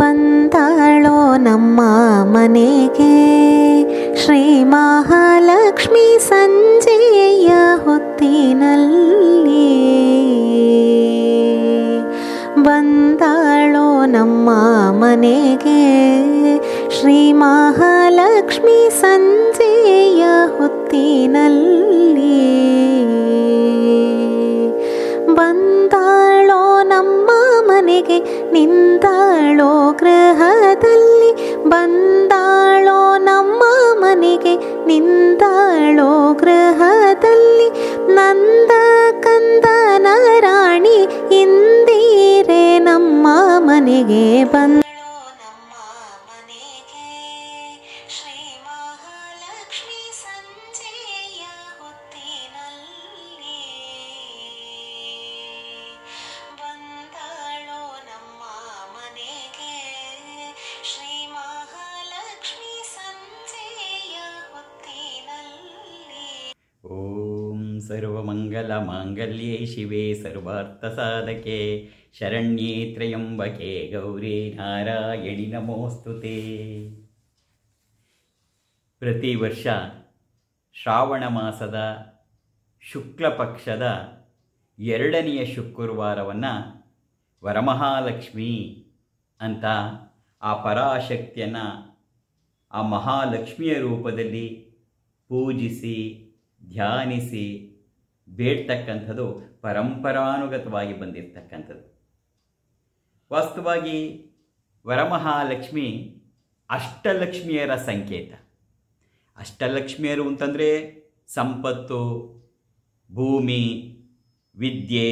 ಬಂದಾಳೋ ನಮ್ಮ ಮನಿಕೆ ಶ್ರೀ ಮಹಾ ಲಕ್ಷ್ಮಿ ಸಂಜೆಯ ಹೊತ್ತಿನಲ್ಲಿ ಬಂದಾಳೋ ನಮ್ಮ ಮನಿಕೆ ಶ್ರೀ ಮಹಾ ಲಕ್ಷ್ಮಿ ಸಂಜೆಯ ಹೊತ್ತಿನಲ್ಲಿ ನಿಂತಾಳೋ ಗೃಹದಲ್ಲಿ ಬಂದಾಳೋ ನಮ್ಮ ಮನೆಗೆ ನಿಂತಾಳೋ ಗೃಹದಲ್ಲಿ ನಂದ ಕಂದ ರಾಣಿ ಹಿಂದೀರೆ ನಮ್ಮ ಮನೆಗೆ ಬಂದ ಶಿವೇ ಸರ್ವಾರ್ಥ ಸಾಧಕೆ ಶರಣ್ಯೇ ತ್ರಯಂಬಕೆ ಗೌರಿ ನಾರಾಯಣಿ ನಮೋಸ್ತುತೆ ಪ್ರತಿ ವರ್ಷ ಶ್ರಾವಣ ಮಾಸದ ಶುಕ್ಲ ಪಕ್ಷದ ಎರಡನೆಯ ಶುಕ್ರವಾರವನ್ನು ವರಮಹಾಲಕ್ಷ್ಮಿ ಅಂತ ಆ ಪರಾಶಕ್ತಿಯನ್ನು ಆ ಮಹಾಲಕ್ಷ್ಮಿಯ ರೂಪದಲ್ಲಿ ಪೂಜಿಸಿ ಧ್ಯಾನಿಸಿ ಬೇಡ್ತಕ್ಕಂಥದ್ದು ಪರಂಪರಾನುಗತವಾಗಿ ಬಂದಿರತಕ್ಕಂಥದ್ದು ವಾಸ್ತವಾಗಿ ವರಮಹಾಲಕ್ಷ್ಮಿ ಅಷ್ಟಲಕ್ಷ್ಮಿಯರ ಸಂಕೇತ ಅಷ್ಟಲಕ್ಷ್ಮಿಯರು ಅಂತಂದರೆ ಸಂಪತ್ತು ಭೂಮಿ ವಿದ್ಯೆ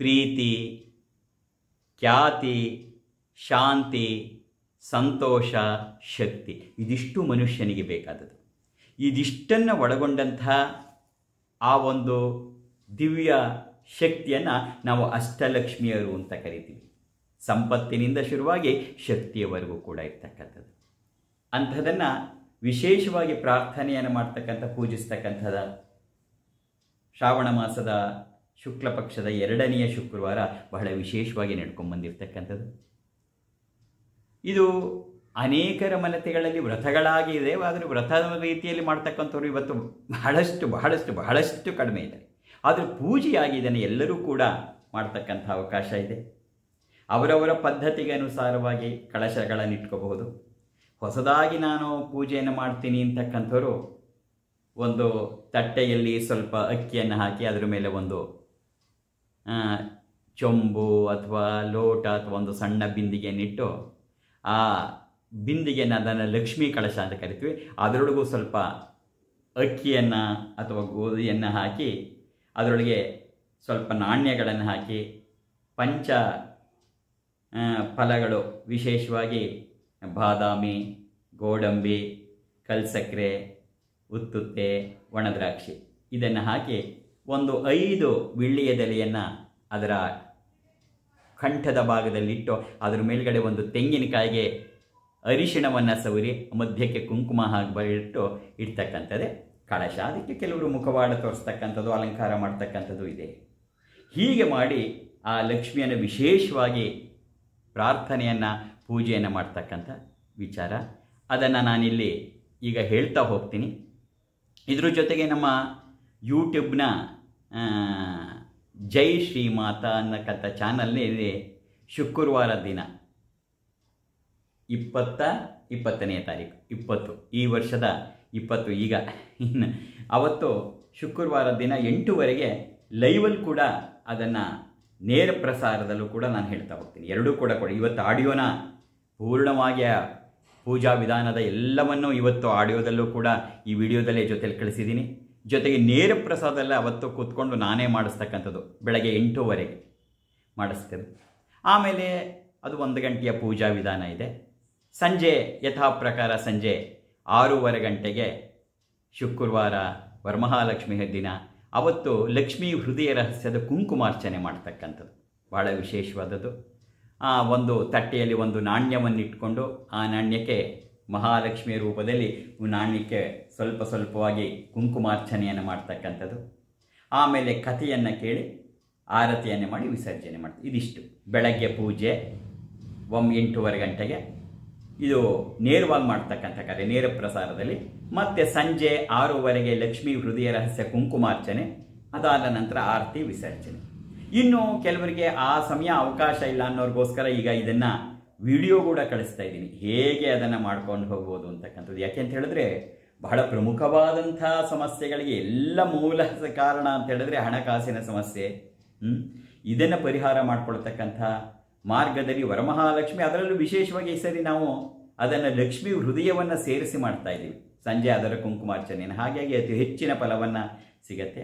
ಪ್ರೀತಿ ಖ್ಯಾತಿ ಶಾಂತಿ ಸಂತೋಷ ಶಕ್ತಿ ಇದಿಷ್ಟು ಮನುಷ್ಯನಿಗೆ ಬೇಕಾದದ್ದು ಇದಿಷ್ಟನ್ನು ಒಳಗೊಂಡಂಥ ಆ ಒಂದು ದಿವ್ಯ ಶಕ್ತಿಯನ್ನು ನಾವು ಅಷ್ಟಲಕ್ಷ್ಮಿಯರು ಅಂತ ಕರಿತೀವಿ ಸಂಪತ್ತಿನಿಂದ ಶುರುವಾಗಿ ಶಕ್ತಿಯವರೆಗೂ ಕೂಡ ಇರ್ತಕ್ಕಂಥದ್ದು ಅಂಥದನ್ನು ವಿಶೇಷವಾಗಿ ಪ್ರಾರ್ಥನೆಯನ್ನು ಮಾಡ್ತಕ್ಕಂಥ ಪೂಜಿಸ್ತಕ್ಕಂಥದ ಶ್ರಾವಣ ಮಾಸದ ಶುಕ್ಲಪಕ್ಷದ ಎರಡನೆಯ ಶುಕ್ರವಾರ ಬಹಳ ವಿಶೇಷವಾಗಿ ನಡ್ಕೊಂಡು ಬಂದಿರ್ತಕ್ಕಂಥದ್ದು ಇದು ಅನೇಕರ ಮನತೆಗಳಲ್ಲಿ ವ್ರತಗಳಾಗಿ ಆದರೆ ವ್ರತದ ರೀತಿಯಲ್ಲಿ ಮಾಡ್ತಕ್ಕಂಥವ್ರು ಇವತ್ತು ಬಹಳಷ್ಟು ಬಹಳಷ್ಟು ಬಹಳಷ್ಟು ಕಡಿಮೆ ಇದೆ ಆದರೆ ಪೂಜೆಯಾಗಿ ಇದನ್ನು ಎಲ್ಲರೂ ಕೂಡ ಮಾಡ್ತಕ್ಕಂಥ ಅವಕಾಶ ಇದೆ ಅವರವರ ಪದ್ಧತಿಗೆ ಅನುಸಾರವಾಗಿ ಕಳಶಗಳನ್ನು ಇಟ್ಕೋಬಹುದು ಹೊಸದಾಗಿ ನಾನು ಪೂಜೆಯನ್ನು ಮಾಡ್ತೀನಿ ಅಂತಕ್ಕಂಥವ್ರು ಒಂದು ತಟ್ಟೆಯಲ್ಲಿ ಸ್ವಲ್ಪ ಅಕ್ಕಿಯನ್ನು ಹಾಕಿ ಅದರ ಮೇಲೆ ಒಂದು ಚೊಂಬು ಅಥವಾ ಲೋಟ ಅಥವಾ ಒಂದು ಸಣ್ಣ ಬಿಂದಿಗೆಯನ್ನಿಟ್ಟು ಆ ಬಿಂದಿಗೆಯನ್ನು ಅದನ್ನು ಲಕ್ಷ್ಮೀ ಕಳಶ ಅಂತ ಕರಿತೀವಿ ಅದರೊಳಗೂ ಸ್ವಲ್ಪ ಅಕ್ಕಿಯನ್ನು ಅಥವಾ ಗೋಧಿಯನ್ನು ಹಾಕಿ ಅದರೊಳಗೆ ಸ್ವಲ್ಪ ನಾಣ್ಯಗಳನ್ನು ಹಾಕಿ ಪಂಚ ಫಲಗಳು ವಿಶೇಷವಾಗಿ ಬಾದಾಮಿ ಗೋಡಂಬಿ ಕಲ್ಸಕ್ಕರೆ ಉತ್ತುತ್ತೆ ಒಣದ್ರಾಕ್ಷಿ ಇದನ್ನು ಹಾಕಿ ಒಂದು ಐದು ಬಿಳಿಯ ದಲೆಯನ್ನು ಅದರ ಕಂಠದ ಭಾಗದಲ್ಲಿಟ್ಟು ಅದರ ಮೇಲ್ಗಡೆ ಒಂದು ತೆಂಗಿನಕಾಯಿಗೆ ಅರಿಶಿಣವನ್ನು ಸವರಿ ಮಧ್ಯಕ್ಕೆ ಕುಂಕುಮ ಹಾಕ್ಬಿಟ್ಟು ಇಡ್ತಕ್ಕಂಥದ್ದೇ ಕಳಶ ಅದಕ್ಕೆ ಕೆಲವರು ಮುಖವಾಡ ತೋರಿಸ್ತಕ್ಕಂಥದ್ದು ಅಲಂಕಾರ ಮಾಡ್ತಕ್ಕಂಥದ್ದು ಇದೆ ಹೀಗೆ ಮಾಡಿ ಆ ಲಕ್ಷ್ಮಿಯನ್ನು ವಿಶೇಷವಾಗಿ ಪ್ರಾರ್ಥನೆಯನ್ನು ಪೂಜೆಯನ್ನು ಮಾಡ್ತಕ್ಕಂಥ ವಿಚಾರ ಅದನ್ನು ನಾನಿಲ್ಲಿ ಈಗ ಹೇಳ್ತಾ ಹೋಗ್ತೀನಿ ಇದ್ರ ಜೊತೆಗೆ ನಮ್ಮ ಯೂಟ್ಯೂಬ್ನ ಜೈ ಶ್ರೀ ಮಾತಾ ಅನ್ನಕ್ಕಂಥ ಚಾನಲ್ನಲ್ಲಿ ಶುಕ್ರವಾರ ದಿನ ಇಪ್ಪತ್ತ ಇಪ್ಪತ್ತನೇ ತಾರೀಕು ಇಪ್ಪತ್ತು ಈ ವರ್ಷದ ಇಪ್ಪತ್ತು ಈಗ ಇನ್ನು ಅವತ್ತು ಶುಕ್ರವಾರ ದಿನ ಎಂಟುವರೆಗೆ ಲೈವಲ್ಲಿ ಕೂಡ ಅದನ್ನು ನೇರ ಪ್ರಸಾರದಲ್ಲೂ ಕೂಡ ನಾನು ಹೇಳ್ತಾ ಹೋಗ್ತೀನಿ ಎರಡೂ ಕೂಡ ಕೊಡಿ ಇವತ್ತು ಆಡಿಯೋನ ಪೂರ್ಣವಾಗಿ ಪೂಜಾ ವಿಧಾನದ ಎಲ್ಲವನ್ನು ಇವತ್ತು ಆಡಿಯೋದಲ್ಲೂ ಕೂಡ ಈ ವಿಡಿಯೋದಲ್ಲೇ ಜೊತೆಲಿ ಕಳಿಸಿದ್ದೀನಿ ಜೊತೆಗೆ ನೇರ ಪ್ರಸಾದಲ್ಲ ಅವತ್ತು ಕೂತ್ಕೊಂಡು ನಾನೇ ಮಾಡಿಸ್ತಕ್ಕಂಥದ್ದು ಬೆಳಗ್ಗೆ ಎಂಟೂವರೆಗೆ ಮಾಡಿಸ್ತೇನೆ ಆಮೇಲೆ ಅದು ಒಂದು ಗಂಟೆಯ ಪೂಜಾ ವಿಧಾನ ಇದೆ ಸಂಜೆ ಯಥಾ ಪ್ರಕಾರ ಸಂಜೆ ಆರೂವರೆ ಗಂಟೆಗೆ ಶುಕ್ರವಾರ ವರಮಹಾಲಕ್ಷ್ಮಿಯ ದಿನ ಅವತ್ತು ಲಕ್ಷ್ಮೀ ಹೃದಯ ರಹಸ್ಯದ ಕುಂಕುಮಾರ್ಚನೆ ಮಾಡ್ತಕ್ಕಂಥದ್ದು ಭಾಳ ವಿಶೇಷವಾದದ್ದು ಆ ಒಂದು ತಟ್ಟೆಯಲ್ಲಿ ಒಂದು ನಾಣ್ಯವನ್ನು ಇಟ್ಕೊಂಡು ಆ ನಾಣ್ಯಕ್ಕೆ ಮಹಾಲಕ್ಷ್ಮಿಯ ರೂಪದಲ್ಲಿ ನಾಣ್ಯಕ್ಕೆ ಸ್ವಲ್ಪ ಸ್ವಲ್ಪವಾಗಿ ಕುಂಕುಮಾರ್ಚನೆಯನ್ನು ಮಾಡ್ತಕ್ಕಂಥದ್ದು ಆಮೇಲೆ ಕಥೆಯನ್ನು ಕೇಳಿ ಆರತಿಯನ್ನು ಮಾಡಿ ವಿಸರ್ಜನೆ ಮಾಡ್ತೀವಿ ಇದಿಷ್ಟು ಬೆಳಗ್ಗೆ ಪೂಜೆ ಒಮ್ಮೆ ಎಂಟೂವರೆ ಗಂಟೆಗೆ ಇದು ನೇರವಾಗಿ ಮಾಡ್ತಕ್ಕಂಥ ಕಾರ್ಯ ನೇರ ಪ್ರಸಾರದಲ್ಲಿ ಮತ್ತೆ ಸಂಜೆ ಆರೂವರೆಗೆ ಲಕ್ಷ್ಮೀ ಹೃದಯ ರಹಸ್ಯ ಕುಂಕುಮಾರ್ಚನೆ ಅದಾದ ನಂತರ ಆರತಿ ವಿಸರ್ಜನೆ ಇನ್ನು ಕೆಲವರಿಗೆ ಆ ಸಮಯ ಅವಕಾಶ ಇಲ್ಲ ಅನ್ನೋರಿಗೋಸ್ಕರ ಈಗ ಇದನ್ನು ವಿಡಿಯೋ ಕೂಡ ಕಳಿಸ್ತಾ ಇದ್ದೀನಿ ಹೇಗೆ ಅದನ್ನು ಮಾಡ್ಕೊಂಡು ಹೋಗ್ಬೋದು ಅಂತಕ್ಕಂಥದ್ದು ಯಾಕೆ ಅಂತ ಹೇಳಿದ್ರೆ ಬಹಳ ಪ್ರಮುಖವಾದಂಥ ಸಮಸ್ಯೆಗಳಿಗೆ ಎಲ್ಲ ಮೂಲ ಕಾರಣ ಅಂತ ಹೇಳಿದ್ರೆ ಹಣಕಾಸಿನ ಸಮಸ್ಯೆ ಇದನ್ನು ಪರಿಹಾರ ಮಾಡಿಕೊಳ್ತಕ್ಕಂಥ ಮಾರ್ಗದಲ್ಲಿ ವರಮಹಾಲಕ್ಷ್ಮಿ ಅದರಲ್ಲೂ ವಿಶೇಷವಾಗಿ ಈ ಸರಿ ನಾವು ಅದನ್ನು ಲಕ್ಷ್ಮಿ ಹೃದಯವನ್ನು ಸೇರಿಸಿ ಮಾಡ್ತಾ ಇದ್ದೀವಿ ಸಂಜೆ ಅದರ ಕುಂಕುಮಾರ್ಚನೆಯನ್ನು ಹಾಗಾಗಿ ಅತಿ ಹೆಚ್ಚಿನ ಫಲವನ್ನು ಸಿಗತ್ತೆ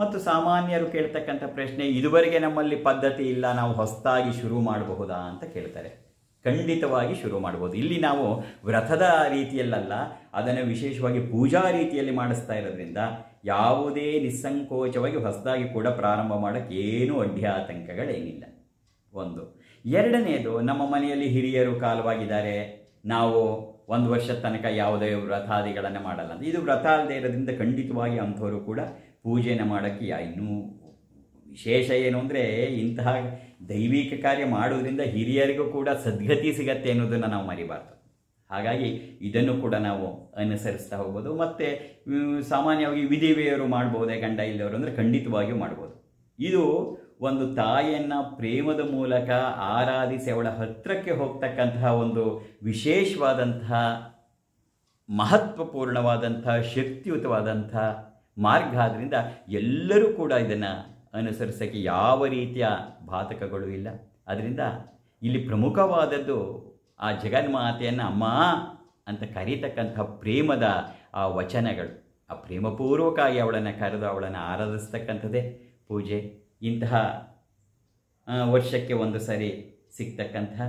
ಮತ್ತು ಸಾಮಾನ್ಯರು ಕೇಳ್ತಕ್ಕಂಥ ಪ್ರಶ್ನೆ ಇದುವರೆಗೆ ನಮ್ಮಲ್ಲಿ ಪದ್ಧತಿ ಇಲ್ಲ ನಾವು ಹೊಸದಾಗಿ ಶುರು ಮಾಡಬಹುದಾ ಅಂತ ಕೇಳ್ತಾರೆ ಖಂಡಿತವಾಗಿ ಶುರು ಮಾಡ್ಬೋದು ಇಲ್ಲಿ ನಾವು ವ್ರತದ ರೀತಿಯಲ್ಲಲ್ಲ ಅದನ್ನು ವಿಶೇಷವಾಗಿ ಪೂಜಾ ರೀತಿಯಲ್ಲಿ ಮಾಡಿಸ್ತಾ ಇರೋದ್ರಿಂದ ಯಾವುದೇ ನಿಸ್ಸಂಕೋಚವಾಗಿ ಹೊಸದಾಗಿ ಕೂಡ ಪ್ರಾರಂಭ ಮಾಡೋಕ್ಕೆ ಏನೂ ಅಡ್ಡಿ ಆತಂಕಗಳೇನಿಲ್ಲ ಒಂದು ಎರಡನೆಯದು ನಮ್ಮ ಮನೆಯಲ್ಲಿ ಹಿರಿಯರು ಕಾಲವಾಗಿದ್ದಾರೆ ನಾವು ಒಂದು ವರ್ಷ ತನಕ ಯಾವುದೇ ವ್ರತಾದಿಗಳನ್ನು ಮಾಡಲ್ಲ ಇದು ವ್ರತ ಅಲ್ಲದೆ ಇರೋದ್ರಿಂದ ಖಂಡಿತವಾಗಿ ಅಂಥವರು ಕೂಡ ಪೂಜೆನ ಮಾಡೋಕ್ಕೆ ಇನ್ನೂ ವಿಶೇಷ ಏನು ಅಂದರೆ ಇಂತಹ ದೈವಿಕ ಕಾರ್ಯ ಮಾಡೋದ್ರಿಂದ ಹಿರಿಯರಿಗೂ ಕೂಡ ಸದ್ಗತಿ ಸಿಗತ್ತೆ ಅನ್ನೋದನ್ನು ನಾವು ಮರಿಬಾರ್ದು ಹಾಗಾಗಿ ಇದನ್ನು ಕೂಡ ನಾವು ಅನುಸರಿಸ್ತಾ ಹೋಗ್ಬೋದು ಮತ್ತು ಸಾಮಾನ್ಯವಾಗಿ ವಿಧಿವೆಯವರು ಮಾಡ್ಬೋದೇ ಗಂಡ ಇಲ್ಲವರು ಅಂದರೆ ಖಂಡಿತವಾಗಿಯೂ ಮಾಡ್ಬೋದು ಇದು ಒಂದು ತಾಯಿಯನ್ನ ಪ್ರೇಮದ ಮೂಲಕ ಆರಾಧಿಸಿ ಅವಳ ಹತ್ತಿರಕ್ಕೆ ಹೋಗ್ತಕ್ಕಂತಹ ಒಂದು ವಿಶೇಷವಾದಂತಹ ಮಹತ್ವಪೂರ್ಣವಾದಂಥ ಶಕ್ತಿಯುತವಾದಂಥ ಮಾರ್ಗ ಆದ್ದರಿಂದ ಎಲ್ಲರೂ ಕೂಡ ಇದನ್ನು ಅನುಸರಿಸೋಕ್ಕೆ ಯಾವ ರೀತಿಯ ಬಾತಕಗಳು ಇಲ್ಲ ಅದರಿಂದ ಇಲ್ಲಿ ಪ್ರಮುಖವಾದದ್ದು ಆ ಜಗನ್ಮಾತೆಯನ್ನು ಅಮ್ಮ ಅಂತ ಕರೀತಕ್ಕಂಥ ಪ್ರೇಮದ ಆ ವಚನಗಳು ಆ ಪ್ರೇಮಪೂರ್ವಕವಾಗಿ ಅವಳನ್ನು ಕರೆದು ಅವಳನ್ನು ಆರಾಧಿಸ್ತಕ್ಕಂಥದ್ದೇ ಪೂಜೆ ಇಂತಹ ವರ್ಷಕ್ಕೆ ಒಂದು ಸರಿ ಸಿಗ್ತಕ್ಕಂಥ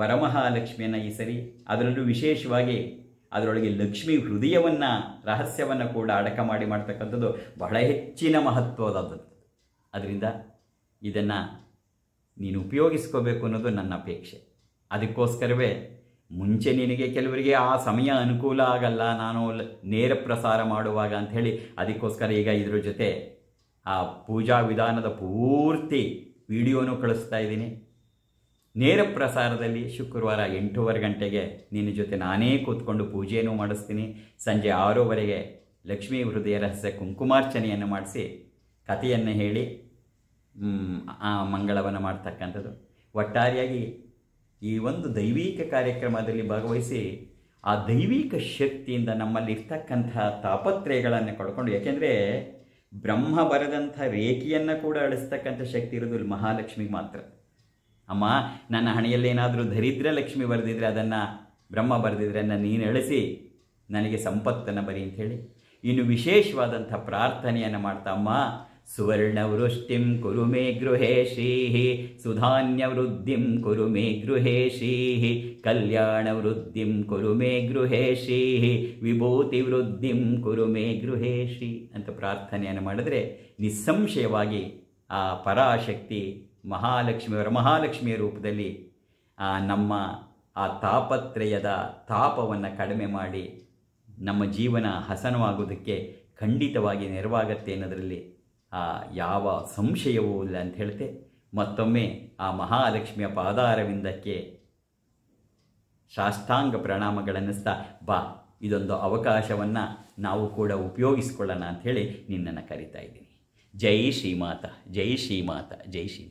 ವರಮಹಾಲಕ್ಷ್ಮಿಯನ್ನು ಈ ಸರಿ ಅದರಲ್ಲೂ ವಿಶೇಷವಾಗಿ ಅದರೊಳಗೆ ಲಕ್ಷ್ಮಿ ಹೃದಯವನ್ನು ರಹಸ್ಯವನ್ನು ಕೂಡ ಅಡಕ ಮಾಡಿ ಮಾಡ್ತಕ್ಕಂಥದ್ದು ಬಹಳ ಹೆಚ್ಚಿನ ಮಹತ್ವವಾದದ್ದು ಅದರಿಂದ ಇದನ್ನು ನೀನು ಉಪಯೋಗಿಸ್ಕೋಬೇಕು ಅನ್ನೋದು ನನ್ನ ಅಪೇಕ್ಷೆ ಅದಕ್ಕೋಸ್ಕರವೇ ಮುಂಚೆ ನಿನಗೆ ಕೆಲವರಿಗೆ ಆ ಸಮಯ ಅನುಕೂಲ ಆಗಲ್ಲ ನಾನು ನೇರ ಪ್ರಸಾರ ಮಾಡುವಾಗ ಅಂಥೇಳಿ ಅದಕ್ಕೋಸ್ಕರ ಈಗ ಇದರ ಜೊತೆ ಆ ಪೂಜಾ ವಿಧಾನದ ಪೂರ್ತಿ ವಿಡಿಯೋನು ಕಳಿಸ್ತಾ ಇದ್ದೀನಿ ನೇರ ಪ್ರಸಾರದಲ್ಲಿ ಶುಕ್ರವಾರ ಎಂಟೂವರೆ ಗಂಟೆಗೆ ನಿನ್ನ ಜೊತೆ ನಾನೇ ಕೂತ್ಕೊಂಡು ಪೂಜೆಯನ್ನು ಮಾಡಿಸ್ತೀನಿ ಸಂಜೆ ಆರೂವರೆಗೆ ಲಕ್ಷ್ಮೀ ಹೃದಯ ರಹಸ್ಯ ಕುಂಕುಮಾರ್ಚನೆಯನ್ನು ಮಾಡಿಸಿ ಕಥೆಯನ್ನು ಹೇಳಿ ಆ ಮಂಗಳವನ್ನು ಮಾಡ್ತಕ್ಕಂಥದ್ದು ಒಟ್ಟಾರಿಯಾಗಿ ಈ ಒಂದು ದೈವಿಕ ಕಾರ್ಯಕ್ರಮದಲ್ಲಿ ಭಾಗವಹಿಸಿ ಆ ದೈವಿಕ ಶಕ್ತಿಯಿಂದ ನಮ್ಮಲ್ಲಿ ಇರ್ತಕ್ಕಂತಹ ತಾಪತ್ರಯಗಳನ್ನು ಕಳ್ಕೊಂಡು ಯಾಕೆಂದರೆ ಬ್ರಹ್ಮ ಬರೆದಂಥ ರೇಖೆಯನ್ನು ಕೂಡ ಅಳಿಸ್ತಕ್ಕಂಥ ಶಕ್ತಿ ಇರೋದು ಮಹಾಲಕ್ಷ್ಮಿಗೆ ಮಾತ್ರ ಅಮ್ಮ ನನ್ನ ಹಣೆಯಲ್ಲಿ ಏನಾದರೂ ದರಿದ್ರ ಲಕ್ಷ್ಮಿ ಬರೆದಿದ್ರೆ ಅದನ್ನು ಬ್ರಹ್ಮ ಬರೆದಿದ್ರೆ ನನ್ನ ನೀನು ಅಳಿಸಿ ನನಗೆ ಸಂಪತ್ತನ್ನು ಬರಿ ಅಂಥೇಳಿ ಇನ್ನು ವಿಶೇಷವಾದಂಥ ಪ್ರಾರ್ಥನೆಯನ್ನು ಮಾಡ್ತಾ ಅಮ್ಮ ಸುವರ್ಣವೃಷ್ಟಿಂ ಕುರು ಮೇ ಗೃಹೇ ಶ್ರೀಹಿ ಸುಧಾನ್ಯವೃದ್ಧಿಂ ಕುರು ಮೇ ಗೃಹೇ ಕಲ್ಯಾಣವೃದ್ಧಿಂ ಕುರು ಮೇ ಗೃಹೇ ವಿಭೂತಿವೃದ್ಧಿಂ ಕುರು ಮೇ ಗೃಹೇ ಶ್ರೀ ಅಂತ ಪ್ರಾರ್ಥನೆಯನ್ನು ಮಾಡಿದ್ರೆ ನಿಸ್ಸಂಶಯವಾಗಿ ಆ ಪರಾಶಕ್ತಿ ಮಹಾಲಕ್ಷ್ಮಿಯವರ ಮಹಾಲಕ್ಷ್ಮಿಯ ರೂಪದಲ್ಲಿ ಆ ನಮ್ಮ ಆ ತಾಪತ್ರಯದ ತಾಪವನ್ನು ಕಡಿಮೆ ಮಾಡಿ ನಮ್ಮ ಜೀವನ ಹಸನವಾಗುವುದಕ್ಕೆ ಖಂಡಿತವಾಗಿ ನೆರವಾಗತ್ತೆ ಅನ್ನೋದರಲ್ಲಿ ಆ ಯಾವ ಸಂಶಯವೂ ಇಲ್ಲ ಅಂತ ಹೇಳ್ತೆ ಮತ್ತೊಮ್ಮೆ ಆ ಮಹಾಲಕ್ಷ್ಮಿಯ ಪಾದಾರವಿಂದಕ್ಕೆ ಶಾಸ್ತಾಂಗ ಪ್ರಣಾಮಗಳನ್ನಿಸ್ತಾ ಬಾ ಇದೊಂದು ಅವಕಾಶವನ್ನು ನಾವು ಕೂಡ ಉಪಯೋಗಿಸ್ಕೊಳ್ಳೋಣ ಅಂಥೇಳಿ ನಿನ್ನನ್ನು ಕರಿತಾ ಇದ್ದೀನಿ ಜೈ ಶ್ರೀಮಾತ ಜೈ ಮಾತ ಜೈ ಶ್ರೀ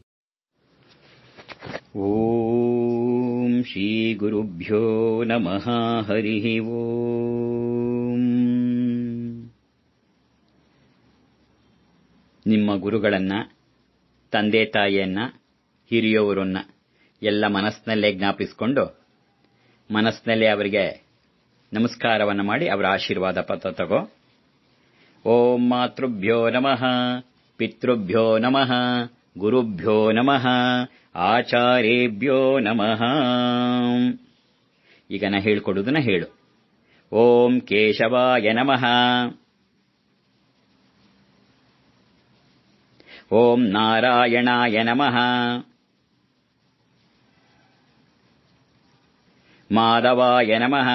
ಓಂ ಶ್ರೀ ಗುರುಭ್ಯೋ ನಮಃ ಹರಿ ಓಂ ನಿಮ್ಮ ಗುರುಗಳನ್ನ ತಂದೆ ತಾಯಿಯನ್ನ ಹಿರಿಯವರನ್ನ ಎಲ್ಲ ಮನಸ್ಸಿನಲ್ಲೇ ಜ್ಞಾಪಿಸಿಕೊಂಡು ಮನಸ್ಸಿನಲ್ಲೇ ಅವರಿಗೆ ನಮಸ್ಕಾರವನ್ನು ಮಾಡಿ ಅವರ ಆಶೀರ್ವಾದ ಪತ್ರ ತಗೋ ಓಂ ಮಾತೃಭ್ಯೋ ನಮಃ ಪಿತೃಭ್ಯೋ ನಮಃ ಗುರುಭ್ಯೋ ನಮಃ ಆಚಾರ್ಯೇಭ್ಯೋ ನಮಃ ಈಗ ನಾ ಹೇಳಿಕೊಡೋದನ್ನ ಹೇಳು ಓಂ ಕೇಶವಾಯ ನಮಃ ಓಂ ನಾರಾಯಣಾಯ ನಮಃ ಮಾಧವಾಯ ನಮಃ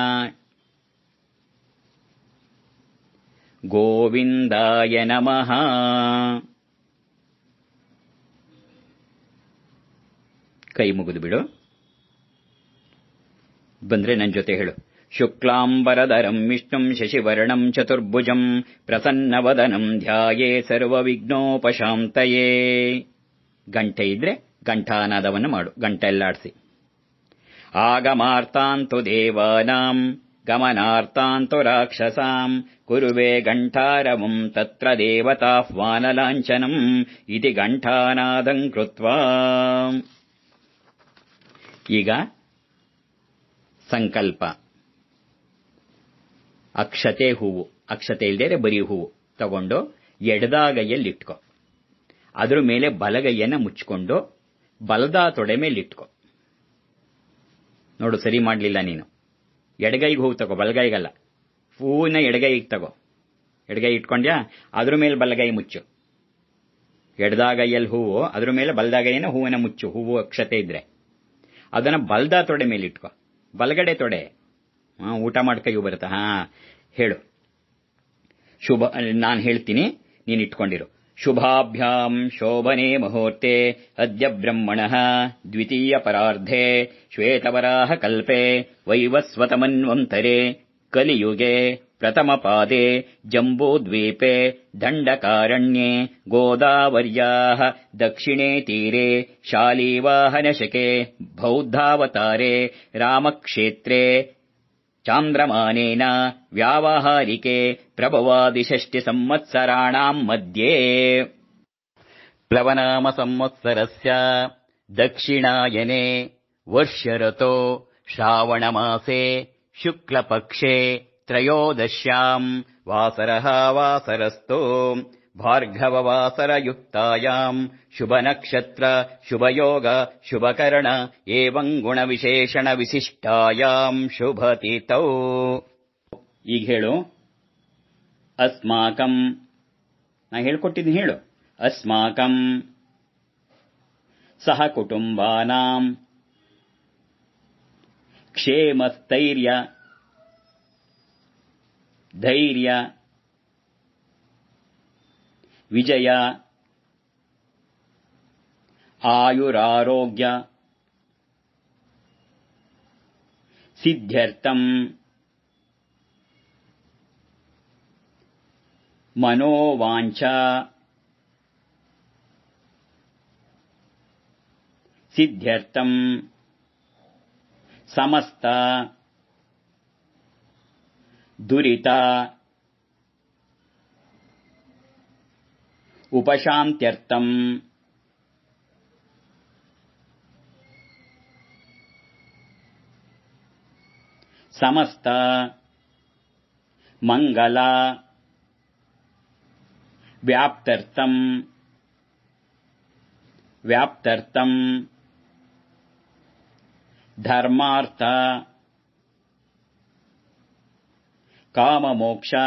ಗೋವಿಂದಾಯ ನಮಃ ಕೈ ಮುಗಿದು ಬಿಡು ಬಂದ್ರೆ ನನ್ನ ಜೊತೆ ಹೇಳು ಶುಕ್ಲಾಂ विष्णुं शशिवर्णं चतुर्भुजं प्रसन्नवदनं ध्याये ಸರ್ವವಿಘ್ನೋಪಶಾಂತಯೇ ಗಂಟೆ ಇದ್ರೆ ಗಂಟಾನಾದವನ್ನು ಮಾಡು ಗಂಟೆಲ್ಲಾಡಿಸಿ ಆಗಮಾರ್ತಾಂತು ದೇವಾನಾಂ ಗಮನಾರ್ತಾಂತು ರಾಕ್ಷಸಾಂ ತತ್ರ ದೇವತಾಹ್ವಾನಲಾಂಛನಂ ಇತಿ ಗಂಟಾನಾದಂ ಈಗ ಸಂಕಲ್ಪ ಅಕ್ಷತೆ ಹೂವು ಅಕ್ಷತೆ ಇಲ್ದೇ ಬರೀ ಹೂವು ತಗೊಂಡು ಇಟ್ಕೋ ಅದ್ರ ಮೇಲೆ ಬಲಗೈಯನ್ನು ಮುಚ್ಚಿಕೊಂಡು ಬಲದ ತೊಡೆ ಮೇಲೆ ಮೇಲಿಟ್ಕೊ ನೋಡು ಸರಿ ಮಾಡಲಿಲ್ಲ ನೀನು ಎಡಗೈಗೆ ಹೂವು ತಗೋ ಬಲಗೈಗಲ್ಲ ಹೂವಿನ ಎಡಗೈಗೆ ತಗೋ ಎಡಗೈ ಇಟ್ಕೊಂಡ್ಯಾ ಅದ್ರ ಮೇಲೆ ಬಲಗೈ ಮುಚ್ಚು ಎಡದಾಗೈಯಲ್ಲಿ ಹೂವು ಅದ್ರ ಮೇಲೆ ಬಲದಾಗೈಯನ್ನು ಹೂವಿನ ಮುಚ್ಚು ಹೂವು ಅಕ್ಷತೆ ಇದ್ರೆ ಅದನ್ನು ಬಲದ ತೊಡೆ ಮೇಲೆ ಇಟ್ಕೊ ಬಲಗಡೆ ತೊಡೆ ಊಟ ಮಾಡ್ಕೈಗೂ ಬರುತ್ತಾ ಹಾ ಹೇಳು ಶುಭ ನಾನು ಹೇಳ್ತೀನಿ ನೀನು ಇಟ್ಕೊಂಡಿರು ಶುಭಾಭ್ಯಾಂ ಶೋಭನೆ ಮುಹೂರ್ತೆ ಅದ್ಯ ಬ್ರಹ್ಮಣ ದ್ವಿತೀಯ ಪರಾರ್ಧೆ ಶ್ವೇತವರಾಹ ಕಲ್ಪೆ ವೈವಸ್ವತಮನ್ವಂತರೆ ಕಲಿಯುಗೆ ಪ್ರಥಮ ಪಾದೆ ಜಂಬೂದ್ವೀಪೆ ದಂಡಕಾರಣ್ಯೆ ಗೋದಾವರ್ಯಾ ದಕ್ಷಿಣೆ ತೀರೆ ಶಾಲೀವಾಹನಶಕೆ ಬೌದ್ಧಾವತಾರೆ ರಾಮಕ್ಷೇತ್ರೇ चान्द्रमानेन व्यावहारिके प्रभवादिषष्टिसंवत्सराणाम् मध्ये प्लवनामसंवत्सरस्य दक्षिणायने वर्षरतो श्रावणमासे शुक्लपक्षे त्रयोदश्याम् वासरः वासरस्तो। भार्गववासरयुक्तायाम् शुभनक्षत्र शुभयोग शुभकरण एवम् गुणविशेषणविशिष्टायाम् शुभतितौ अस्माकम् हेकोटिनीु अस्माकम् सः कुटुम्बानाम् क्षेमस्तैर्य धैर्य विजय आयुरारोग्य सिद्ध्यर्थम् मनोवाञ्छ सिद्ध्यर्थम् समस्ता, दुरिता उपशान्त्यर्थम् समस्त मङ्गला व्याप्तर्थम् व्याप्तर्थम् धर्मार्थ काममोक्षा,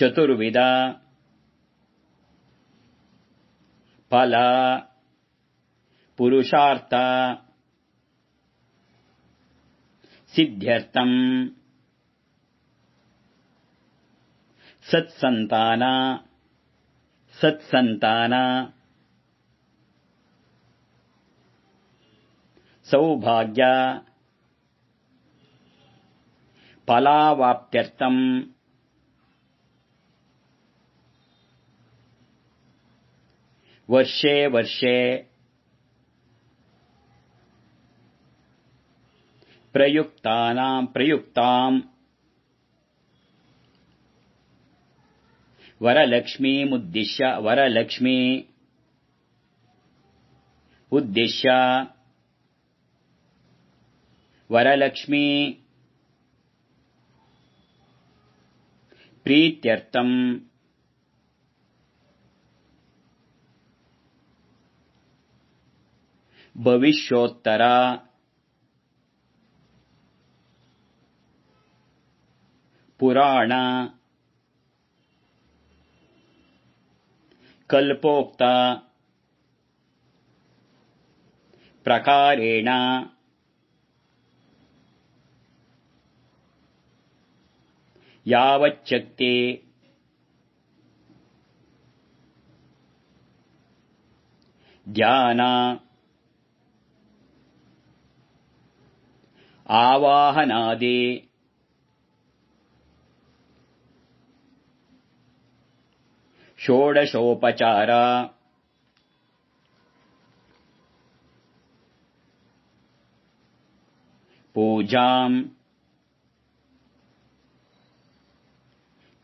चतुर्विदा पला पुरुषार्ता सिद्ध्यर्थम् सत्सन्ताना सत्सन्ताना सौभाग्या फलावाप्त्यर्थम् वर्षे वर्षे प्रयुक्तानाम् प्रयुक्ताम् वरलक्ष्मीमुद्दिश्य वरलक्ष्मी उद्दिश्य वरलक्ष्मी प्रीत्यर्थम् भविष्योत्तरा पुराणा कल्पोक्ता प्रकारेण यावच्छक्ते ध्याना आवाहनादे षोडशोपचारा पूजाम्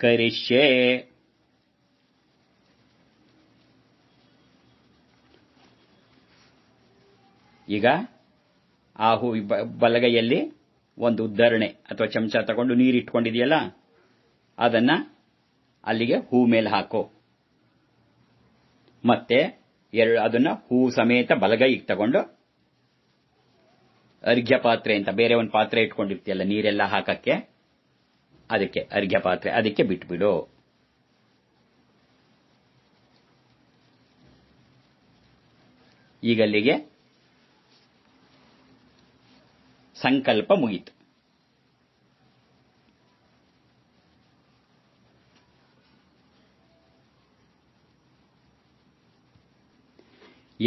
करिष्ये ಈಗ ಆ ಹೂ ಬಲಗೈಯಲ್ಲಿ ಒಂದು ಉದ್ಧರಣೆ ಅಥವಾ ಚಮಚ ತಗೊಂಡು ನೀರಿಟ್ಕೊಂಡಿದೆಯಲ್ಲ ಅದನ್ನ ಅಲ್ಲಿಗೆ ಹೂ ಮೇಲೆ ಹಾಕು ಮತ್ತೆ ಎರಡು ಅದನ್ನು ಹೂ ಸಮೇತ ಬಲಗೈ ತಗೊಂಡು ಅರ್ಘ್ಯ ಪಾತ್ರೆ ಅಂತ ಬೇರೆ ಒಂದು ಪಾತ್ರೆ ಇಟ್ಕೊಂಡಿರ್ತೀಯಲ್ಲ ನೀರೆಲ್ಲ ಹಾಕಕ್ಕೆ ಅದಕ್ಕೆ ಅರ್ಘ್ಯ ಪಾತ್ರೆ ಅದಕ್ಕೆ ಬಿಟ್ಬಿಡು ಈಗ ಅಲ್ಲಿಗೆ ಸಂಕಲ್ಪ ಮುಗಿತು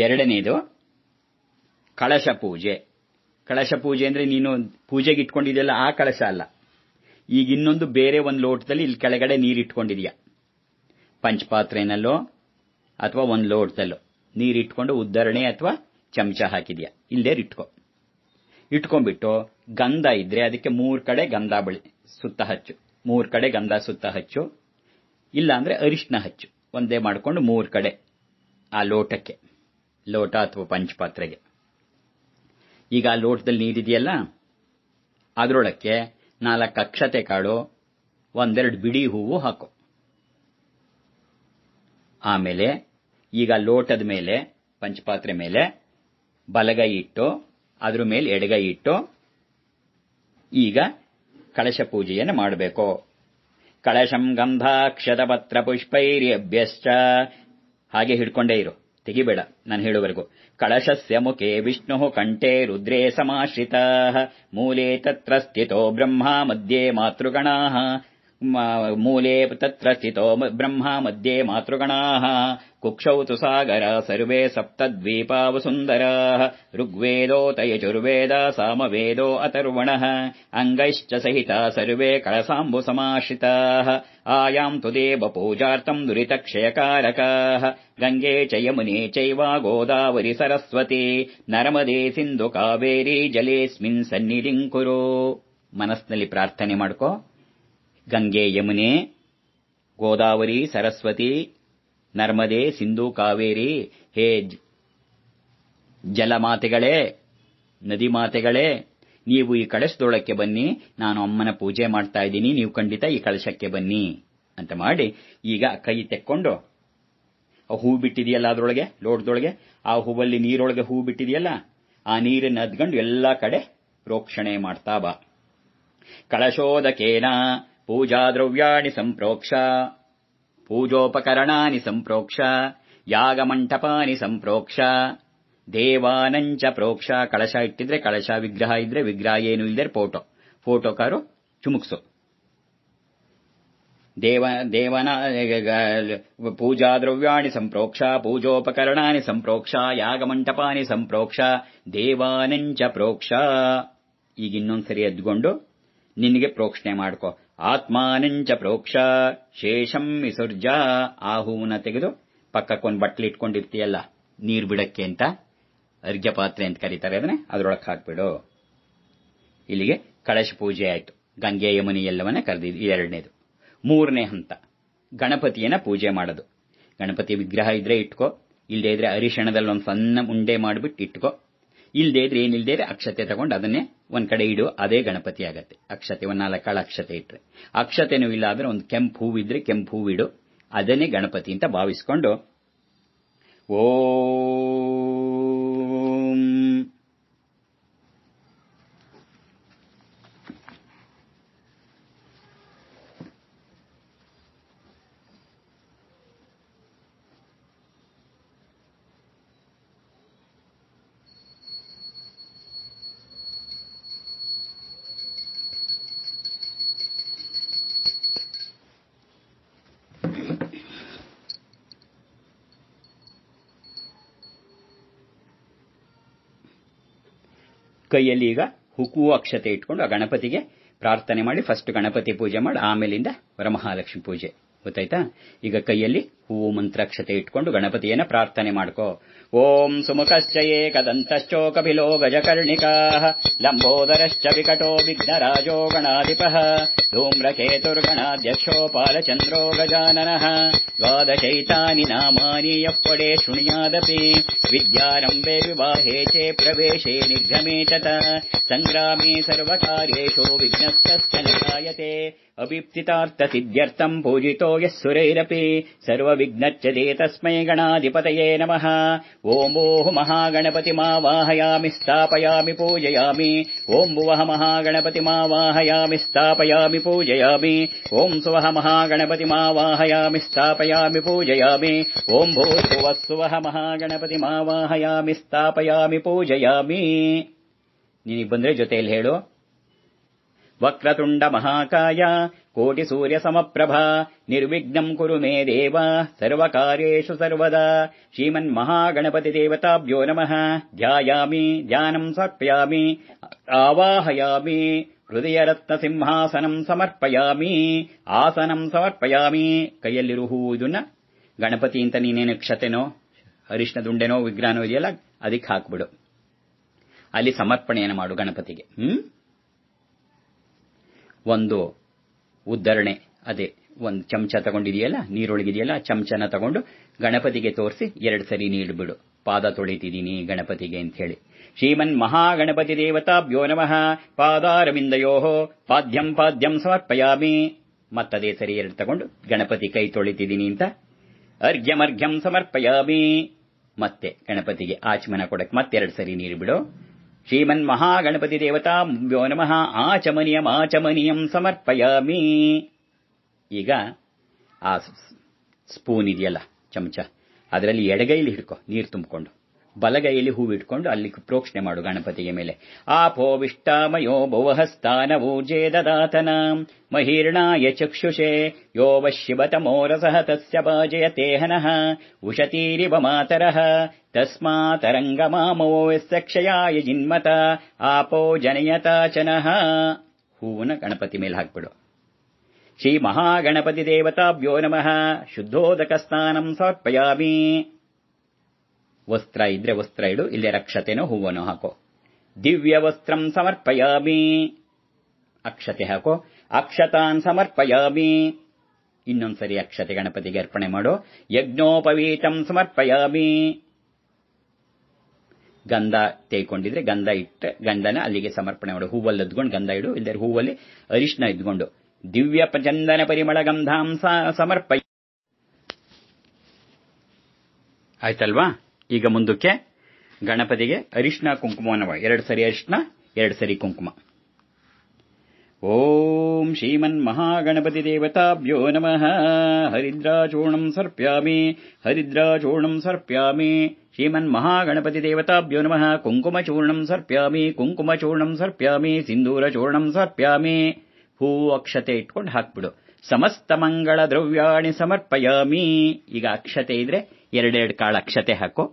ಎರಡನೇದು ಕಳಶ ಪೂಜೆ ಕಳಶ ಪೂಜೆ ಅಂದ್ರೆ ನೀನು ಪೂಜೆಗೆ ಇಟ್ಕೊಂಡಿದೆಯಲ್ಲ ಆ ಕಳಶ ಅಲ್ಲ ಈಗ ಇನ್ನೊಂದು ಬೇರೆ ಒಂದು ಲೋಟದಲ್ಲಿ ಇಲ್ಲಿ ಕೆಳಗಡೆ ನೀರು ಪಂಚಪಾತ್ರೆನಲ್ಲೋ ಅಥವಾ ಒಂದು ಲೋಟದಲ್ಲೋ ನೀರಿಟ್ಕೊಂಡು ಉದ್ದರಣೆ ಅಥವಾ ಚಮಚ ಹಾಕಿದೀಯ ಇಲ್ಲದೇ ಇಟ್ಕೋ ಇಟ್ಕೊಂಡ್ಬಿಟ್ಟು ಗಂಧ ಇದ್ರೆ ಅದಕ್ಕೆ ಮೂರು ಕಡೆ ಗಂಧ ಬಳಿ ಸುತ್ತ ಹಚ್ಚು ಮೂರು ಕಡೆ ಗಂಧ ಸುತ್ತ ಹಚ್ಚು ಇಲ್ಲಾಂದರೆ ಅರಿಶಿನ ಹಚ್ಚು ಒಂದೇ ಮಾಡಿಕೊಂಡು ಮೂರು ಕಡೆ ಆ ಲೋಟಕ್ಕೆ ಲೋಟ ಅಥವಾ ಪಂಚಪಾತ್ರೆಗೆ ಈಗ ಆ ಲೋಟದಲ್ಲಿ ನೀರಿದೆಯಲ್ಲ ಅದರೊಳಕ್ಕೆ ನಾಲ್ಕು ಅಕ್ಷತೆ ಕಾಳು ಒಂದೆರಡು ಬಿಡಿ ಹೂವು ಹಾಕು ಆಮೇಲೆ ಈಗ ಲೋಟದ ಮೇಲೆ ಪಂಚಪಾತ್ರೆ ಮೇಲೆ ಬಲಗೈ ಇಟ್ಟು ಅದರ ಮೇಲೆ ಎಡಗೈ ಇಟ್ಟು ಈಗ ಕಳಶ ಪೂಜೆಯನ್ನು ಮಾಡಬೇಕು ಕಳಶಂ ಗಂಧ ಪುಷ್ಪೈರ್ಯಭ್ಯಶ್ಚ ಹಾಗೆ ಹಿಡ್ಕೊಂಡೇ ಇರು ತೆಗಿಬೇಡ ನಾನು ಹೇಳುವರೆಗೂ ಕಳಶಸ್ಯ ಮುಖೆ ವಿಷ್ಣು ಕಂಠೆ ರುದ್ರೇ ಸಮಾಶ್ರಿತ ಮೂಲೆ ತತ್ರ ಸ್ಥಿತೋ ಬ್ರಹ್ಮ ಮಧ್ಯೆ ಮಾತೃಗಣಾ मूले तत्र स्थितो ब्रह्मा मध्ये मातृगणाः कुक्षौ तु सागर सर्वे सप्तद्वीपा सुन्दराः ऋग्वेदो तयचुर्वेद सामवेदो अतर्वणः अङ्गैश्च सहिता सर्वे कलसाम्बु समाश्रिताः आयाम् तु देव पूजार्थम् दुरितक्षयकारकाः गङ्गे च यमुने चैव गोदावरी सरस्वती नर्मदे सिन्धु कावेरी जलेऽस्मिन् सन्निधिङ्कुरु मनस्नलि प्रार्थने मड्को ಗಂಗೆ ಯಮುನೆ ಗೋದಾವರಿ ಸರಸ್ವತಿ ನರ್ಮದೆ ಸಿಂಧು ಕಾವೇರಿ ಹೇ ಜಲಮಾತೆಗಳೇ ನದಿ ಮಾತೆಗಳೇ ನೀವು ಈ ಕಳಶದೊಳಕ್ಕೆ ಬನ್ನಿ ನಾನು ಅಮ್ಮನ ಪೂಜೆ ಮಾಡ್ತಾ ಇದ್ದೀನಿ ನೀವು ಖಂಡಿತ ಈ ಕಳಶಕ್ಕೆ ಬನ್ನಿ ಅಂತ ಮಾಡಿ ಈಗ ಕೈ ತೆಕ್ಕೊಂಡು ಹೂ ಬಿಟ್ಟಿದೆಯಲ್ಲ ಅದರೊಳಗೆ ಲೋಟದೊಳಗೆ ಆ ಹೂವಲ್ಲಿ ನೀರೊಳಗೆ ಹೂ ಬಿಟ್ಟಿದೆಯಲ್ಲ ಆ ನೀರನ್ನು ಅದ್ಕೊಂಡು ಎಲ್ಲ ಕಡೆ ರೋಕ್ಷಣೆ ಮಾಡ್ತಾ ಬಾ ಕಳಶೋದಕೇನ पूजाद्रव्याणि ಸಂಪ್ರೋಕ್ಷ ಪೂಜೋಪಕರಣಾನಿ ಸಂಪ್ರೋಕ್ಷ ಯಾಗಮಂಟಪಾನಿ ಸಂಪ್ರೋಕ್ಷ ದೇವಾನಂಚ ಪ್ರೋಕ್ಷ ಕಳಶ ಇಟ್ಟಿದ್ರೆ ಕಳಶ ವಿಗ್ರಹ ಇದ್ರೆ ವಿಗ್ರಹ ಏನು ಇಲ್ಲದೆ ಫೋಟೋ ಫೋಟೋ ಕಾರು ಚುಮುಕ್ಸು ದೇವ ದೇವನ ಪೂಜಾ ದ್ರವ್ಯಾಣಿ ಸಂಪ್ರೋಕ್ಷ ಪೂಜೋಪಕರಣಾನಿ ಸಂಪ್ರೋಕ್ಷ ಯಾಗಮಂಟಪಾನಿ ಸಂಪ್ರೋಕ್ಷ ದೇವಾನಂಚ ಪ್ರೋಕ್ಷ ಈಗ ಇನ್ನೊಂದ್ಸರಿ ಎದ್ಕೊಂಡು ನಿನಗೆ ಪ್ರೋಕ್ಷಣೆ ಮಾಡ್ಕೋ ಆತ್ಮಾನಂಚ ಪ್ರೋಕ್ಷ ಶೇಷಂ ವಿಸರ್ಜ ಹೂವನ್ನ ತೆಗೆದು ಪಕ್ಕಕ್ಕೊಂದು ಬಟ್ಲಿ ಇಟ್ಕೊಂಡಿರ್ತೀಯಲ್ಲ ನೀರು ಬಿಡಕ್ಕೆ ಅಂತ ಅರ್ಘ್ಯ ಪಾತ್ರೆ ಅಂತ ಕರೀತಾರೆ ಅದನ್ನೇ ಅದರೊಳಗೆ ಹಾಕ್ಬಿಡು ಇಲ್ಲಿಗೆ ಕಳಶ ಪೂಜೆ ಆಯಿತು ಗಂಗೆ ಯಮುನಿ ಎಲ್ಲವನ್ನ ಕರೆದಿದ್ವಿ ಎರಡನೇದು ಮೂರನೇ ಹಂತ ಗಣಪತಿಯನ್ನ ಪೂಜೆ ಮಾಡೋದು ಗಣಪತಿ ವಿಗ್ರಹ ಇದ್ರೆ ಇಟ್ಕೋ ಇಲ್ಲದೇ ಇದ್ರೆ ಅರಿಶಣದಲ್ಲಿ ಒಂದು ಸಣ್ಣ ಉಂಡೆ ಮಾಡಿಬಿಟ್ಟು ಇಟ್ಕೋ ಇಲ್ಲದೇ ಇದ್ರೆ ಏನಿಲ್ಲದೇ ಇದ್ರೆ ಅಕ್ಷತೆ ತಗೊಂಡು ಅದನ್ನೇ ಒಂದ್ ಕಡೆ ಇಡು ಅದೇ ಗಣಪತಿ ಆಗತ್ತೆ ಅಕ್ಷತೆ ಒಂದು ಕಾಳು ಅಕ್ಷತೆ ಇಟ್ರೆ ಅಕ್ಷತೆನೂ ಇಲ್ಲ ಆದ್ರೆ ಒಂದು ಕೆಂಪು ಹೂವಿದ್ರೆ ಕೆಂಪು ಹೂವಿಡು ಅದನ್ನೇ ಗಣಪತಿ ಅಂತ ಭಾವಿಸ್ಕೊಂಡು ಓ ಕೈಯಲ್ಲಿ ಈಗ ಹುಕ್ಕು ಅಕ್ಷತೆ ಇಟ್ಕೊಂಡು ಆ ಗಣಪತಿಗೆ ಪ್ರಾರ್ಥನೆ ಮಾಡಿ ಫಸ್ಟ್ ಗಣಪತಿ ಪೂಜೆ ಮಾಡಿ ಆಮೇಲಿಂದ ವರಮಹಾಲಕ್ಷ್ಮಿ ಪೂಜೆ ಗೊತ್ತಾಯ್ತಾ ಈಗ ಕೈಯಲ್ಲಿ ಹೂವು ಮಂತ್ರಕ್ಷತೆ ಇಟ್ಕೊಂಡು ಗಣಪತಿಯನ್ನ ಪ್ರಾರ್ಥನೆ ಮಾಡ್ಕೋ ಓಂ ಸುಮುಖಶ್ಚಯೇ ಕಪಿಲೋ ಗಜಕರ್ಣಿಕಾ ಲಂಬೋದರಶ್ಚ ವಿಕಟೋ ವಿಘ್ನರಾಜೋ ಗಣಾಧಿಪ ಧೂಮ್ರಕೇತುರ್ಗಣಾಧ್ಯಕ್ಷೋ ಪಾಲಚಂದ್ರೋ ಗಜಾನನ ದ್ವಾದಶೈತಾನಿ ನಾಮಾನಿ ಯಪ್ಪಡೆ ಶುಣಿಯಾದಪಿ ವಿದ್ಯಾರಂಭೆ ವಿವಾಹೇ ಚೇ ಪ್ರವೇಶೇ ನಿರ್ಗಮೇ ಚತ ಸಂಗ್ರಾಮೇ ಸರ್ವಕಾರ್ಯೇಷು ವಿಘ್ನಸ್ತಶ್ಚ ನಿಧಾಯತೆ ಸಿದ್ಧ್ಯರ್ಥಂ ಪೂಜಿತೋ ಸರ್ವ ವಿಘ್ನಚ್ಚದೆ ತಸ್ಮೈ ಗಣಾಧಿಪತಯೇ ನಮಃ ಓಂ ಓಹ್ ಮಹಾಗಣಪತಿ ಮಾ ವಾಹಯಾಮಿ ಸ್ಥಾಪಯಾಮಿ ಪೂಜಯಾಮಿ ಓಂ ಭುವಃ ಮಹಾಗಣಪತಿ ಮಾ ವಾಹಯಾಮಿ ಸ್ಥಾಪಯಾಮಿ ಪೂಜಯಾಮಿ ಓಂ ಸುವಃ ಮಹಾಗಣಪತಿ ಮಾ ವಾಹಯಾಮಿ ಸ್ಥಾಪಯಾಮಿ ಪೂಜಯಾಮಿ ಓಂ ಭೂ ಸುವ ಸುವಃ ಮಹಾಗಣಪತಿ ಮಾ ವಾಹಯಾಮಿ ಸ್ಥಾಪಯಾಮಿ ಪೂಜಯಾಮಿ ನೀನಿಗೆ ಬಂದ್ರೆ ಜೊತೆಯಲ್ಲಿ ಹೇಳು ವಕ್ರತುಂಡ ಮಹಾಕಾಯ ಕೋಟಿ ಸೂರ್ಯ ಸಮಪ್ರಭಾ ನಿರ್ವಿಘ್ನಂ ಕುರು ಮೇ ದೇವ ಸರ್ವಕಾರ್ಯು ಸರ್ವದಾ ಶ್ರೀಮನ್ ಮಹಾಗಣಪತಿ ದೇವತಾಭ್ಯೋ ನಮಃ ಧ್ಯಾಯಾಮಿ ಧ್ಯಾನಂ ಸಮರ್ಪಯಾಮಿ ಆವಾಹಯಾಮಿ ಹೃದಯ ರತ್ನ ಸಿಂಹಾಸನಂ ಸಮರ್ಪಯಾಮಿ ಆಸನಂ ಸಮರ್ಪಯಾಮಿ ಕೈಯಲ್ಲಿರುವ ಗಣಪತಿ ಅಂತ ನೀನೇನು ಕ್ಷತೆನೋ ಅರಿಶಿನ ದುಂಡೆನೋ ವಿಗ್ರಹನೋ ಇದೆಯಲ್ಲ ಅದಕ್ಕೆ ಹಾಕ್ಬಿಡು ಅಲ್ಲಿ ಸಮರ್ಪಣೆಯನ್ನು ಮಾಡು ಗಣಪತಿಗೆ ಹ್ಮ್ ಒಂದು ಉದ್ಧರಣೆ ಅದೇ ಒಂದು ಚಮಚ ತಗೊಂಡಿದೆಯಲ್ಲ ನೀರೊಳಗಿದೆಯಲ್ಲ ಚಮಚನ ತಗೊಂಡು ಗಣಪತಿಗೆ ತೋರಿಸಿ ಎರಡು ಸರಿ ಬಿಡು ಪಾದ ತೊಳಿತಿದ್ದೀನಿ ಗಣಪತಿಗೆ ಅಂತ ಹೇಳಿ ಶ್ರೀಮನ್ ಮಹಾಗಣಪತಿ ದೇವತಾಭ್ಯೋ ನಮಃ ಪಾದಾರವಿಂದಯೋ ಪಾದ್ಯಂ ಪಾದ್ಯಂ ಸಮರ್ಪಯಾಮಿ ಮತ್ತದೇ ಸರಿ ಎರಡು ತಗೊಂಡು ಗಣಪತಿ ಕೈ ತೊಳಿತಿದ್ದೀನಿ ಅಂತ ಅರ್ಘ್ಯಮರ್ಘ್ಯಂ ಸಮರ್ಪಯಾಮಿ ಮತ್ತೆ ಗಣಪತಿಗೆ ಆಚಮನ ಕೊಡಕ್ಕೆ ಮತ್ತೆರಡು ಸರಿ ನೀರು ಬಿಡು ಶ್ರೀಮನ್ ದೇವತಾ ಶ್ರೀಮನ್ಮಹಾಗಣಪತಿದೇವತಾ ನಮಃ ಆಚಮನಿಯಂ ಆಚಮನಿಯಂ ಸಮರ್ಪಯಾಮಿ ಈಗ ಆ ಸ್ಪೂನ್ ಇದೆಯಲ್ಲ ಚಮಚ ಅದರಲ್ಲಿ ಎಡಗೈಲಿ ಹಿಡ್ಕೊ ನೀರು ತುಂಬಿಕೊಂಡು ಬಲಗೈಯಲ್ಲಿ ಹೂವಿಟ್ಕೊಂಡು ಅಲ್ಲಿ ಪ್ರೋಕ್ಷಣೆ ಮಾಡು ಗಣಪತಿಗೆ ಮೇಲೆ ಆಪೋ ವಿಷ್ಟಾಮಯೋ ಭುವಹಸ್ತಾನ ಊಜೆ ದದಾತನ ಮಹಿರ್ಣಾಯ ಚಕ್ಷುಷೇ ಯೋ ವಶಿವತಮೋ ರಸಃ ತಸ್ಯ ಭಾಜಯತೆ ಹನಃ ಉಷತೀರಿವ ಮಾತರಃ ತಸ್ಮಾತರಂಗಮಾಮೋ ಯಸ್ಯ ಕ್ಷಯಾಯ ಜಿನ್ಮತ ಆಪೋ ಜನಯತಾಚನಃ ಗಣಪತಿ ಮೇಲೆ ಹಾಕ್ಬಿಡು ಶ್ರೀ ಮಹಾಗಣಪತಿ ದೇವತಾಭ್ಯೋ ನಮಃ ಶುದ್ಧೋದಕ ಸ್ನಾನಂ ವಸ್ತ್ರ ಇದ್ರೆ ವಸ್ತ್ರ ಇಡು ಇಲ್ಲೇ ರಕ್ಷತೆನೋ ಹೂವನೋ ಹಾಕೋ ದಿವ್ಯ ವಸ್ತ್ರಂ ಸಮರ್ಪಯಾಮಿ ಅಕ್ಷತೆ ಹಾಕೋ ಅಕ್ಷತಾನ್ ಸಮರ್ಪಯಾಮಿ ಇನ್ನೊಂದ್ಸರಿ ಅಕ್ಷತೆ ಗಣಪತಿಗೆ ಅರ್ಪಣೆ ಮಾಡೋ ಯಜ್ಞೋಪವೀತಂ ಸಮರ್ಪಯಾಮಿ ಗಂಧ ತೇಕೊಂಡಿದ್ರೆ ಗಂಧ ಇಟ್ಟ ಗಂಧನ ಅಲ್ಲಿಗೆ ಸಮರ್ಪಣೆ ಮಾಡು ಹೂವಲ್ಲಿ ಗಂಧ ಇಡು ಇಲ್ಲದೆ ಹೂವಲ್ಲಿ ಅರಿಶಿನ ಇದ್ಕೊಂಡು ದಿವ್ಯ ಚಂದನ ಪರಿಮಳ ಗಂಧಾಂಸ ಸಮರ್ಪ ಆಯ್ತಲ್ವಾ ಈಗ ಮುಂದಕ್ಕೆ ಗಣಪತಿಗೆ ಅರಿಶಿನ ಕುಂಕುಮವನ್ನು ಎರಡು ಸರಿ ಅರಿಶಿನ ಎರಡು ಸರಿ ಕುಂಕುಮ ಓಂ ಶ್ರೀಮನ್ ಮಹಾಗಣಪತಿ ದೇವತಾಭ್ಯೋ ನಮಃ ಹರಿದ್ರಾಚೂರ್ಣಂ ಸರ್ಪ್ಯಾಮಿ ಹರಿದ್ರಾಚೂರ್ಣಂ ಸರ್ಪ್ಯಾಮಿ ಶ್ರೀಮನ್ ಮಹಾಗಣಪತಿ ದೇವತಾಭ್ಯೋ ನಮಃ ಚೂರ್ಣಂ ಸರ್ಪ್ಯಾಮಿ ಚೂರ್ಣಂ ಸರ್ಪ್ಯಾಮಿ ಸಿಂಧೂರಚೂರ್ಣಂ ಸರ್ಪ್ಯಾಮಿ ಹೂ ಅಕ್ಷತೆ ಇಟ್ಕೊಂಡು ಹಾಕ್ಬಿಡು ಸಮಸ್ತ ಮಂಗಳ ದ್ರವ್ಯಾಣಿ ಸಮರ್ಪಯಾಮಿ ಈಗ ಅಕ್ಷತೆ ಇದ್ರೆ ಎರಡೆರಡು ಕಾಳು ಅಕ್ಷತೆ ಹಾಕೋ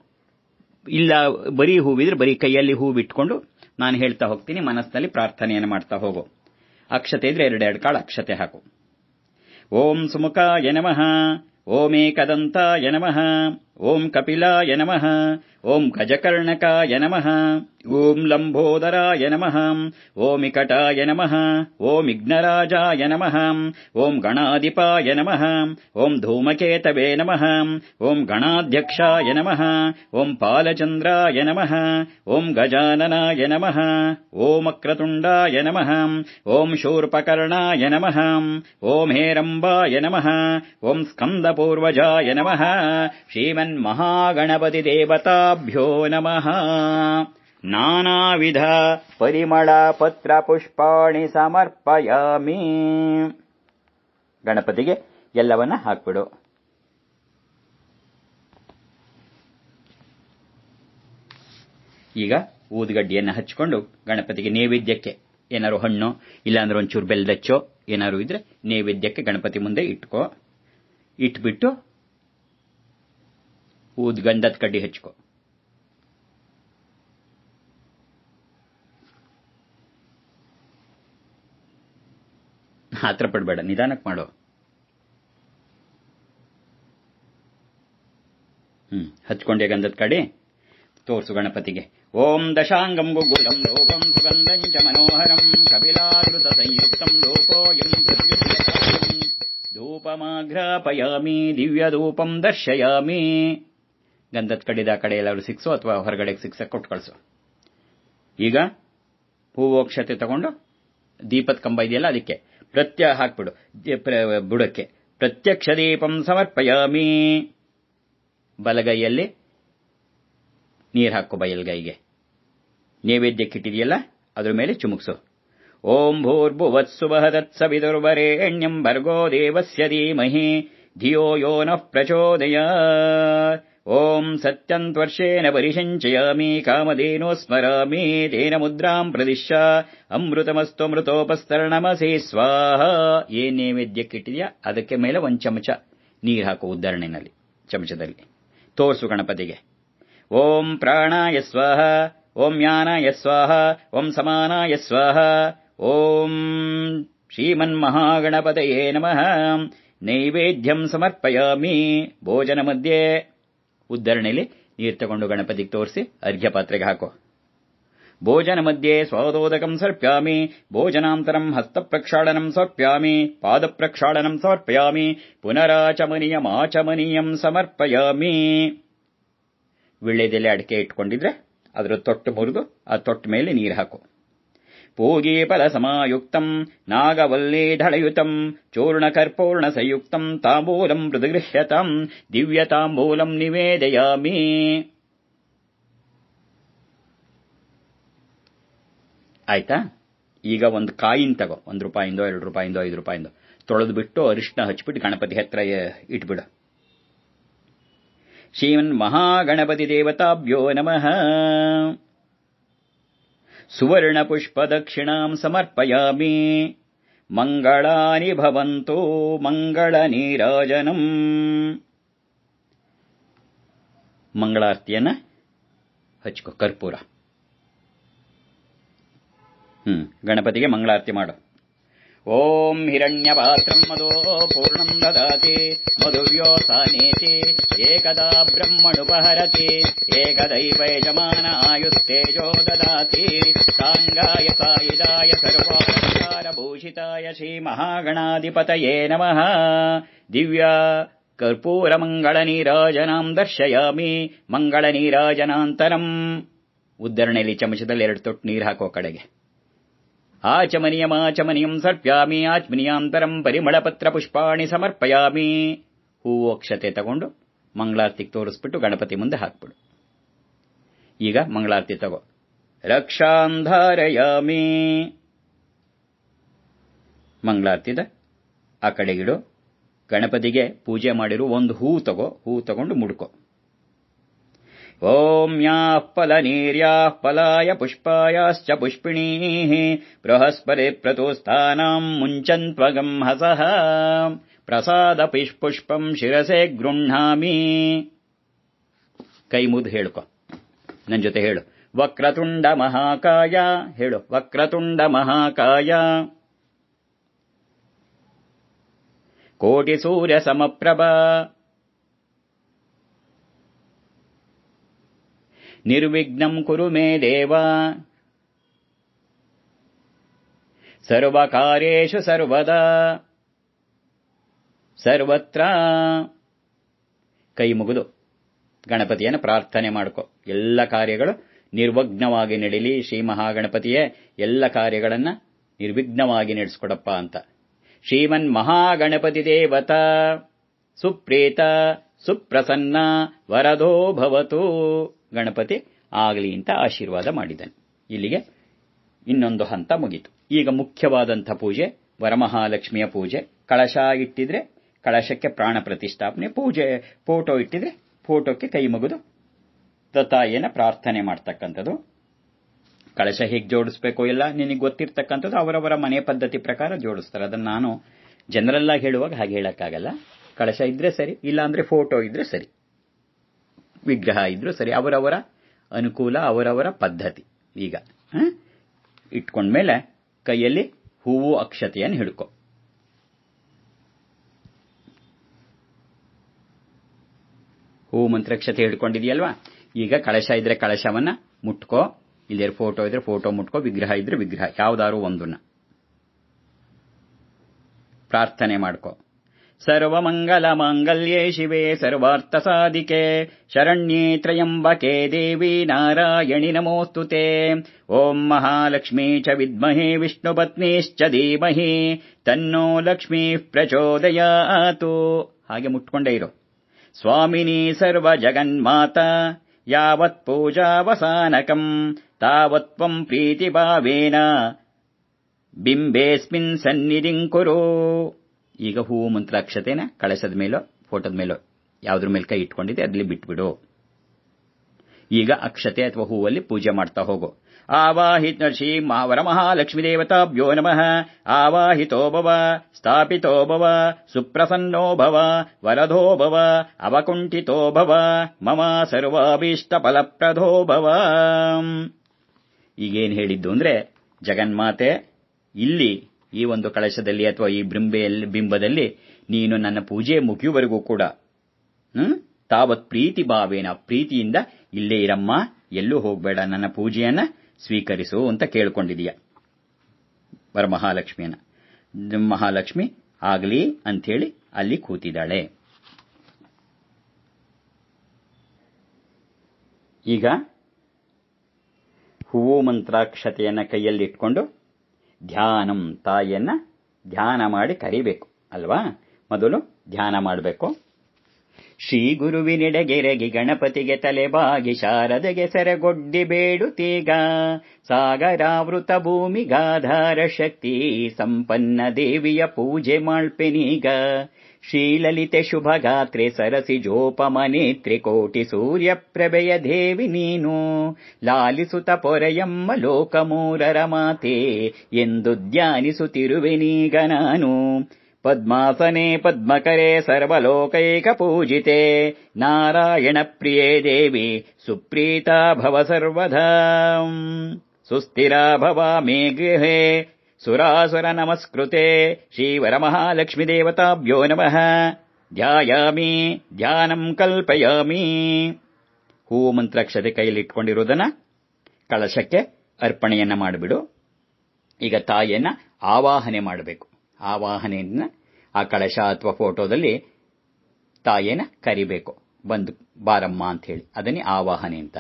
ಇಲ್ಲ ಬರೀ ಹೂವಿದ್ರೆ ಬರೀ ಕೈಯಲ್ಲಿ ಹೂ ಬಿಟ್ಕೊಂಡು ನಾನು ಹೇಳ್ತಾ ಹೋಗ್ತೀನಿ ಮನಸ್ಸಿನಲ್ಲಿ ಪ್ರಾರ್ಥನೆಯನ್ನು ಮಾಡ್ತಾ ಹೋಗೋ ಅಕ್ಷತೆ ಇದ್ರೆ ಎರಡೆರಡು ಕಾಳು ಅಕ್ಷತೆ ಹಾಕು ಓಂ ಸುಮುಖ ನಮಃ ಓಮೇಕದಂತ ಎನಮಃ ॐ कपिलाय नमः ॐ गजकर्णकाय नमः ॐ लम्भोदराय नमः ओमिकटाय नमः ॐ विग्नराजाय नमः ॐ गणाधिपाय नमः ॐ धूमकेतवे नमः ॐ गणाध्यक्षाय नमः ॐ पालचन्द्राय नमः ॐ गजाननाय नमः ओमक्रतुण्डाय नमः ॐ शूर्पकर्णाय नमः ॐ हेरम्बाय नमः ॐ स्कन्दपूर्वजाय नमः ದೇವತಾಭ್ಯೋ ನಮಃ ವಿಧ ಪರಿಮಳ ಪತ್ರ ಪುಷ್ಪಾಣಿ ಸಮರ್ಪಯಾಮಿ ಗಣಪತಿಗೆ ಎಲ್ಲವನ್ನ ಹಾಕ್ಬಿಡು ಈಗ ಊದುಗಡ್ಡಿಯನ್ನು ಹಚ್ಚಿಕೊಂಡು ಗಣಪತಿಗೆ ನೈವೇದ್ಯಕ್ಕೆ ಏನಾರು ಹಣ್ಣು ಇಲ್ಲಾಂದ್ರೆ ಒಂಚೂರು ಬೆಲ್ಲದಚ್ಚೋ ಏನಾರು ಇದ್ರೆ ನೈವೇದ್ಯಕ್ಕೆ ಗಣಪತಿ ಮುಂದೆ ಇಟ್ಕೋ ಇಟ್ಬಿಟ್ಟು ಊದ್ ಗಂಧದ ಕಡ್ಡಿ ಹಚ್ಕೋ ಹತ್ರ ಪಡ್ಬೇಡ ನಿಧಾನಕ್ಕೆ ಮಾಡೋ ಹ್ಮ್ ಹಚ್ಕೊಂಡೆ ಗಂಧದ ಕಡೆ ತೋರ್ಸು ಗಣಪತಿಗೆ ಓಂ ದಶಾಂಗಂ ಗುಗುಲಂ ಲೋಕಂ ಸುಗಂಧಂ ಚ ಮನೋಹರಂ ಕಪಿಲಾಕೃತ ಸಂಯುಕ್ತಂ ಲೋಕೋಯಂ ಧೂಪಮಾಘ್ರಾಪಯಾಮಿ ದಿವ್ಯಧೂಪಂ ದರ್ಶಯಾಮಿ ಗಂಧದ ಕಡಿದ ಕಡೆ ಸಿಕ್ಸು ಅಥವಾ ಹೊರಗಡೆಗೆ ಸಿಕ್ಸಕ್ಕೆ ಕೊಟ್ಟು ಕಳಿಸು ಈಗ ಪೂವೋಕ್ಷತೆ ತಗೊಂಡು ದೀಪದ ಕಂಬ ಇದೆಯಲ್ಲ ಅದಕ್ಕೆ ಪ್ರತ್ಯ ಹಾಕ್ಬಿಡು ಬುಡಕ್ಕೆ ಪ್ರತ್ಯಕ್ಷ ದೀಪಂ ಸಮರ್ಪಯಾಮಿ ಬಲಗೈಯಲ್ಲಿ ನೀರು ಹಾಕು ಬಯಲ್ಗೈಗೆ ನೈವೇದ್ಯಕ್ಕಿಟ್ಟಿದೆಯಲ್ಲ ಅದ್ರ ಮೇಲೆ ಚುಮುಕ್ಸು ಓಂ ಭೂರ್ಭುವತ್ಸು ಭರ್ಗೋ ದೇವಸ್ಯ ಧೀಮಹಿ ಧಿಯೋ ಯೋ ನ ಪ್ರಚೋದಯ ಓಂ ಸತ್ಯಂತ್ವರ್ಷೇಣ ಪರಿಷಂಚಯಾಮಿ ಕಾಮಧೇನು ಸ್ಮರಾಮಿ ತೇನ ಮುದ್ರಾಂ ಪ್ರದಿಶ್ಯ ಅಮೃತಮಸ್ತಮೃತೋಪಸ್ತರಣಮಸೇ ಸ್ವಾಹ ಏನ್ ನೈವೇದ್ಯಕ್ಕಿಟ್ಟಿದೆಯಾ ಅದಕ್ಕೆ ಮೇಲೆ ಒಂದು ಚಮಚ ನೀರು ಹಾಕು ಉದ್ದರಣೆಯಲ್ಲಿ ಚಮಚದಲ್ಲಿ ತೋರಿಸು ಗಣಪತಿಗೆ ಓಂ ಪ್ರಾಣಾಯ ಸ್ವಾಹ ಓಂ ಯಾನಾಯ ಸ್ವಾಹ ಓಂ ಸಮಾನಾಯ ಸ್ವಾಹ ಓಂ ನಮಃ ನೈವೇದ್ಯಂ ಸಮರ್ಪೆಯ ಭೋಜನ ಮಧ್ಯೆ ಉದ್ದರಣೆಲಿ ನೀರು ತಗೊಂಡು ಗಣಪತಿಗೆ ತೋರಿಸಿ ಅರ್ಘ್ಯ ಪಾತ್ರೆಗೆ ಹಾಕೋ ಭೋಜನ ಮಧ್ಯೆ ಸ್ವಾದೋದಕಂ ಸರ್ಪ್ಯಾಮಿ ಭೋಜನಾಂತರಂ ಹಸ್ತ ಪ್ರಕ್ಷಾಳನಂ ಸರ್ಪ್ಯಾಮಿ ಪಾದ ಪ್ರಕ್ಷಾಳನಂ ಸಮರ್ಪಯಾಮಿ ಆಚಮನೀಯ ಸಮರ್ಪಯಾಮಿ ವಿಳ್ಳೆದೆಲೆ ಅಡಿಕೆ ಇಟ್ಕೊಂಡಿದ್ರೆ ಅದರ ತೊಟ್ಟು ಮುರಿದು ಆ ತೊಟ್ಟು ಮೇಲೆ ನೀರು ಹಾಕು ಫಲ ಸಮಾಯುಕ್ತಂ ಚೂರ್ಣ ಕರ್ಪೂರ್ಣ ಸಂಯುಕ್ತಂ ತಾಂಬೂಲಂ ಮೃದುಗೃಹ್ಯತಾಂ ದಿವ್ಯತಾಂಬೂಲಂ ನಿವೇದಯಾಮಿ ಆಯ್ತಾ ಈಗ ಒಂದು ಕಾಯಿನ್ ತಗೋ ಒಂದು ರೂಪಾಯಿಂದೋ ಎರಡು ರೂಪಾಯಿಂದೋ ಐದು ರೂಪಾಯಿಂದೋ ಬಿಟ್ಟು ಅರಿಶಿನ ಹಚ್ಚಿಬಿಟ್ಟು ಗಣಪತಿ ಹತ್ರ ಇಟ್ಬಿಡು ಶ್ರೀಮನ್ ಮಹಾಗಣಪತಿ ದೇವತಾಭ್ಯೋ ನಮಃ ಸುವರ್ಣ ಸುವರ್ಣಪುಷ್ಪದಕ್ಷಿಣಾಂ ಸಮರ್ಪಯಾಮಿ ಮಂಗಳಾನಿ ಭವಂತೋ ಮಂಗಳ ನೀರಾಜನಂ ಮಂಗಳಾರ್ತಿಯನ್ನ ಹಚ್ಕೋ ಕರ್ಪೂರ ಹ್ಮ್ ಗಣಪತಿಗೆ ಮಂಗಳಾರತಿ ಮಾಡು ಓಿರಣ್ಯ ಪಾತ್ರ ಪೂರ್ಣ ದೇ ಮಧು ವ್ಯೋ ನೀ ಬ್ರಹ್ಮಣು ಪಹರತಿ ಏಕದೈವ ಯಜಮಾನಯುಸ್ತೆಜೋ ದೇ ಸಾಂಗಾ ಪಾಯಿ ಸರ್ವಾಭೂಷಿ ಮಹಾಗಣಾಧಿಪತ ದಿವ್ಯಾ ಕರ್ಪೂರ ಮಂಗಳ ನೀರ ದರ್ಶಯ ಮಂಗಳ ನೀರಾಜನಾಂತರಂ ಉದ್ದರಣೆಯಲ್ಲಿ ಚಮಚದಲ್ಲಿ ಎರಡು ತೊಟ್ಟು ನೀರು ಹಾಕೋ ಕಡೆಗೆ ಆಚಮನಿಯಮಾಚಮನಿಯಂ ಸರ್ಪ್ಯಾಮಿ ಆಚ್ಮನಿಯಾಂತರಂ ಪರಿಮಳಪತ್ರ ಪುಷ್ಪಾಣಿ ಸಮರ್ಪಯಾಮಿ ಹೂವು ಅಕ್ಷತೆ ತಗೊಂಡು ಮಂಗಳಾರ್ತಿಗೆ ತೋರಿಸ್ಬಿಟ್ಟು ಗಣಪತಿ ಮುಂದೆ ಹಾಕ್ಬಿಡು ಈಗ ಮಂಗಳಾರತಿ ತಗೋ ರಕ್ಷಾಂಧಾರಯಾಮಿ ದ ಆ ಕಡೆಗಿಡು ಗಣಪತಿಗೆ ಪೂಜೆ ಮಾಡಿರೋ ಒಂದು ಹೂ ತಗೋ ಹೂ ತಗೊಂಡು ಮುಡ್ಕೋ ओम्याः पलनीर्याः पलाय पुष्पायाश्च पुष्पिणीः बृहस्पति प्रतोस्थानाम् मुञ्चन्त्वगम् हसः प्रसादपिष्पुष्पम् शिरसे गृह्णामि कैमुद् हेळुक नञ्जुते हेलु वक्रतुण्ड महाकाया कोटि वक्रतुण्डमहाकाया कोटिसूर्यसमप्रभा ನಿರ್ವಿಘ್ನಂ ಕುರು ಮೇ ದೇವ ಸರ್ವಕಾರ್ಯು ಸರ್ವದಾ ಸರ್ವತ್ರ ಕೈ ಮುಗಿದು ಗಣಪತಿಯನ್ನು ಪ್ರಾರ್ಥನೆ ಮಾಡ್ಕೊ ಎಲ್ಲ ಕಾರ್ಯಗಳು ನಿರ್ವಘ್ನವಾಗಿ ನಡೀಲಿ ಶ್ರೀ ಮಹಾಗಣಪತಿಯೇ ಎಲ್ಲ ಕಾರ್ಯಗಳನ್ನು ನಿರ್ವಿಘ್ನವಾಗಿ ನಡೆಸ್ಕೊಡಪ್ಪ ಅಂತ ಶ್ರೀಮನ್ ಮಹಾಗಣಪತಿ ದೇವತ ಸುಪ್ರೀತ ಸುಪ್ರಸನ್ನ ವರದೋ ಭವತು ಗಣಪತಿ ಆಗಲಿ ಅಂತ ಆಶೀರ್ವಾದ ಮಾಡಿದನು ಇಲ್ಲಿಗೆ ಇನ್ನೊಂದು ಹಂತ ಮುಗಿತು ಈಗ ಮುಖ್ಯವಾದಂಥ ಪೂಜೆ ವರಮಹಾಲಕ್ಷ್ಮಿಯ ಪೂಜೆ ಕಳಶ ಇಟ್ಟಿದ್ರೆ ಕಳಶಕ್ಕೆ ಪ್ರಾಣ ಪ್ರತಿಷ್ಠಾಪನೆ ಪೂಜೆ ಫೋಟೋ ಇಟ್ಟಿದ್ರೆ ಫೋಟೋಕ್ಕೆ ಕೈ ಮುಗಿದು ದತ್ತಾಯನ ಪ್ರಾರ್ಥನೆ ಮಾಡ್ತಕ್ಕಂಥದ್ದು ಕಳಶ ಹೇಗೆ ಜೋಡಿಸ್ಬೇಕು ಎಲ್ಲ ನಿನಗೆ ಗೊತ್ತಿರ್ತಕ್ಕಂಥದ್ದು ಅವರವರ ಮನೆ ಪದ್ಧತಿ ಪ್ರಕಾರ ಜೋಡಿಸ್ತಾರೆ ಅದನ್ನು ನಾನು ಜನರಲ್ಲಾಗಿ ಹೇಳುವಾಗ ಹಾಗೆ ಹೇಳೋಕ್ಕಾಗಲ್ಲ ಕಳಶ ಇದ್ರೆ ಸರಿ ಇಲ್ಲಾಂದ್ರೆ ಫೋಟೋ ಇದ್ರೆ ಸರಿ ವಿಗ್ರಹ ಇದ್ರು ಸರಿ ಅವರವರ ಅನುಕೂಲ ಅವರವರ ಪದ್ಧತಿ ಈಗ ಇಟ್ಕೊಂಡ್ಮೇಲೆ ಕೈಯಲ್ಲಿ ಹೂವು ಅಕ್ಷತೆಯನ್ನು ಹಿಡ್ಕೊ ಹೂವು ಮಂತ್ರಕ್ಷತೆ ಹಿಡ್ಕೊಂಡಿದೆಯಲ್ವಾ ಈಗ ಕಳಶ ಇದ್ರೆ ಕಳಶವನ್ನ ಮುಟ್ಕೋ ಇಲ್ಲಿ ಫೋಟೋ ಇದ್ರೆ ಫೋಟೋ ಮುಟ್ಕೋ ವಿಗ್ರಹ ಇದ್ರೆ ವಿಗ್ರಹ ಯಾವ್ದಾರು ಒಂದನ್ನ ಪ್ರಾರ್ಥನೆ ಮಾಡ್ಕೋ ಸರ್ವಮಂಗಲಮಾಂಗಲ್ಯೆ ಶಿವೆ ಸರ್ವಾರ್ಥಸಾಧಿಕೆ ಶರಣ್ಯೇ ತ್ರಯಂಬಕೆ ದೇವಿ ನಾರಾಯಣಿ ನಮೋಸ್ತುತೆ ಓಂ ಮಹಾಲಕ್ಷ್ಮೀ ಚ ವಿದ್ಮಹೇ ವಿಷ್ಣುಪತ್ನೀಶ್ಚ ಧೀಮಹಿ ತನ್ನೋ ಲಕ್ಷ್ಮೀ ಪ್ರಚೋದಯಾತು ಹಾಗೆ ಮುಟ್ಕೊಂಡೇ ಇರು ಸ್ವಾಮಿನಿ ಸರ್ವ ಜಗನ್ಮಾತ ಯಾವತ್ ಪೂಜಾವಸಾನಕಂ ತಾವತ್ವಂ ಭಾವೇನ ಬಿಂಬೇಸ್ಮಿನ್ ಸನ್ನಿಧಿಂ ಕುರು ಈಗ ಹೂವು ಮಂತ್ರ ಅಕ್ಷತೆನ ಕಳಸದ ಮೇಲೋ ಫೋಟೋದ ಮೇಲೋ ಯಾವುದ್ರ ಮೇಲೆ ಕೈ ಇಟ್ಕೊಂಡಿದೆ ಅದ್ರಲ್ಲಿ ಬಿಟ್ಬಿಡು ಈಗ ಅಕ್ಷತೆ ಅಥವಾ ಹೂವಲ್ಲಿ ಪೂಜೆ ಮಾಡ್ತಾ ಹೋಗು ಆವಾಹಿತ ನರ್ಷಿ ಮಾವರ ಮಹಾಲಕ್ಷ್ಮೀ ದೇವತಾಭ್ಯೋ ನಮಃ ಆವಾಹಿತೋಭವ ಸ್ಥಾಪಿತೋಭವ ಸುಪ್ರಸನ್ನೋಭವ ವರಧೋಭವ ಅವಕುಂಠಿತೋಭವ ಮಮ ಸರ್ವಾಭೀಷ್ಟ ಫಲಪ್ರದೋಭವ ಈಗೇನು ಹೇಳಿದ್ದು ಅಂದ್ರೆ ಜಗನ್ಮಾತೆ ಇಲ್ಲಿ ಈ ಒಂದು ಕಳಶದಲ್ಲಿ ಅಥವಾ ಈ ಬಿಂಬೆಯಲ್ಲಿ ಬಿಂಬದಲ್ಲಿ ನೀನು ನನ್ನ ಪೂಜೆ ಮುಗಿಯುವವರೆಗೂ ಕೂಡ ತಾವತ್ ಪ್ರೀತಿ ಭಾವೇನ ಪ್ರೀತಿಯಿಂದ ಇಲ್ಲೇ ಇರಮ್ಮ ಎಲ್ಲೂ ಹೋಗಬೇಡ ನನ್ನ ಪೂಜೆಯನ್ನ ಸ್ವೀಕರಿಸು ಅಂತ ಕೇಳ್ಕೊಂಡಿದೀಯ ವರಮಹಾಲಕ್ಷ್ಮಿಯನ್ನ ಮಹಾಲಕ್ಷ್ಮಿ ಆಗಲಿ ಅಂಥೇಳಿ ಅಲ್ಲಿ ಕೂತಿದ್ದಾಳೆ ಈಗ ಹೂವು ಮಂತ್ರಾಕ್ಷತೆಯನ್ನು ಕೈಯಲ್ಲಿ ಇಟ್ಕೊಂಡು ಧ್ಯಾನಂ ತಾಯಿಯನ್ನ ಧ್ಯಾನ ಮಾಡಿ ಕರಿಬೇಕು ಅಲ್ವಾ ಮೊದಲು ಧ್ಯಾನ ಮಾಡಬೇಕು ಶ್ರೀ ಗುರುವಿನಿಡೆಗೆರಗಿ ಗಣಪತಿಗೆ ತಲೆಬಾಗಿ ಶಾರದೆಗೆ ಸೆರೆಗೊಡ್ಡಿ ಬೇಡುತ್ತೀಗ ಸಾಗರಾವೃತ ಭೂಮಿಗಾಧಾರ ಶಕ್ತಿ ಸಂಪನ್ನ ದೇವಿಯ ಪೂಜೆ ಮಾಡ್ಪೆನೀಗ ಶ್ರೀಲಲಿತೆ ಶುಭಗಾತ್ರೆ ಸರಸಿಜೋಪಮನೆ ತ್ರಿಕೋಟಿ ಸೂರ್ಯ ಪ್ರಭೆಯ ದೇವಿ ನೀನು ಲಾಲಿಸುತ ಪೊರೆಯಮ್ಮ ಲೋಕಮೂರರ ಮಾತೆ ಎಂದು ಧ್ಯಾನಿಸುತ್ತಿರುವೆನೀಗ ನಾನು ಪದ್ಮಾಸನೆ ಪದ್ಮಕರೆ ಸರ್ವಲೋಕೈಕ ಪೂಜಿತೆ ನಾರಾಯಣ ಪ್ರಿಯೇ ದೇವಿ ಸುಪ್ರೀತಾ ಭವ ಸರ್ವಧಾ ಸುಸ್ಥಿರ ಭವ ಮೇ ಗೃಹೇ ಸುರಾಸುರ ನಮಸ್ಕೃತೆ ದೇವತಾಭ್ಯೋ ನಮಃ ಧ್ಯಾಯಾಮಿ ಧ್ಯಾನಂ ಕಲ್ಪಯಾಮಿ ಹೂಮಂತ್ರಕ್ಷತೆ ಮಂತ್ರಾಕ್ಷತೆ ಇಟ್ಕೊಂಡಿರುವುದನ್ನ ಕಳಶಕ್ಕೆ ಅರ್ಪಣೆಯನ್ನ ಮಾಡಿಬಿಡು ಈಗ ತಾಯಿಯನ್ನ ಆವಾಹನೆ ಮಾಡಬೇಕು ಆವಾಹನೆಯನ್ನ ಆ ಕಳಶ ಅಥವಾ ಫೋಟೋದಲ್ಲಿ ತಾಯಿಯನ್ನ ಕರಿಬೇಕು ಬಂದು ಬಾರಮ್ಮ ಅಂತ ಹೇಳಿ ಅದನ್ನೇ ಆವಾಹನೆ ಅಂತ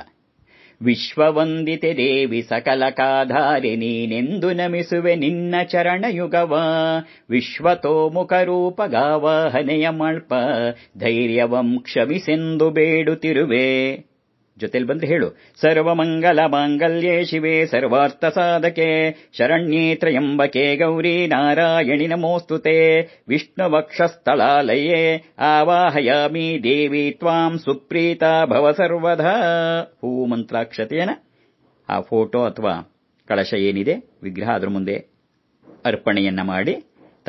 ವಿಶ್ವವಂದಿತೆ ದೇವಿ ಸಕಲ ಕಾಧಾರಿ ನೀನೆಂದು ನಮಿಸುವೆ ನಿನ್ನ ಚರಣಯುಗವ ವಿಶ್ವತೋಮುಖ ರೂಪಗಾವಹನೆಯ ಮಳ್ಪ ಧೈರ್ಯವಂ ಕ್ಷಮಿಸೆಂದು ಬೇಡುತ್ತಿರುವೆ ಜೊತೆಲಿ ಬಂದ್ರೆ ಹೇಳು ಮಂಗಲ ಮಾಂಗಲ್ಯೇ ಶಿವೆ ಸರ್ವಾರ್ಥ ಸಾಧಕೆ ಶರಣ್ಯೇ ತ್ರಯಂಬಕೆ ಗೌರಿ ನಾರಾಯಣಿ ನಮೋಸ್ತುತೆ ವಿಷ್ಣುವಕ್ಷಸ್ಥಳಾಲಯೇ ಆವಾಹಯಾಮಿ ದೇವಿ ತ್ವಾಂ ಸುಪ್ರೀತ ಭವ ಸರ್ವಧಾ ಹೂ ಮಂತ್ರಾಕ್ಷತೆಯನ ಆ ಫೋಟೋ ಅಥವಾ ಕಳಶ ಏನಿದೆ ವಿಗ್ರಹ ಅದರ ಮುಂದೆ ಅರ್ಪಣೆಯನ್ನ ಮಾಡಿ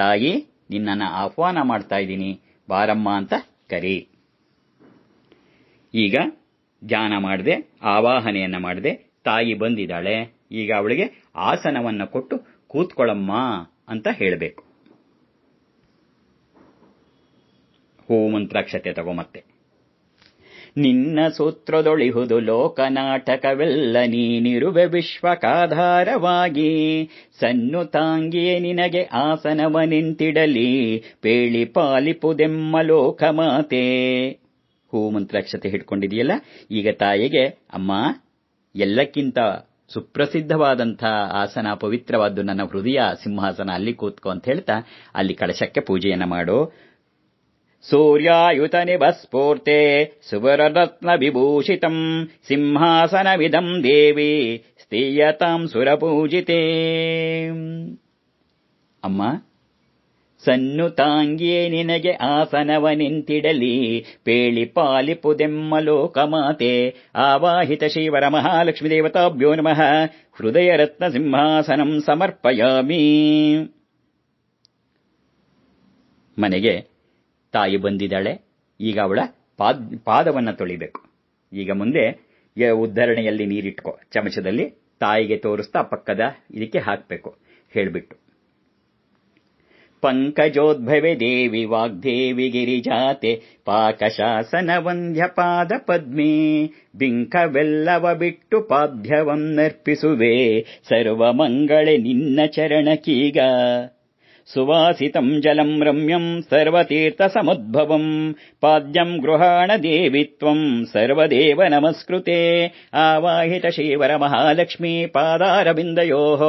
ತಾಯಿ ನಿನ್ನನ್ನು ಆಹ್ವಾನ ಮಾಡ್ತಾ ಇದ್ದೀನಿ ಬಾರಮ್ಮ ಅಂತ ಕರಿ ಈಗ ಧ್ಯಾನ ಮಾಡಿದೆ ಆವಾಹನೆಯನ್ನ ಮಾಡಿದೆ ತಾಯಿ ಬಂದಿದ್ದಾಳೆ ಈಗ ಅವಳಿಗೆ ಆಸನವನ್ನು ಕೊಟ್ಟು ಕೂತ್ಕೊಳ್ಳಮ್ಮ ಅಂತ ಹೇಳಬೇಕು ತಗೋ ಮತ್ತೆ ನಿನ್ನ ಸೂತ್ರದೊಳಿಹುದು ಲೋಕನಾಟಕವೆಲ್ಲ ನೀನಿರುವೆ ವಿಶ್ವಕಾಧಾರವಾಗಿ ಸನ್ನು ತಾಂಗಿಯೇ ನಿನಗೆ ಆಸನವ ನಿಂತಿಡಲಿ ಪೇಳಿ ಪಾಲಿಪುದೆಮ್ಮ ಲೋಕಮಾತೆ ಮಂತ್ರಾಕ್ಷತೆ ಹಿಡ್ಕೊಂಡಿದೆಯಲ್ಲ ಈಗ ತಾಯಿಗೆ ಅಮ್ಮ ಎಲ್ಲಕ್ಕಿಂತ ಸುಪ್ರಸಿದ್ಧವಾದಂಥ ಆಸನ ಪವಿತ್ರವಾದ್ದು ನನ್ನ ಹೃದಯ ಸಿಂಹಾಸನ ಅಲ್ಲಿ ಕೂತ್ಕೋ ಅಂತ ಹೇಳ್ತಾ ಅಲ್ಲಿ ಕಳಶಕ್ಕೆ ಪೂಜೆಯನ್ನು ಮಾಡು ಸೂರ್ಯಾಯುತ ಬಸ್ಫೂರ್ತೆ ಸುವರರತ್ನ ವಿಭೂಷಿತಂ ವಿಧಂ ದೇವಿ ಸ್ತೀಯತಾಂ ಸುರಪೂಜಿತೇ ಅಮ್ಮ ಸನ್ನುತಾಂಗಿಯೇ ನಿನಗೆ ಆಸನವ ನಿಂತಿಡಲಿ ಪೇಳಿ ಪಾಲಿಪುದೆಮ್ಮ ಲೋಕಮಾತೆ ಆವಾಹಿತ ಶ್ರೀವರ ಮಹಾಲಕ್ಷ್ಮೀ ದೇವತಾಭ್ಯೋ ನಮಃ ಹೃದಯ ರತ್ನ ಸಿಂಹಾಸನಂ ಸಮರ್ಪಯಾಮಿ ಮನೆಗೆ ತಾಯಿ ಬಂದಿದ್ದಾಳೆ ಈಗ ಅವಳ ಪಾದ ಪಾದವನ್ನು ತೊಳಿಬೇಕು ಈಗ ಮುಂದೆ ಉದ್ಧರಣೆಯಲ್ಲಿ ನೀರಿಟ್ಕೋ ಚಮಚದಲ್ಲಿ ತಾಯಿಗೆ ತೋರಿಸ್ತಾ ಪಕ್ಕದ ಇದಕ್ಕೆ ಹಾಕಬೇಕು ಹೇಳಿಬಿಟ್ಟು पङ्कजोद्भवे देवि वाग्देवि गिरिजाते पाकशासन वन्ध्यपादपद्मे बिङ्क वेल्लव बिट्टु पाभ्यवम् सर्वमङ्गले निन्न चरणकीगा सुवासितम् जलम् रम्यम् सर्वतीर्थ पाद्यम् गृहाण देवि त्वम् सर्वदेव नमस्कृते आवाहित महालक्ष्मी पादारविन्दयोः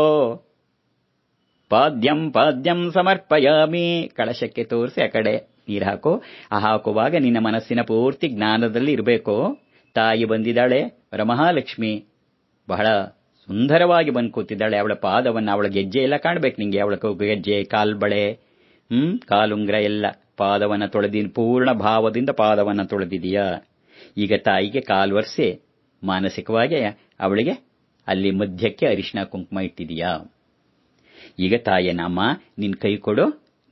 ಪಾದ್ಯಂ ಪಾದ್ಯಂ ಸಮರ್ಪಯಾಮಿ ಕಳಶಕ್ಕೆ ತೋರಿಸಿ ಆ ಕಡೆ ನೀರು ಹಾಕೋ ಆ ಹಾಕುವಾಗ ನಿನ್ನ ಮನಸ್ಸಿನ ಪೂರ್ತಿ ಜ್ಞಾನದಲ್ಲಿ ಇರಬೇಕು ತಾಯಿ ಬಂದಿದ್ದಾಳೆ ರಮಹಾಲಕ್ಷ್ಮಿ ಬಹಳ ಸುಂದರವಾಗಿ ಬಂದು ಕೂತಿದ್ದಾಳೆ ಅವಳ ಪಾದವನ್ನು ಅವಳ ಗೆಜ್ಜೆ ಎಲ್ಲ ಕಾಣಬೇಕು ನಿಂಗೆ ಅವಳ ಗೆಜ್ಜೆ ಕಾಲ್ಬಳೆ ಹ್ಮ್ ಕಾಲುಂಗ್ರ ಎಲ್ಲ ಪಾದವನ್ನು ತೊಳೆದಿ ಪೂರ್ಣ ಭಾವದಿಂದ ಪಾದವನ್ನು ತೊಳೆದಿದೆಯಾ ಈಗ ತಾಯಿಗೆ ಕಾಲು ಒರೆಸಿ ಮಾನಸಿಕವಾಗಿ ಅವಳಿಗೆ ಅಲ್ಲಿ ಮಧ್ಯಕ್ಕೆ ಅರಿಶಿನ ಕುಂಕುಮ ಇಟ್ಟಿದೀಯಾ ಈಗ ತಾಯನಮ್ಮ ನಿನ್ ಕೈ ಕೊಡು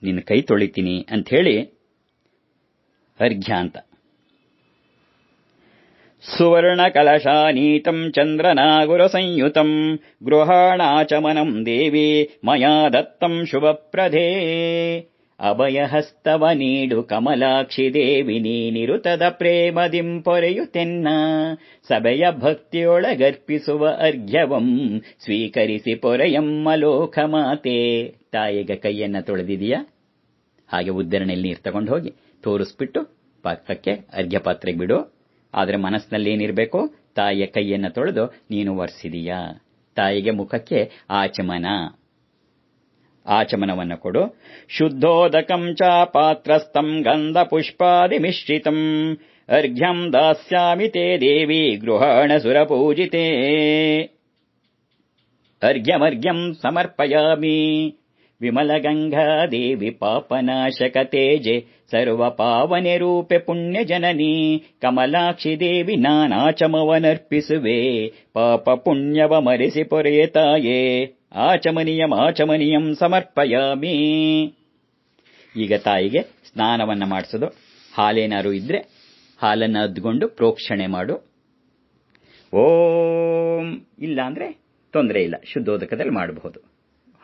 ನಿನ್ ಕೈ ತೊಳಿತೀನಿ ಅಂಥೇಳಿ ಅರ್ಘ್ಯಾಂತ ಕಲಶಾನೀತಂ ಚಂದ್ರನಾಗುರ ಸಂಯುತ ಗೃಹಣಾಚಮನ ದೇವಿ ಮಯಾ ದತ್ತ ಶುಭ ಅಭಯಹಸ್ತವ ನೀಡು ಕಮಲಾಕ್ಷಿ ದೇವಿ ನೀನಿರುತದ ಪ್ರೇಮದಿಂ ತೆನ್ನ ಸಭೆಯ ಭಕ್ತಿಯೊಳಗರ್ಪಿಸುವ ಅರ್ಘ್ಯವಂ ಸ್ವೀಕರಿಸಿ ಪೊರೆಯಮ್ಮ ಲೋಕ ಮಾತೆ ತಾಯಿಗೆ ಕೈಯನ್ನ ತೊಳೆದಿದೆಯಾ ಹಾಗೆ ಉದ್ದರಣೆಯಲ್ಲಿ ನೀರು ತಗೊಂಡು ಹೋಗಿ ತೋರಿಸ್ಬಿಟ್ಟು ಪಾತ್ರಕ್ಕೆ ಅರ್ಘ್ಯ ಪಾತ್ರೆಗೆ ಬಿಡು ಆದರೆ ಮನಸ್ಸಿನಲ್ಲಿ ಏನಿರಬೇಕು ತಾಯಿಯ ಕೈಯನ್ನ ತೊಳೆದು ನೀನು ಒರೆಸಿದೀಯಾ ತಾಯಿಗೆ ಮುಖಕ್ಕೆ ಆಚಮನ आचमनमन कुरु शुद्धोदकम् च पात्रस्थम् गन्धपुष्पादिमिश्रितम् अर्घ्यम् दास्यामि ते देवी गृहाण सुरपूजिते अर्घ्यमर्घ्यम् समर्पयामि विमल पापनाशकतेजे देवि पापनाशक तेजे सर्व रूपे कमलाक्षि देवि नानाचमवनर्पिसुवे पापपुण्यवमरिसि पुरेताये ಆಚಮನೀಯಂ ಸಮರ್ಪಯಾಮಿ ಈಗ ತಾಯಿಗೆ ಸ್ನಾನವನ್ನು ಮಾಡಿಸೋದು ಹಾಲೇನಾರು ಇದ್ರೆ ಹಾಲನ್ನು ಅದ್ಕೊಂಡು ಪ್ರೋಕ್ಷಣೆ ಮಾಡು ಓಂ ಇಲ್ಲ ಅಂದ್ರೆ ತೊಂದರೆ ಇಲ್ಲ ಶುದ್ಧೋದಕದಲ್ಲಿ ಮಾಡಬಹುದು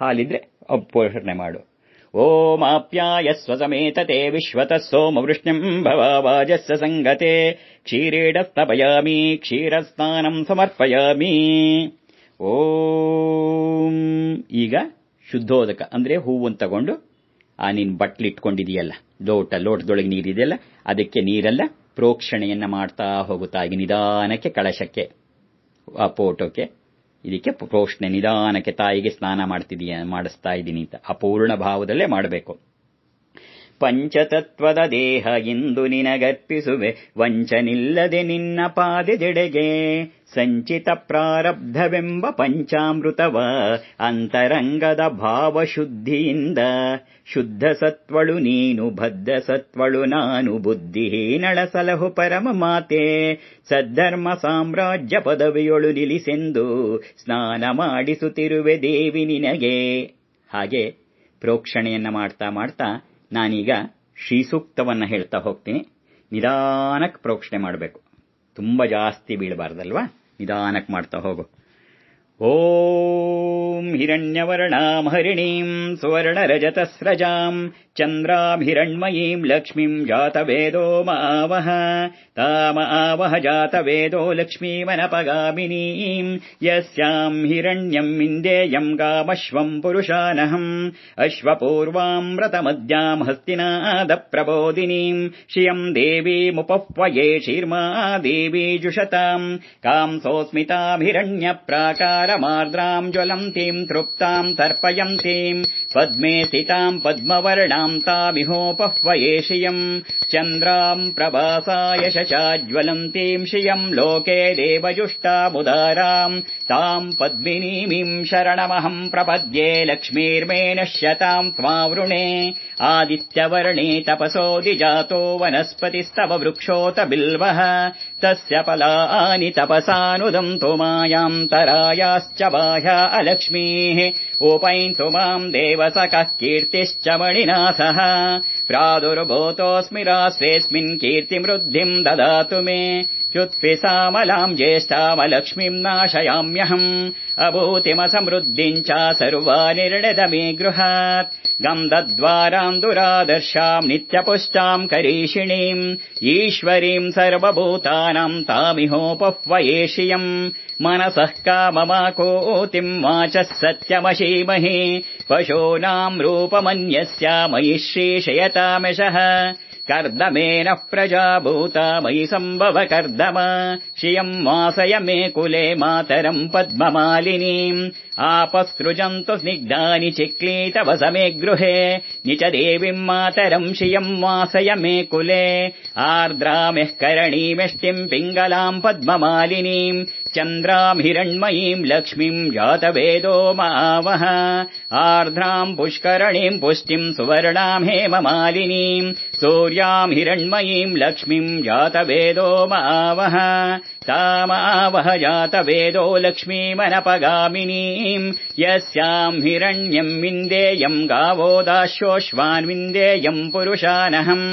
ಹಾಲಿದ್ರೆ ಅಪೋಷಣೆ ಮಾಡು ಓಂ ಆಪ್ಯಾಯ ಸ್ವಸಮೇತತೆ ವಿಶ್ವತಃ ಸೋಮ ವೃಷ್ಣಿಂ ಭವಾಜಸ್ಸ ಸಂಗತೆ ಕ್ಷೀರೇಡ ಸ್ತಪಯಾಮಿ ಕ್ಷೀರಸ್ನಾನಂ ಸಮರ್ಪಯಾಮಿ ಓಂ ಈಗ ಶುದ್ಧೋದಕ ಅಂದ್ರೆ ಹೂವನ್ನು ತಗೊಂಡು ಆ ನೀನು ಬಟ್ಲಿಟ್ಕೊಂಡಿದೆಯಲ್ಲ ಲೋಟ ಲೋಟದೊಳಗೆ ನೀರಿದೆಯಲ್ಲ ಅದಕ್ಕೆ ನೀರೆಲ್ಲ ಪ್ರೋಕ್ಷಣೆಯನ್ನ ಮಾಡ್ತಾ ಹೋಗುತ್ತಾ ಈಗ ನಿಧಾನಕ್ಕೆ ಕಳಶಕ್ಕೆ ಆ ಪೋಟೋಕ್ಕೆ ಇದಕ್ಕೆ ಪ್ರೋಕ್ಷಣೆ ನಿಧಾನಕ್ಕೆ ತಾಯಿಗೆ ಸ್ನಾನ ಮಾಡ್ತಿದೀಯ ಮಾಡಿಸ್ತಾ ಇದ್ದೀನಿ ಅಂತ ಅಪೂರ್ಣ ಭಾವದಲ್ಲೇ ಮಾಡಬೇಕು ಪಂಚತತ್ವದ ದೇಹ ಇಂದು ನಿನಗರ್ಪಿಸುವೆ ವಂಚನಿಲ್ಲದೆ ನಿನ್ನ ಪಾದೆದೆಡೆಗೆ ಸಂಚಿತ ಪ್ರಾರಬ್ಧವೆಂಬ ಪಂಚಾಮೃತವ ಅಂತರಂಗದ ಭಾವಶುದ್ಧಿಯಿಂದ ಶುದ್ಧ ಸತ್ವಳು ನೀನು ಬದ್ಧ ಸತ್ವಳು ನಾನು ಬುದ್ಧಿಹೀನಳ ಸಲಹು ಪರಮ ಮಾತೆ ಸದ್ಧರ್ಮ ಸಾಮ್ರಾಜ್ಯ ಪದವಿಯೊಳು ನಿಲಿಸೆಂದು ಸ್ನಾನ ಮಾಡಿಸುತ್ತಿರುವೆ ದೇವಿ ನಿನಗೆ ಹಾಗೆ ಪ್ರೋಕ್ಷಣೆಯನ್ನ ಮಾಡ್ತಾ ಮಾಡ್ತಾ ನಾನೀಗ ಶ್ರೀ ಹೇಳ್ತಾ ಹೋಗ್ತೀನಿ ನಿಧಾನಕ್ಕೆ ಪ್ರೋಕ್ಷಣೆ ಮಾಡಬೇಕು ತುಂಬ ಜಾಸ್ತಿ ಬೀಳಬಾರ್ದಲ್ವಾ ನಿಧಾನಕ್ಕೆ ಮಾಡ್ತಾ ಹೋಗು ಓಂ ಹಿರಣ್ಯವರ್ಣಾಂ ಹರಿಣೀಂ ಸುವರ್ಣರಜತಸ್ರಜಾಂ चन्द्राभिरण्मयीम् लक्ष्मीम् जातवेदो मावह ताम आवह जातवेदो लक्ष्मी यस्याम् हिरण्यम् इन्देयम् गामश्वम् पुरुषानहम् अश्वपूर्वाम् व्रतमद्याम् हस्तिनाद प्रबोदिनीम् श्रियम् देवीमुपह्वये शीर्मा देवी जुषताम् काम् सोऽस्मिताभिरण्य प्राकारमाद्राम् ज्वलन्तीम् तृप्ताम् तर्पयन्तीम् पद्मे स्थिताम् पद्मवर्णा ोपह्वयेशियम् चन्द्राम् प्रवासायशचाज्ज्वलन्तीम् श्रियम् लोके देवजुष्टामुदाराम् ताम् पद्मिनीमीम् शरणमहम् प्रपद्ये लक्ष्मीर्मे नश्यताम् त्वावृणे आदित्यवर्णे तपसो दिजातो वनस्पतिस्तव वृक्षोत बिल्वः तस्य तपसानुदम् तु मायाम् तरायाश्च बाह्या अलक्ष्मीः माम् देवसकः कीर्तिश्च मणिना सह प्रादुर्भूतोऽस्मि ददातुमे। ददातु मे ऋत्विसामलाम् ज्येष्ठामलक्ष्मीम् नाशयाम्यहम् अभूतिमसमृद्धिम् चा सर्वा निर्णदमे गृहात् गम् दद्वाराम् दुरादर्शाम् नित्यपुष्टाम् करीषिणीम् ईश्वरीम् सर्वभूतानाम् तामिहोपह्वयेशियम् मनसः काममाकोतिम् वाचः सत्यमशीमहि पशूनाम् रूपमन्यस्या मयि श्रीशयतामिषः कर्दमेनः प्रजाभूता मयि सम्भव कर्दम श्रियम् वासय मे कुले मातरम् पद्ममालिनीम् आपसृजन्तु स्निग्धानि चिक्ली समे गृहे निच देवीम् मातरम् श्रियम् वासय मे कुले आर्द्रामिः करणीमिष्टिम् पिङ्गलाम् पद्ममालिनीम् चन्द्रामिरण्मयीम् लक्ष्मीम् जातवेदो मावः आर्द्राम् पुष्करणीम् पुष्टिम् सुवर्णाम् हेममालिनीम् हिरण्मयीम् लक्ष्मीम् जातवेदो मावः तामावह जातवेदो लक्ष्मीमनपगामिनीम् यस्याम् हिरण्यम् विन्देयम् गावो दास्योऽश्वान्विन्देयम् पुरुषानहम्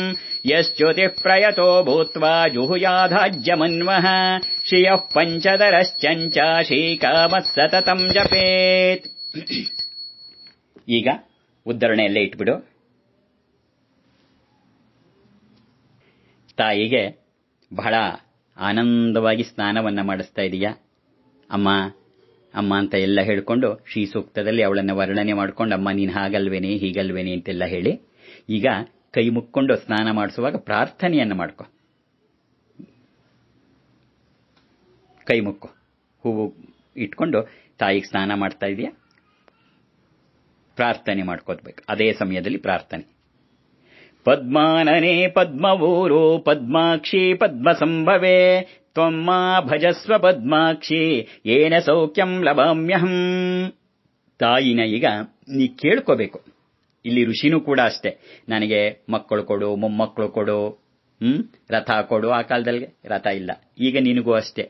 यश्च्युतिः प्रयतो भूत्वा जुहुयाधाज्यमन्वः श्रियः ಪಂಚದರಶ್ಚಂಚಾಶೀಕಾಮತ್ ಸತತಂ ಜಪೇತ್ ಈಗ ಉದ್ಧರಣೆಯಲ್ಲೇ ಇಟ್ಬಿಡು ತಾಯಿಗೆ ಬಹಳ ಆನಂದವಾಗಿ ಸ್ನಾನವನ್ನು ಮಾಡಿಸ್ತಾ ಇದೀಯಾ ಅಮ್ಮ ಅಮ್ಮ ಅಂತ ಎಲ್ಲ ಹೇಳಿಕೊಂಡು ಶ್ರೀ ಸೂಕ್ತದಲ್ಲಿ ಅವಳನ್ನು ವರ್ಣನೆ ಮಾಡ್ಕೊಂಡು ಅಮ್ಮ ನೀನು ಹಾಗಲ್ವೇನೆ ಹೀಗಲ್ವೇನೆ ಅಂತೆಲ್ಲ ಹೇಳಿ ಈಗ ಕೈ ಮುಕ್ಕೊಂಡು ಸ್ನಾನ ಮಾಡಿಸುವಾಗ ಪ್ರಾರ್ಥನೆಯನ್ನು ಮಾಡ್ಕೊ ಕೈ ಮುಕ್ಕು ಹೂವು ಇಟ್ಕೊಂಡು ತಾಯಿಗೆ ಸ್ನಾನ ಮಾಡ್ತಾ ಇದೆಯಾ ಪ್ರಾರ್ಥನೆ ಮಾಡ್ಕೋಬೇಕು ಅದೇ ಸಮಯದಲ್ಲಿ ಪ್ರಾರ್ಥನೆ ಪದ್ಮಾನನೇ ಪದ್ಮವೂರು ಪದ್ಮಾಕ್ಷಿ ಪದ್ಮ ಸಂಭವೇ ತ್ವಮ್ಮಾ ಭಜಸ್ವ ಪದ್ಮಾಕ್ಷಿ ಏನ ಸೌಖ್ಯಂ ಲಭಾಮ್ಯಹಂ ತಾಯಿನ ಈಗ ನೀ ಕೇಳ್ಕೋಬೇಕು ಇಲ್ಲಿ ಋಷಿನೂ ಕೂಡ ಅಷ್ಟೇ ನನಗೆ ಮಕ್ಕಳು ಕೊಡು ಮೊಮ್ಮಕ್ಕಳು ಕೊಡು ಹ್ಮ್ ರಥ ಕೊಡು ಆ ಕಾಲದಲ್ಲಿ ರಥ ಇಲ್ಲ ಈಗ ನಿನಗೂ ಅಷ್ಟೇ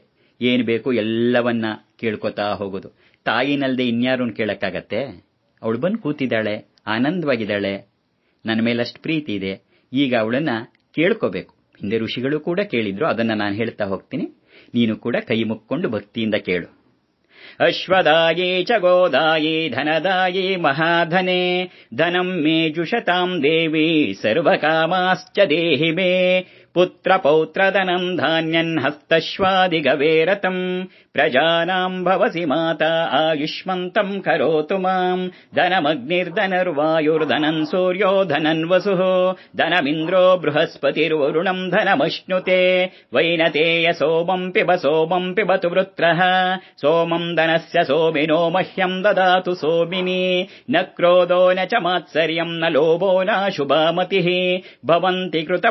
ಏನು ಬೇಕು ಎಲ್ಲವನ್ನ ಕೇಳ್ಕೊತಾ ಹೋಗೋದು ತಾಯಿನಲ್ಲದೆ ಇನ್ಯಾರೂ ಕೇಳಕ್ಕಾಗತ್ತೆ ಅವಳು ಬಂದು ಕೂತಿದ್ದಾಳೆ ಆನಂದವಾಗಿದ್ದಾಳೆ ನನ್ನ ಮೇಲಷ್ಟು ಪ್ರೀತಿ ಇದೆ ಈಗ ಅವಳನ್ನ ಕೇಳ್ಕೋಬೇಕು ಹಿಂದೆ ಋಷಿಗಳು ಕೂಡ ಕೇಳಿದ್ರು ಅದನ್ನ ನಾನು ಹೇಳ್ತಾ ಹೋಗ್ತೀನಿ ನೀನು ಕೂಡ ಕೈ ಮುಕ್ಕೊಂಡು ಭಕ್ತಿಯಿಂದ ಕೇಳು ಅಶ್ವದಾಯಿ ಚಗೋದಾಯಿ ಧನದಾಯಿ ಮಹಾಧನೆ ಧನಂ ಮೇ ಜುಷತಾಂ ದೇವಿ ಸರ್ವಕಾಮಾಶ್ಚ ದೇಹಿ ಮೇ पुत्र पौत्र धनम् धान्यन् हस्तश्वादि गवेरतम् प्रजानाम् भवसि माता आयुष्मन्तम् करोतु माम् धनमग्निर्दनर्वायुर्धनम् सूर्यो धनन् वसुः धनमिन्द्रो बृहस्पतिर्वरुणम् धनमश्नुते वैनतेय सोमम् पिब सोमम् पिबतु वृत्रः सोमम् धनस्य सोमिनो मह्यम् ददातु सोमिनि न क्रोधो न च मात्सर्यम् न लोभो नाशुभा भवन्ति कृत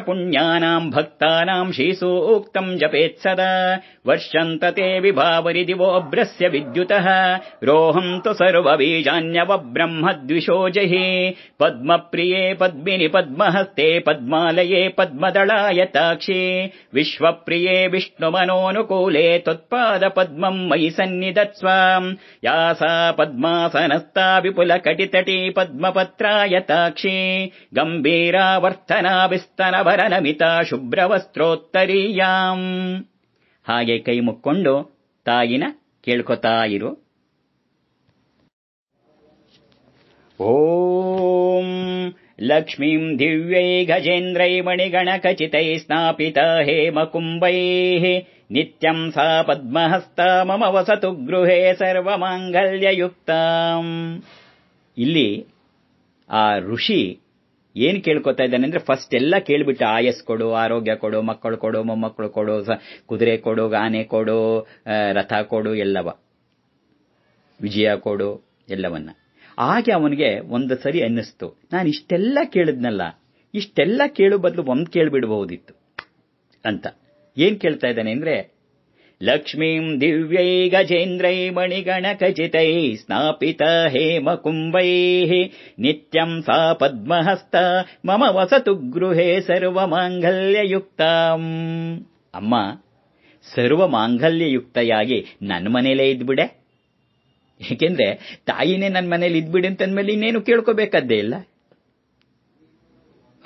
भक्तानाम् शिशु उक्तम् सदा वर्षन्त ते विभावरि दिवोऽब्रस्य विद्युतः रोहन्तु सर्वबीजान्यव ब्रह्म द्विषो जहि पद्मप्रिये पद्मिनि पद्महस्ते पद्मालये पद्मदलायताक्षी विश्वप्रिये विष्णुमनोऽनुकूले त्वत्पाद पद्मम् मयि सन्निधत्स्वा या सा पद्मासनस्ता विपुल कटितटी पद्मपत्रायताक्षी गम्भीरा वर्तना विस्तन ಶುಭ್ರವಸ್ತ್ರೋತ್ತರೀಯಾಂ ಹಾಗೆ ಕೈ ಮುಕ್ಕೊಂಡು ತಾಯಿನ ಕೇಳ್ಕೊತಾ ಇರು ಓಂ ಲಕ್ಷ್ಮೀಂ ದಿವ್ಯೈ ಗಜೇಂದ್ರೈ ಮಣಿಗಣಕಚಿತೈ ಸ್ನಾಪಿತ ಹೇಮಕುಂಭೈ ನಿತ್ಯಂ ಸಾ ಪದ್ಮಹಸ್ತ ಮಮ ವಸತು ಗೃಹೇ ಮಾಂಗಲ್ಯಯುಕ್ತ ಇಲ್ಲಿ ಆ ಋಷಿ ಏನು ಕೇಳ್ಕೊತಾ ಇದ್ದಾನೆ ಅಂದರೆ ಫಸ್ಟ್ ಎಲ್ಲ ಕೇಳಿಬಿಟ್ಟು ಆಯಸ್ ಕೊಡು ಆರೋಗ್ಯ ಕೊಡು ಮಕ್ಕಳು ಕೊಡು ಮೊಮ್ಮಕ್ಕಳು ಕೊಡು ಕುದುರೆ ಕೊಡು ಗಾನೆ ಕೊಡು ರಥ ಕೊಡು ಎಲ್ಲವ ವಿಜಯ ಕೊಡು ಎಲ್ಲವನ್ನ ಹಾಗೆ ಅವನಿಗೆ ಒಂದು ಸರಿ ಅನ್ನಿಸ್ತು ನಾನು ಇಷ್ಟೆಲ್ಲ ಕೇಳಿದ್ನಲ್ಲ ಇಷ್ಟೆಲ್ಲ ಕೇಳೋ ಬದಲು ಒಂದು ಕೇಳಿಬಿಡಬಹುದಿತ್ತು ಅಂತ ಏನು ಕೇಳ್ತಾ ಇದ್ದಾನೆ ಅಂದರೆ ಲಕ್ಷ್ಮೀಂ ದಿವ್ಯೈ ಗಜೇಂದ್ರೈ ಮಣಿಗಣಕಚಿತೈ ಸ್ನಾಪಿತ ಹೇಮಕುಂಭೈ ನಿತ್ಯಂ ಸಾ ಪದ್ಮಹಸ್ತ ಮಮ ವಸತು ಗೃಹೇ ಮಾಂಗಲ್ಯಯುಕ್ತ ಅಮ್ಮ ಸರ್ವ ಮಾಂಗಲ್ಯಯುಕ್ತೆಯಾಗಿ ನನ್ನ ಮನೆಯಲ್ಲೇ ಇದ್ಬಿಡೆ ಏಕೆಂದ್ರೆ ತಾಯಿನೇ ನನ್ನ ಮನೇಲಿ ಇದ್ಬಿಡಿ ಅಂತಂದ್ಮೇಲೆ ಇನ್ನೇನು ಕೇಳ್ಕೋಬೇಕದ್ದೇ ಇಲ್ಲ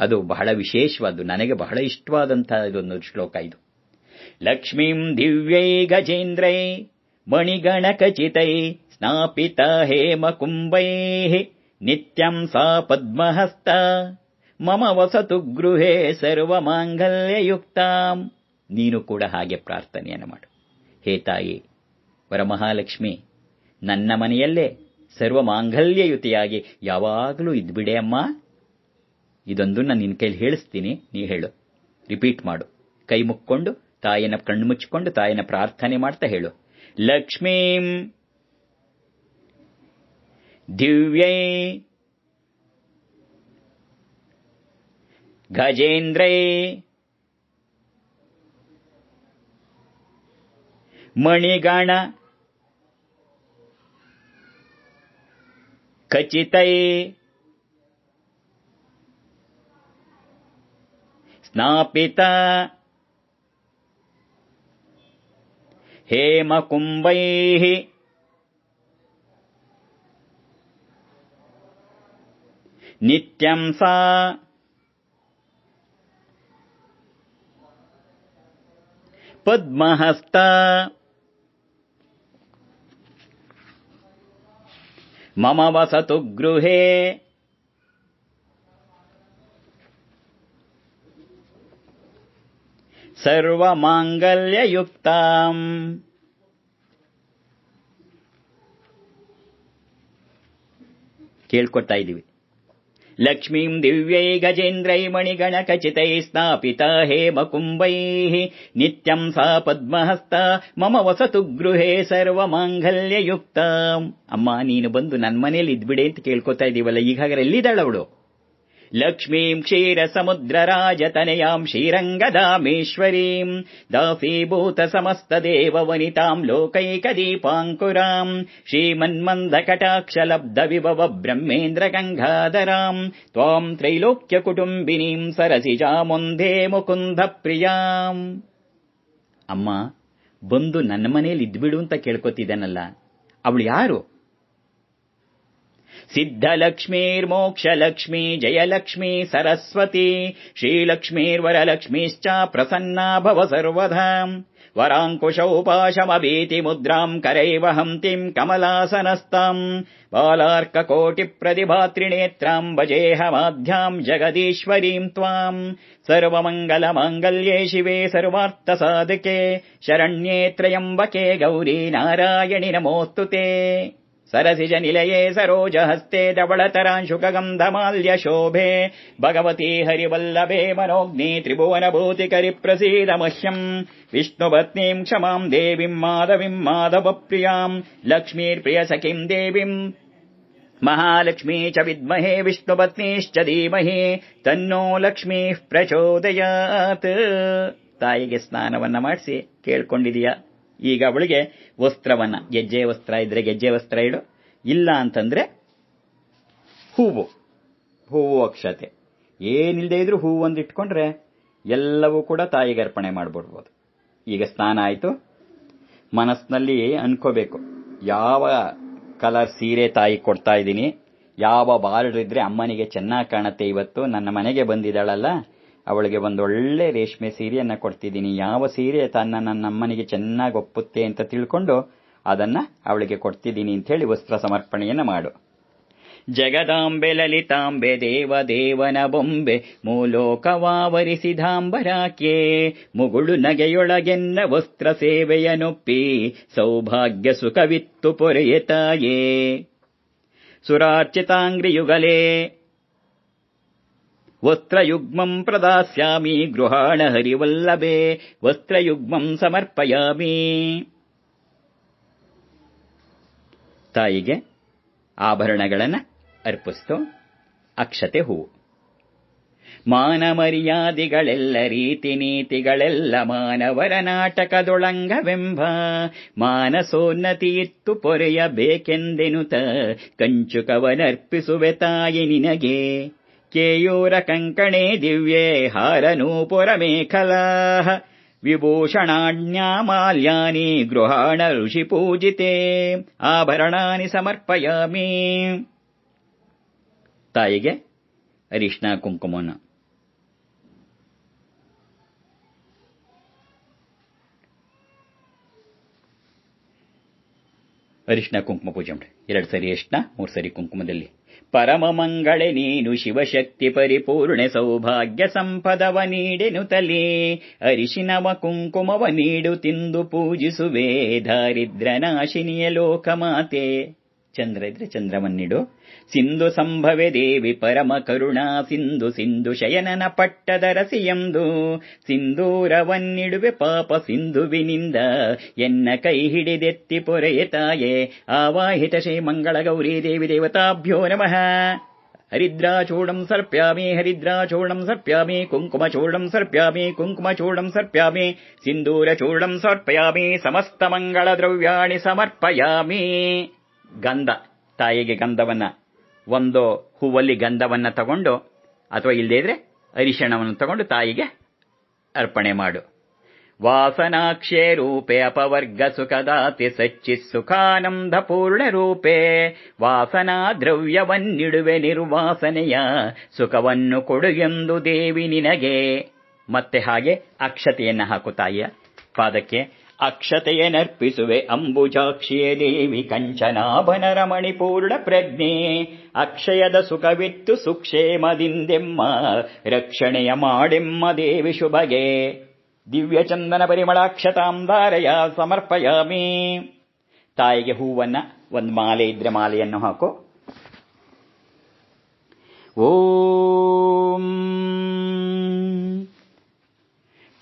ಅದು ಬಹಳ ವಿಶೇಷವಾದ್ದು ನನಗೆ ಬಹಳ ಇಷ್ಟವಾದಂತಹ ಇದೊಂದು ಶ್ಲೋಕ ಇದು ದಿವ್ಯೈ ಗಜೇಂದ್ರೈ ಮಣಿಗಣಕಚಿತೈ ಸ್ನಾಪಿತ ಹೇಮ ಹೇಮಕುಂಭೈ ನಿತ್ಯಂ ಸಾ ಪದ್ಮಹಸ್ತ ಮಮ ವಸತು ಗೃಹೇ ಸರ್ವ ಮಾಂಗಲ್ಯಯುಕ್ತಾಂ ನೀನು ಕೂಡ ಹಾಗೆ ಪ್ರಾರ್ಥನೆಯನ್ನು ಮಾಡು ಹೇ ತಾಯಿ ವರಮಹಾಲಕ್ಷ್ಮಿ ನನ್ನ ಮನೆಯಲ್ಲೇ ಸರ್ವ ಮಾಂಗಲ್ಯಯುತಿಯಾಗಿ ಯಾವಾಗಲೂ ಇದ್ಬಿಡೆ ಅಮ್ಮ ಇದೊಂದು ನಾನು ನಿನ್ನ ಕೈಲಿ ಹೇಳಿಸ್ತೀನಿ ನೀ ಹೇಳು ರಿಪೀಟ್ ಮಾಡು ಕೈ ಮುಕ್ಕೊಂಡು ತಾಯಿನ ಕಣ್ಣು ಮುಚ್ಚಿಕೊಂಡು ತಾಯಿನ ಪ್ರಾರ್ಥನೆ ಮಾಡ್ತಾ ಹೇಳು ಲಕ್ಷ್ಮೀಂ ದಿವ್ಯೈ ಗಜೇಂದ್ರೈ ಮಣಿಗಣ ಖಚಿತೈ ಸ್ನಾಪಿತ हेमकुम्बैः नित्यं सा पद्महस्ता मम वसतु गृहे ಸರ್ವಮಾಂಗಲ್ಯಯುಕ್ತ ಕೇಳ್ಕೊತಾ ಇದ್ದೀವಿ ಲಕ್ಷ್ಮೀಂ ದಿವ್ಯೈ ಗಜೇಂದ್ರೈ ಮಣಿಗಣ ಖಚಿತೈ ಸ್ಥಾಪಿತ ಹೇಮಕುಂಭೈ ನಿತ್ಯಂ ಸಾ ಪದ್ಮಹಸ್ತ ಮಮ ವಸತು ಗೃಹೇ ಸರ್ವ ಮಾಂಗಲ್ಯಯುಕ್ತ ಅಮ್ಮ ನೀನು ಬಂದು ನನ್ನ ಮನೆಯಲ್ಲಿ ಇದ್ಬಿಡೆ ಅಂತ ಕೇಳ್ಕೊತಾ ಇದ್ದೀವಲ್ಲ ಈಗಾಗಲೇ ಎಲ್ಲಿದ್ದಾಳವಳು ಲಕ್ಷ್ಮೀಂ ಕ್ಷೀರಸಮುದ್ರರಾಜತನಯಾಂ ಶ್ರೀರಂಗದಾಮೇಶ್ವರೀಂ ದಾಸೀಭೂತ ಬ್ರಹ್ಮೇಂದ್ರ ಲೋಕೈಕದೀಪಾಂಕುರಾಂ ತ್ವಾಂ ತ್ರೈಲೋಕ್ಯ ಸರಸಿ ಜಾ ಮುಂದೇ ಮುಕುಂದ ಪ್ರಿಯಾಂ ಅಮ್ಮ ಬಂದು ನನ್ನ ಮನೇಲಿ ಇದ್ಬಿಡು ಅಂತ ಕೇಳ್ಕೊತಿದ್ದಾನಲ್ಲ ಅವಳು ಯಾರು सिद्धलक्ष्मीर्मोक्षलक्ष्मी जयलक्ष्मी सरस्वती श्रीलक्ष्मीर्वरलक्ष्मीश्च प्रसन्ना भव सर्वधा वराङ्कुश उपाशमभीति मुद्राम् करैव हन्तिम् कमलासनस्ताम् बालार्क भजेह प्रतिभातृणेत्राम् जगदीश्वरीम् त्वाम् सर्वमङ्गल माङ्गल्ये शिवे सर्वार्थ शरण्ये त्रयम्बके गौरी नारायणि नमोऽस्तु ಸರಸಿಜ ನಿಲಯೇ ಸರೋಜ ಹಸ್ತೆ ಧವಳತರಾಂಶುಕಗಂಧ ಮಾಲ್ಯ ಶೋಭೆ ಭಗವತಿ ಹರಿವಲ್ಲೇ ಮನೋಗ್ನೇ ತ್ರಭುನ ಭೂತಿಕರಿ ಪ್ರಸೀದ ಮಹ್ಯಂ ವಿಷ್ಣು ಪತ್ನೀಂ ಕ್ಷಮ ದೇವಿ ಮಾಧವಿಂ ಮಾಧವ ಪ್ರಿಯ ಲಕ್ಷ್ಮೀರ್ ಪ್ರಿಯ ಸಕಿಂ ದೇವಿ ಮಹಾಲಕ್ಷ್ಮೀ ವಿದ್ಮಹೇ ವಿಷ್ಣು ಧೀಮಹಿ ತನ್ನೋ ಲಕ್ಷ್ಮೀ ಪ್ರಚೋದಯತ್ ತಾಯಿಗೆ ಸ್ನಾನವನ್ನ ಮಾಡಿಸಿ ಕೇಳ್ಕೊಂಡಿದೀಯಾ ಈಗ ಅವಳಿಗೆ ವಸ್ತ್ರವನ್ನ ಗೆಜ್ಜೆ ವಸ್ತ್ರ ಇದ್ರೆ ಗೆಜ್ಜೆ ವಸ್ತ್ರ ಇಡು ಇಲ್ಲ ಅಂತಂದ್ರೆ ಹೂವು ಹೂವು ಅಕ್ಷತೆ ಏನಿಲ್ಲದೆ ಇದ್ರೂ ಹೂವು ಒಂದು ಇಟ್ಕೊಂಡ್ರೆ ಎಲ್ಲವೂ ಕೂಡ ತಾಯಿಗೆ ಅರ್ಪಣೆ ಮಾಡಿಬಿಡ್ಬೋದು ಈಗ ಸ್ನಾನ ಆಯಿತು ಮನಸ್ಸಿನಲ್ಲಿ ಅನ್ಕೋಬೇಕು ಯಾವ ಕಲರ್ ಸೀರೆ ತಾಯಿ ಕೊಡ್ತಾ ಇದ್ದೀನಿ ಯಾವ ಬಾರ್ಡ್ರ್ ಇದ್ರೆ ಅಮ್ಮನಿಗೆ ಚೆನ್ನಾಗಿ ಕಾಣತ್ತೆ ಇವತ್ತು ನನ್ನ ಮನೆಗೆ ಬಂದಿದ್ದಾಳಲ್ಲ ಅವಳಿಗೆ ಒಂದೊಳ್ಳೆ ರೇಷ್ಮೆ ಸೀರೆಯನ್ನ ಕೊಡ್ತಿದ್ದೀನಿ ಯಾವ ಸೀರೆ ತನ್ನ ನನ್ನ ಅಮ್ಮನಿಗೆ ಚೆನ್ನಾಗಿ ಒಪ್ಪುತ್ತೆ ಅಂತ ತಿಳ್ಕೊಂಡು ಅದನ್ನ ಅವಳಿಗೆ ಕೊಡ್ತಿದ್ದೀನಿ ಹೇಳಿ ವಸ್ತ್ರ ಸಮರ್ಪಣೆಯನ್ನು ಮಾಡು ಜಗದಾಂಬೆ ಲಲಿತಾಂಬೆ ದೇವ ದೇವನ ಬೊಂಬೆ ಮೂಲೋಕವಾವರಿಸಿದಾಂಬರಾಕೆ ಮುಗುಳು ನಗೆಯೊಳಗೆನ್ನ ವಸ್ತ್ರ ಸೇವೆಯನೊಪ್ಪಿ ಸೌಭಾಗ್ಯ ಸುಖವಿತ್ತು ಪೊರೆಯತಾಯೇ ಸುರಾರ್ಚಿತಾಂಗ್ರಿಯುಗಲೇ ವಸ್ತ್ರಯುಗ್ಮಂ ಪ್ರದಾಸ್ಯಾಮಿ ಗೃಹಾಣ ಹರಿವಲ್ಲಭೆ ವಸ್ತ್ರಯುಗ್ಮಂ ಸಮರ್ಪಯಾಮಿ ತಾಯಿಗೆ ಆಭರಣಗಳನ್ನು ಅರ್ಪಿಸ್ತು ಅಕ್ಷತೆ ಹೂವು ಮಾನ ಮರ್ಯಾದಿಗಳೆಲ್ಲ ರೀತಿ ನೀತಿಗಳೆಲ್ಲ ಮಾನವರ ನಾಟಕದೊಳಂಗವೆಂಬ ಇತ್ತು ಪೊರೆಯಬೇಕೆಂದೆನುತ ಕಂಚುಕವನರ್ಪಿಸುವೆ ತಾಯಿ ನಿನಗೆ ಕೇಯೂರ ಕಂಕಣಿ ದಿವ್ಯೆ ಹಾರನೂಪುರ ಮೇಖಲಾ ವಿಭೂಷಣಾಣ್ಯಾ ಮಾಲ್ಯಾ ಋಷಿ ಪೂಜಿತೆ ಆಭರಾನ್ ಸಮರ್ಪೆಯ ತಾಯಿಗೆ ಅರಿಷ್ಣ ಕುಂಕುಮನ ಅರಿಶ್ನಾ ಕುಂಕುಮ ಪೂಜೆ ಉಂಟು ಎರಡು ಸರಿ ಎಷ್ಟ ಮೂರು ಸರಿ ಕುಂಕುಮದಲ್ಲಿ ಪರಮ ಮಂಗಳೆ ನೀನು ಶಿವಶಕ್ತಿ ಪರಿಪೂರ್ಣೆ ಸೌಭಾಗ್ಯ ಸಂಪದವ ನೀಡೆನು ತಲೆ ಅರಿಶಿನವ ಕುಂಕುಮವ ನೀಡು ತಿಂದು ಪೂಜಿಸುವೆ ನಾಶಿನಿಯ ಲೋಕಮಾತೆ ಚಂದ್ರ ಇದ್ರೆ ಚಂದ್ರವನ್ನಿಡು ಸಿಂಧು ಸಂಭವೆ ದೇವಿ ಪರಮ ಕರುಣಾ ಸಿಂಧು ಸಿಂಧು ಶಯನನ ಪಟ್ಟದ ರಸಿಯಂದು ಸಿಂಧೂರವನ್ನಿಡುವೆ ಪಾಪ ಸಿಂಧುವಿನಿಂದ ಎನ್ನ ಕೈ ಹಿಡಿದೆತ್ತಿ ಪೊರೆಯ ಆವಾಹಿತ ಶ್ರೀ ಮಂಗಳ ಗೌರಿ ದೇವಿ ದೇವತಾಭ್ಯೋ ನಮಃ ಹರಿದ್ರಾಚೂರ್ಣಂ ಸರ್ಪ್ಯಾಮಿ ಹರಿದ್ರಾಚೂರ್ಣಂ ಸರ್ಪ್ಯಾಮಿ ಕುಂಕುಮಚೂರ್ಣಂ ಸರ್ಪ್ಯಾಮಿ ಕುಂಕುಮಚೂರ್ಣಂ ಸರ್ಪ್ಯಾಮಿ ಸಿಂಧೂರಚೂರ್ಣಂ ಸರ್ಪಯಾಮಿ ಸಮಸ್ತ ಮಂಗಳ ದ್ರವ್ಯಾಣಿ ಸಮರ್ಪಯಾಮಿ ಗಂಧ ತಾಯಿಗೆ ಗಂಧವನ್ನ ಒಂದು ಹೂವಲ್ಲಿ ಗಂಧವನ್ನ ತಗೊಂಡು ಅಥವಾ ಇಲ್ಲದೇ ಇದ್ರೆ ಅರಿಶಿಣವನ್ನು ತಗೊಂಡು ತಾಯಿಗೆ ಅರ್ಪಣೆ ಮಾಡು ವಾಸನಾಕ್ಷೇ ರೂಪೆ ಅಪವರ್ಗ ಸುಖದಾತಿ ಸಚ್ಚಿ ಸುಖಾನಂದ ಪೂರ್ಣ ರೂಪೆ ವಾಸನಾ ದ್ರವ್ಯವನ್ನಿಡುವೆ ನಿರ್ವಾಸನೆಯ ಸುಖವನ್ನು ಕೊಡು ಎಂದು ದೇವಿ ನಿನಗೆ ಮತ್ತೆ ಹಾಗೆ ಅಕ್ಷತೆಯನ್ನು ಹಾಕು ತಾಯಿಯ ಪಾದಕ್ಕೆ ಅಕ್ಷತೆಯನರ್ಪಿಸುವೆ ಅಂಬುಜಾಕ್ಷಿಯ ದೇವಿ ಕಂಚನಾಭನರ ಪೂರ್ಣ ಪ್ರಜ್ಞೆ ಅಕ್ಷಯದ ಸುಖವಿತ್ತು ಸುಕ್ಷೇಮದಿಂದೆಮ್ಮ ರಕ್ಷಣೆಯ ಮಾಡೆಮ್ಮ ದೇವಿ ಶುಭಗೆ ದಿವ್ಯ ಚಂದನ ಪರಿಮಳಾಕ್ಷತಾಂಬಾರಯ ಸಮರ್ಪಯಾಮಿ ತಾಯಿಗೆ ಹೂವನ್ನ ಒಂದು ಮಾಲೆ ಇದ್ರೆ ಮಾಲೆಯನ್ನು ಹಾಕು ಓ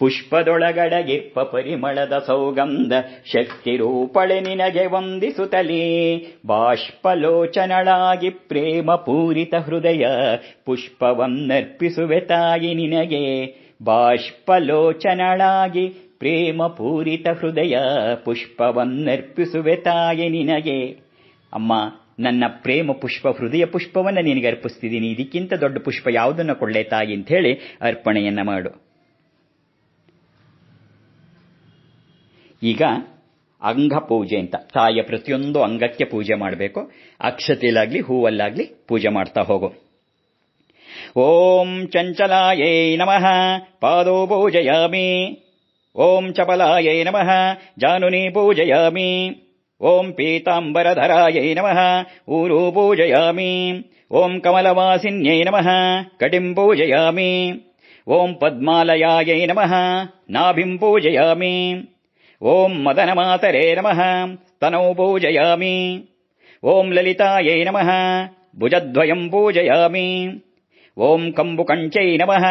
ಪುಷ್ಪದೊಳಗಡಗೆ ಪರಿಮಳದ ಸೌಗಂಧ ಶಕ್ತಿ ರೂಪಳೆ ನಿನಗೆ ವಂದಿಸುತ್ತಲೇ ಬಾಷ್ಪಲೋಚನಳಾಗಿ ಪ್ರೇಮ ಪೂರಿತ ಹೃದಯ ಪುಷ್ಪವನ್ನರ್ಪಿಸುವೆ ತಾಯಿ ನಿನಗೆ ಬಾಷ್ಪಲೋಚನಳಾಗಿ ಪ್ರೇಮ ಪೂರಿತ ಹೃದಯ ಪುಷ್ಪವನ್ನರ್ಪಿಸುವೆ ತಾಯಿ ನಿನಗೆ ಅಮ್ಮ ನನ್ನ ಪ್ರೇಮ ಪುಷ್ಪ ಹೃದಯ ಪುಷ್ಪವನ್ನು ನಿನಗೆ ಅರ್ಪಿಸ್ತಿದ್ದೀನಿ ಇದಕ್ಕಿಂತ ದೊಡ್ಡ ಪುಷ್ಪ ಯಾವುದನ್ನು ಕೊಳ್ಳೆ ತಾಯಿ ಅಂತ ಹೇಳಿ ಅರ್ಪಣೆಯನ್ನ ಮಾಡು ಈಗ ಅಂಗ ಪೂಜೆ ಅಂತ ತಾಯಿಯ ಪ್ರತಿಯೊಂದು ಅಂಗಕ್ಕೆ ಪೂಜೆ ಮಾಡಬೇಕು ಅಕ್ಷತೆಯಲ್ಲಾಗ್ಲಿ ಹೂವಲ್ಲಾಗ್ಲಿ ಪೂಜೆ ಮಾಡ್ತಾ ಹೋಗು ಓಂ ಚಂಚಲಾಯೇ ನಮಃ ಪಾದೋ ಪೂಜಯಾಮಿ ಓಂ ಚಪಲಾಯೇ ನಮಃ ಜಾನುನಿ ಪೂಜಯಾಮಿ ಓಂ ಪೀತಾಂಬರಧರಾಯೈ ನಮಃ ಊರು ಪೂಜಯಾಮಿ ಓಂ ಕಮಲವಾಸಿನ್ಯೈ ನಮಃ ಕಟಿಂ ಓಂ ಪದ್ಮಾಲಯಾಯೈ ನಮಃ ನಾಭಿಂ ಪೂಜಯಾಮಿ ओम् मदनमातरे नमः तनौ पूजयामि ओम् ललितायै नमः भुजद्वयम् पूजयामि ओम् कम्बुकण्ठै नमः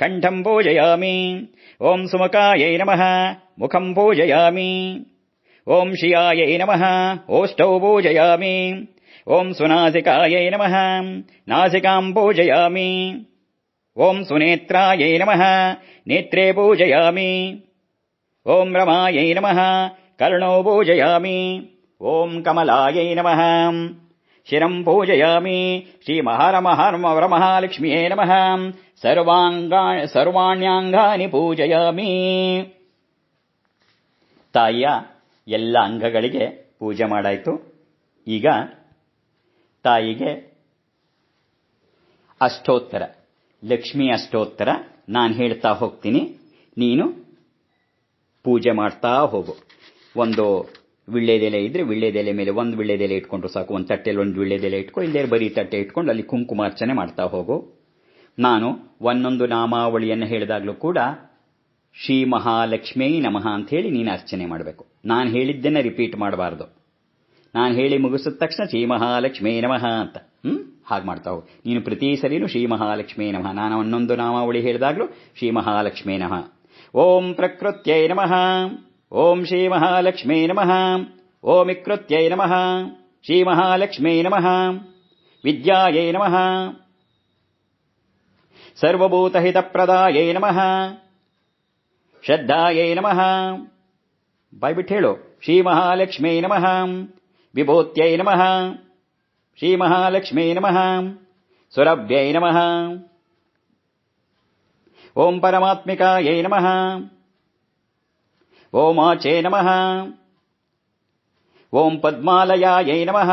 कण्ठम् पूजयामि ओम् सुमकायै नमः मुखम् पूजयामि ॐ शियायै नमः ओष्ठौ पूजयामि ओम् सुनासिकायै नमः नासिकाम् पूजयामि ओम् सुनेत्रायै नमः नेत्रे पूजयामि ಓಂ ರಮಾಯೈ ನಮಃ ಕರ್ಣೋ ಪೂಜಯಾಮಿ ಓಂ ಕಮಲಾಯೈ ನಮಃ ಶಿರಂ ಪೂಜಯಾಮಿ ಮಹಾಲಕ್ಷ್ಮಿಯೇ ನಮಃ ಸರ್ವಾಂಗಾ ಸರ್ವಾಣ್ಯಾಂಗಾನಿ ಪೂಜಯಾಮಿ ತಾಯಿಯ ಎಲ್ಲ ಅಂಗಗಳಿಗೆ ಪೂಜೆ ಮಾಡಾಯಿತು ಈಗ ತಾಯಿಗೆ ಅಷ್ಟೋತ್ತರ ಲಕ್ಷ್ಮಿ ಅಷ್ಟೋತ್ತರ ನಾನು ಹೇಳ್ತಾ ಹೋಗ್ತೀನಿ ನೀನು ಪೂಜೆ ಮಾಡ್ತಾ ಹೋಗು ಒಂದು ವಿಳ್ಳೆದೆಲೆ ಇದ್ರೆ ವಿಳ್ಳೆದೆಲೆ ಮೇಲೆ ಒಂದು ವಿಳ್ಳೆದೆಲೆ ಇಟ್ಕೊಂಡ್ರು ಸಾಕು ಒಂದು ತಟ್ಟೆಯಲ್ಲಿ ಒಂದು ವಿಳ್ಳೆದೆಲೆ ಇಟ್ಕೊ ಇಲ್ಲೇ ಬರೀ ತಟ್ಟೆ ಇಟ್ಕೊಂಡು ಅಲ್ಲಿ ಕುಂಕುಮಾರ್ಚನೆ ಮಾಡ್ತಾ ಹೋಗು ನಾನು ಒಂದೊಂದು ನಾಮಾವಳಿಯನ್ನು ಹೇಳಿದಾಗಲೂ ಕೂಡ ಶ್ರೀ ಮಹಾಲಕ್ಷ್ಮೀ ನಮಃ ಅಂತ ಹೇಳಿ ನೀನು ಅರ್ಚನೆ ಮಾಡಬೇಕು ನಾನು ಹೇಳಿದ್ದನ್ನು ರಿಪೀಟ್ ಮಾಡಬಾರ್ದು ನಾನು ಹೇಳಿ ಮುಗಿಸಿದ ತಕ್ಷಣ ಶ್ರೀ ಮಹಾಲಕ್ಷ್ಮೀ ನಮಃ ಅಂತ ಹ್ಮ್ ಹಾಗೆ ಮಾಡ್ತಾ ಹೋಗು ನೀನು ಪ್ರತಿ ಸರಿನೂ ಶ್ರೀ ಮಹಾಲಕ್ಷ್ಮೀ ನಮಃ ನಾನು ಒಂದೊಂದು ನಾಮಾವಳಿ ಹೇಳಿದಾಗಲೂ ಶ್ರೀ ಮಹಾಲಕ್ಷ್ಮೀ ನಮಃ ॐ प्रकृत्यै नमः ॐ श्रीमहालक्ष्मी नमः ॐमिकृत्यै नमः श्रीमहालक्ष्मी नमः विद्यायै नमः सर्वभूतहितप्रदायै नमः श्रद्धायै नमः बैबिठेळो श्रीमहालक्ष्मी नमः विभूत्यै नमः श्रीमहालक्ष्मी नमः सुरव्यै नमः ॐ परमात्मिकायै नमः ओमाचे नमः ॐ पद्मालयायै नमः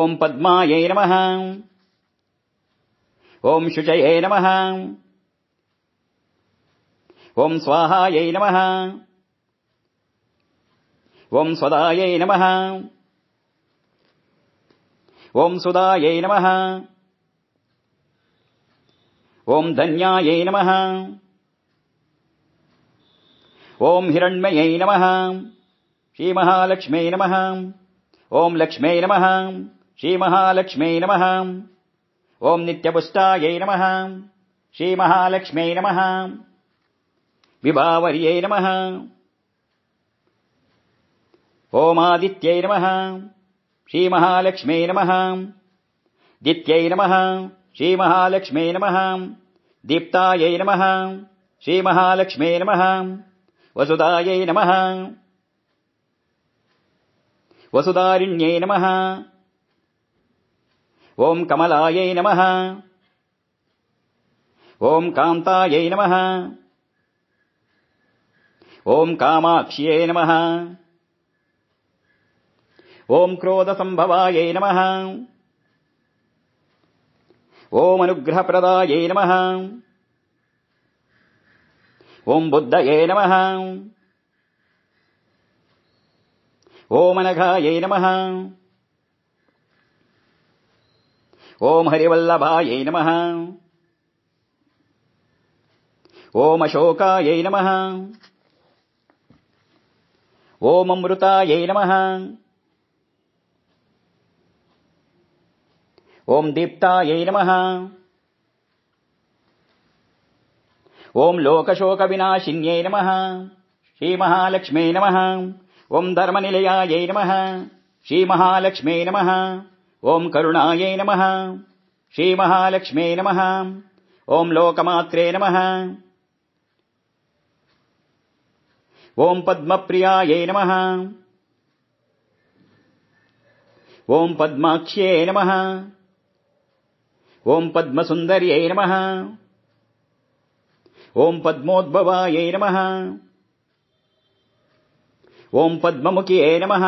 ॐ पद्मायै नमः ॐ शुचये नमः ॐ स्वाहायै नमः ॐ स्वदाय नमः सुदायै नमः ॐ धन्यायै नमः ॐ हिरण्मयै नमः श्रीमहालक्ष्म्यै नमः ॐ लक्ष्मै नमः श्रीमहालक्ष्म्यै नमः ॐ नित्यपुष्टायै नमः श्रीमहालक्ष्म्यै नमः विभावर्यै नमः ॐ ॐमादित्यै नमः श्रीमहालक्ष्म्यै नमः दित्यै नमः श्रीमहालक्ष्मी नमः दीप्तायै नमः श्रीमहालक्ष्मे नमः वसुधायै नमः वसुदारिण्यै नमः ॐ कमलायै नमः ॐ कान्तायै नमः ॐ कामाक्ष्यै नमः ॐ क्रोधसम्भवायै नमः ओमनुग्रहप्रदायै नमः ॐ बुद्धये नमः ओमनघायै नमः ॐ हरिवल्लभायै नमः ओमशोकायै नमः ओममृतायै नमः ॐ दीप्तायै नमः ॐ लोकशोकविनाशिन्यै नमः श्रीमहालक्ष्मे नमः ॐ धर्मनिलयायै नमः श्रीमहालक्ष्मे नमः ॐ करुणायै नमः श्रीमहालक्ष्मे नमः ॐ लोकमात्रे नमः ॐ पद्मप्रियायै नमः ॐ पद्माक्ष्ये नमः ओम् पद्मसुन्दर्यै नमः ॐ पद्मोद्भवायै नमः पद्ममुखिये नमः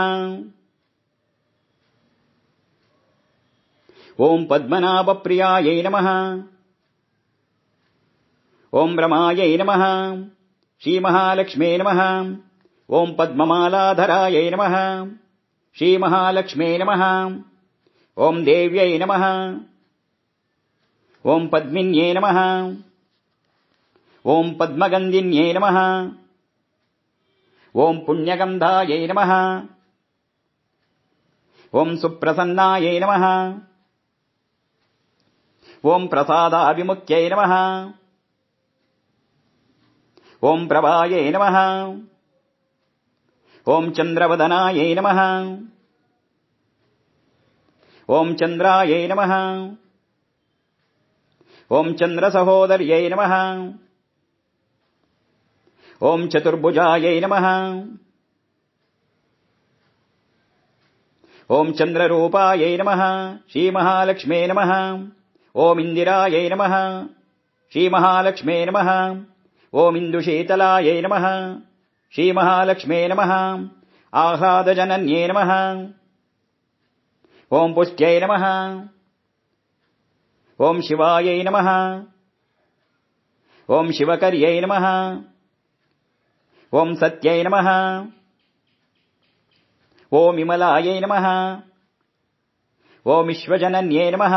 ॐ पद्मनाभप्रियायै नमः ॐ रमायै नमः श्रीमहालक्ष्म्ये नमः ओम् पद्ममालाधरायै नमः श्रीमहालक्ष्म्ये नमः ॐ देव्यै नमः ॐ पद्मिन्ये नमः ॐ पद्मगन्धिन्ये नमः ॐ पुण्यगन्धाय नमः ॐ सुप्रसन्नाय नमः प्रसादाभिमुख्यै नमः ॐ प्रभाय नमः ॐ चन्द्रवदनाय नमः ॐ चन्द्रायै नमः ओम् चन्द्रसहोदर्यै नमः ओम् चतुर्भुजायै नमः ओम् चन्द्ररूपायै नमः श्रीमहालक्ष्मे नमः इन्दिरायै नमः श्रीमहालक्ष्मे नमः ओमिन्दुशीतलायै नमः श्रीमहालक्ष्मे नमः आह्लादजनन्ये नमः ॐ पुष्ट्यै नमः ॐ शिवायै नमः ॐ शिवकर्यै नमः ॐ सत्यै नमः ॐ इमलायै नमः ॐ विश्वजनन्ये नमः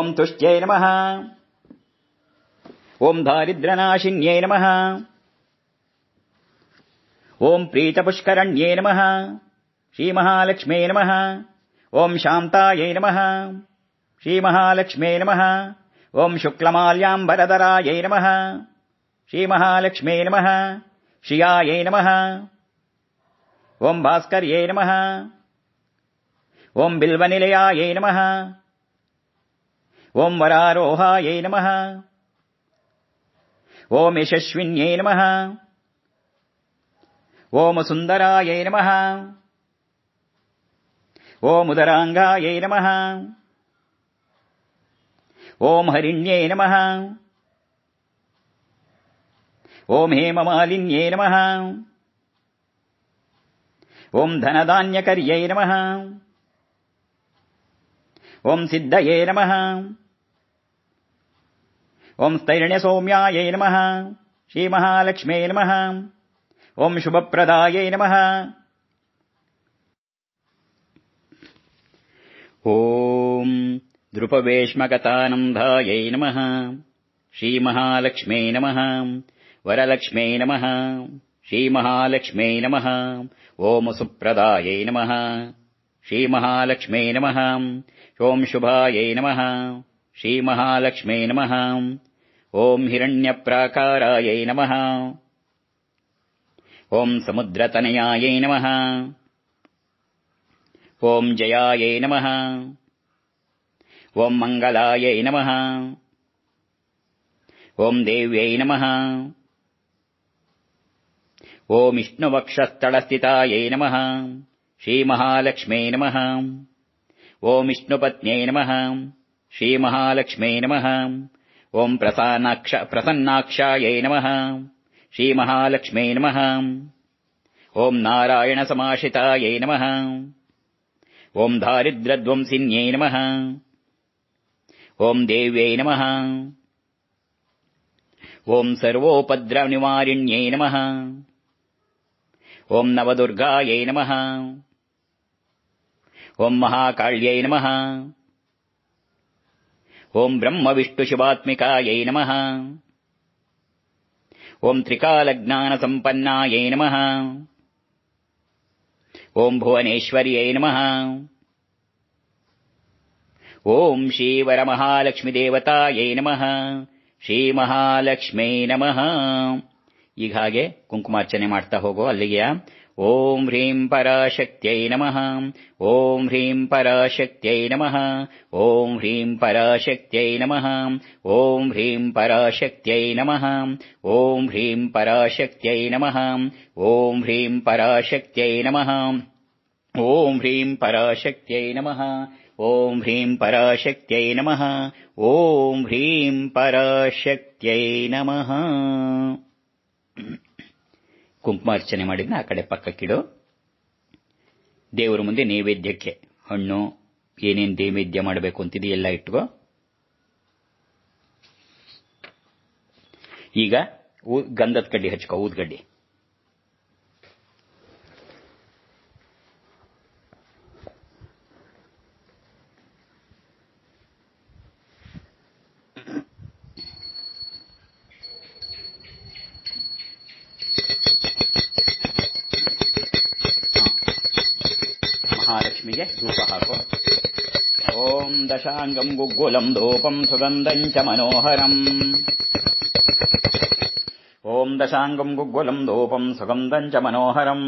ॐ तुष्ट्यै नमः ॐ दिद्रनाशिन्यै नमः ॐ प्रीतपुष्करण्ये नमः श्रीमहालक्ष्म्यै नमः ॐ शान्ताय नमः श्रीमहालक्ष्मे नमः ॐ वरदरायै नमः श्रीमहालक्ष्मे नमः श्रियायै नमः ॐ भास्कर्यै नमः ॐ बिल्वनिलयायै नमः ॐ वरारोहायै नमः ॐ यशस्विन्यै नमः ॐ सुन्दरायै नमः ॐमुदराङ्गायै नमः ॐ हरिण्ये नमः ॐ हेममालिन्ये नमः ॐ धनधान्यकर्ये नमः ॐ सिद्धये नमः ॐ स्तैर्ण्यसौम्यायै नमः श्रीमहालक्ष्म्ये नमः ॐ शुभप्रदायै नमः ॐ नृपवेश्मकतानन्धाय नमः श्रीमहालक्ष्म्यै नमः वरलक्ष्मी नमः श्रीमहालक्ष्म्यै नमः ॐ सुप्रदायै नमः श्रीमहालक्ष्म्यै नमः शुभायै नमः श्रीमहालक्ष्म्यै नमः ॐ हिरण्यप्राकारायै नमः ॐ समुद्रतनयायै नमः ॐ जयायै नमः ओम् मङ्गलायै नमः ओम् देव्यै नमः श्रीमहालक्ष्मै नमः ओम् विष्णुपत्न्यै नमः श्रीमहालक्ष्म्यै नमः प्रसन्नाक्षायै नमः श्रीमहालक्ष्म्यै नमः ॐ नारायणसमाश्रितायै नमः ॐ दारिद्रध्वंसिन्यै नमः ॐ देव्यै नमः सर्वोपद्रविवारिण्यै नमः नवदुर्गायै महाकाल्यै नमः ब्रह्मविष्णुशिवात्मिकायै त्रिकालज्ञानसम्पन्नायै नमः ॐ भुवनेश्वर्यै नमः ಓಂ ಮಹಾಲಕ್ಷ್ಮಿ ದೇವತಾಯೇ ನಮಃ ಶ್ರೀ ಮಹಾಲಕ್ಷ್ಮೀ ನಮಃ ಈಗ ಹಾಗೆ ಕುಂಕುಮಾರ್ಚನೆ ಮಾಡ್ತಾ ಹೋಗೋ ಅಲ್ಲಿಗೆಯ ಓಂ ಹ್ರೀಂ ಪರಾಶಕ್ತ್ಯೈ ನಮಃ ಓಂ ಹ್ರೀಂ ಪರಾಶಕ್ತ್ಯೈ ನಮಃ ಓಂ ಹ್ರೀಂ ಪರಾಶಕ್ತ್ಯೈ ನಮಃ ಓಂ ಹ್ರೀಂ ಪರಾಶಕ್ತ್ಯೈ ನಮಃ ಓಂ ಹ್ರೀಂ ಪರಾಶಕ್ತ್ಯೈ ನಮಃ ಓಂ ಹ್ರೀಂ ಪರಾಶಕ್ತ್ಯೈ ನಮಃ ಓಂ ಹ್ರೀಂ ಪರಾಶಕ್ತ್ಯೈ ನಮಃ ಓಂ ಹ್ರೀಂ ಪರಾಶಕ್ತ್ಯೈ ನಮಃ ಓಂ ಹ್ರೀಂ ಪರಾಶಕ್ತ್ಯೈ ನಮಃ ಕುಂಕುಮಾರ್ಚನೆ ಮಾಡಿದ್ನ ಆ ಕಡೆ ಪಕ್ಕಕ್ಕಿಡು ದೇವರ ಮುಂದೆ ನೈವೇದ್ಯಕ್ಕೆ ಹಣ್ಣು ಏನೇನು ನೈವೇದ್ಯ ಮಾಡಬೇಕು ಅಂತಿದೆಯೆಲ್ಲ ಇಟ್ಕೋ ಈಗ ಗಂಧದ ಕಡ್ಡಿ ಹಚ್ಕೋ ಊದ್ಗಡ್ಡಿ ङ्गम् गुग्गुलम् धूपम् सुगन्धम् च मनोहरम् ओम् दशाङ्गम् गुग्गुलम् धूपम् सुगन्धम् च मनोहरम्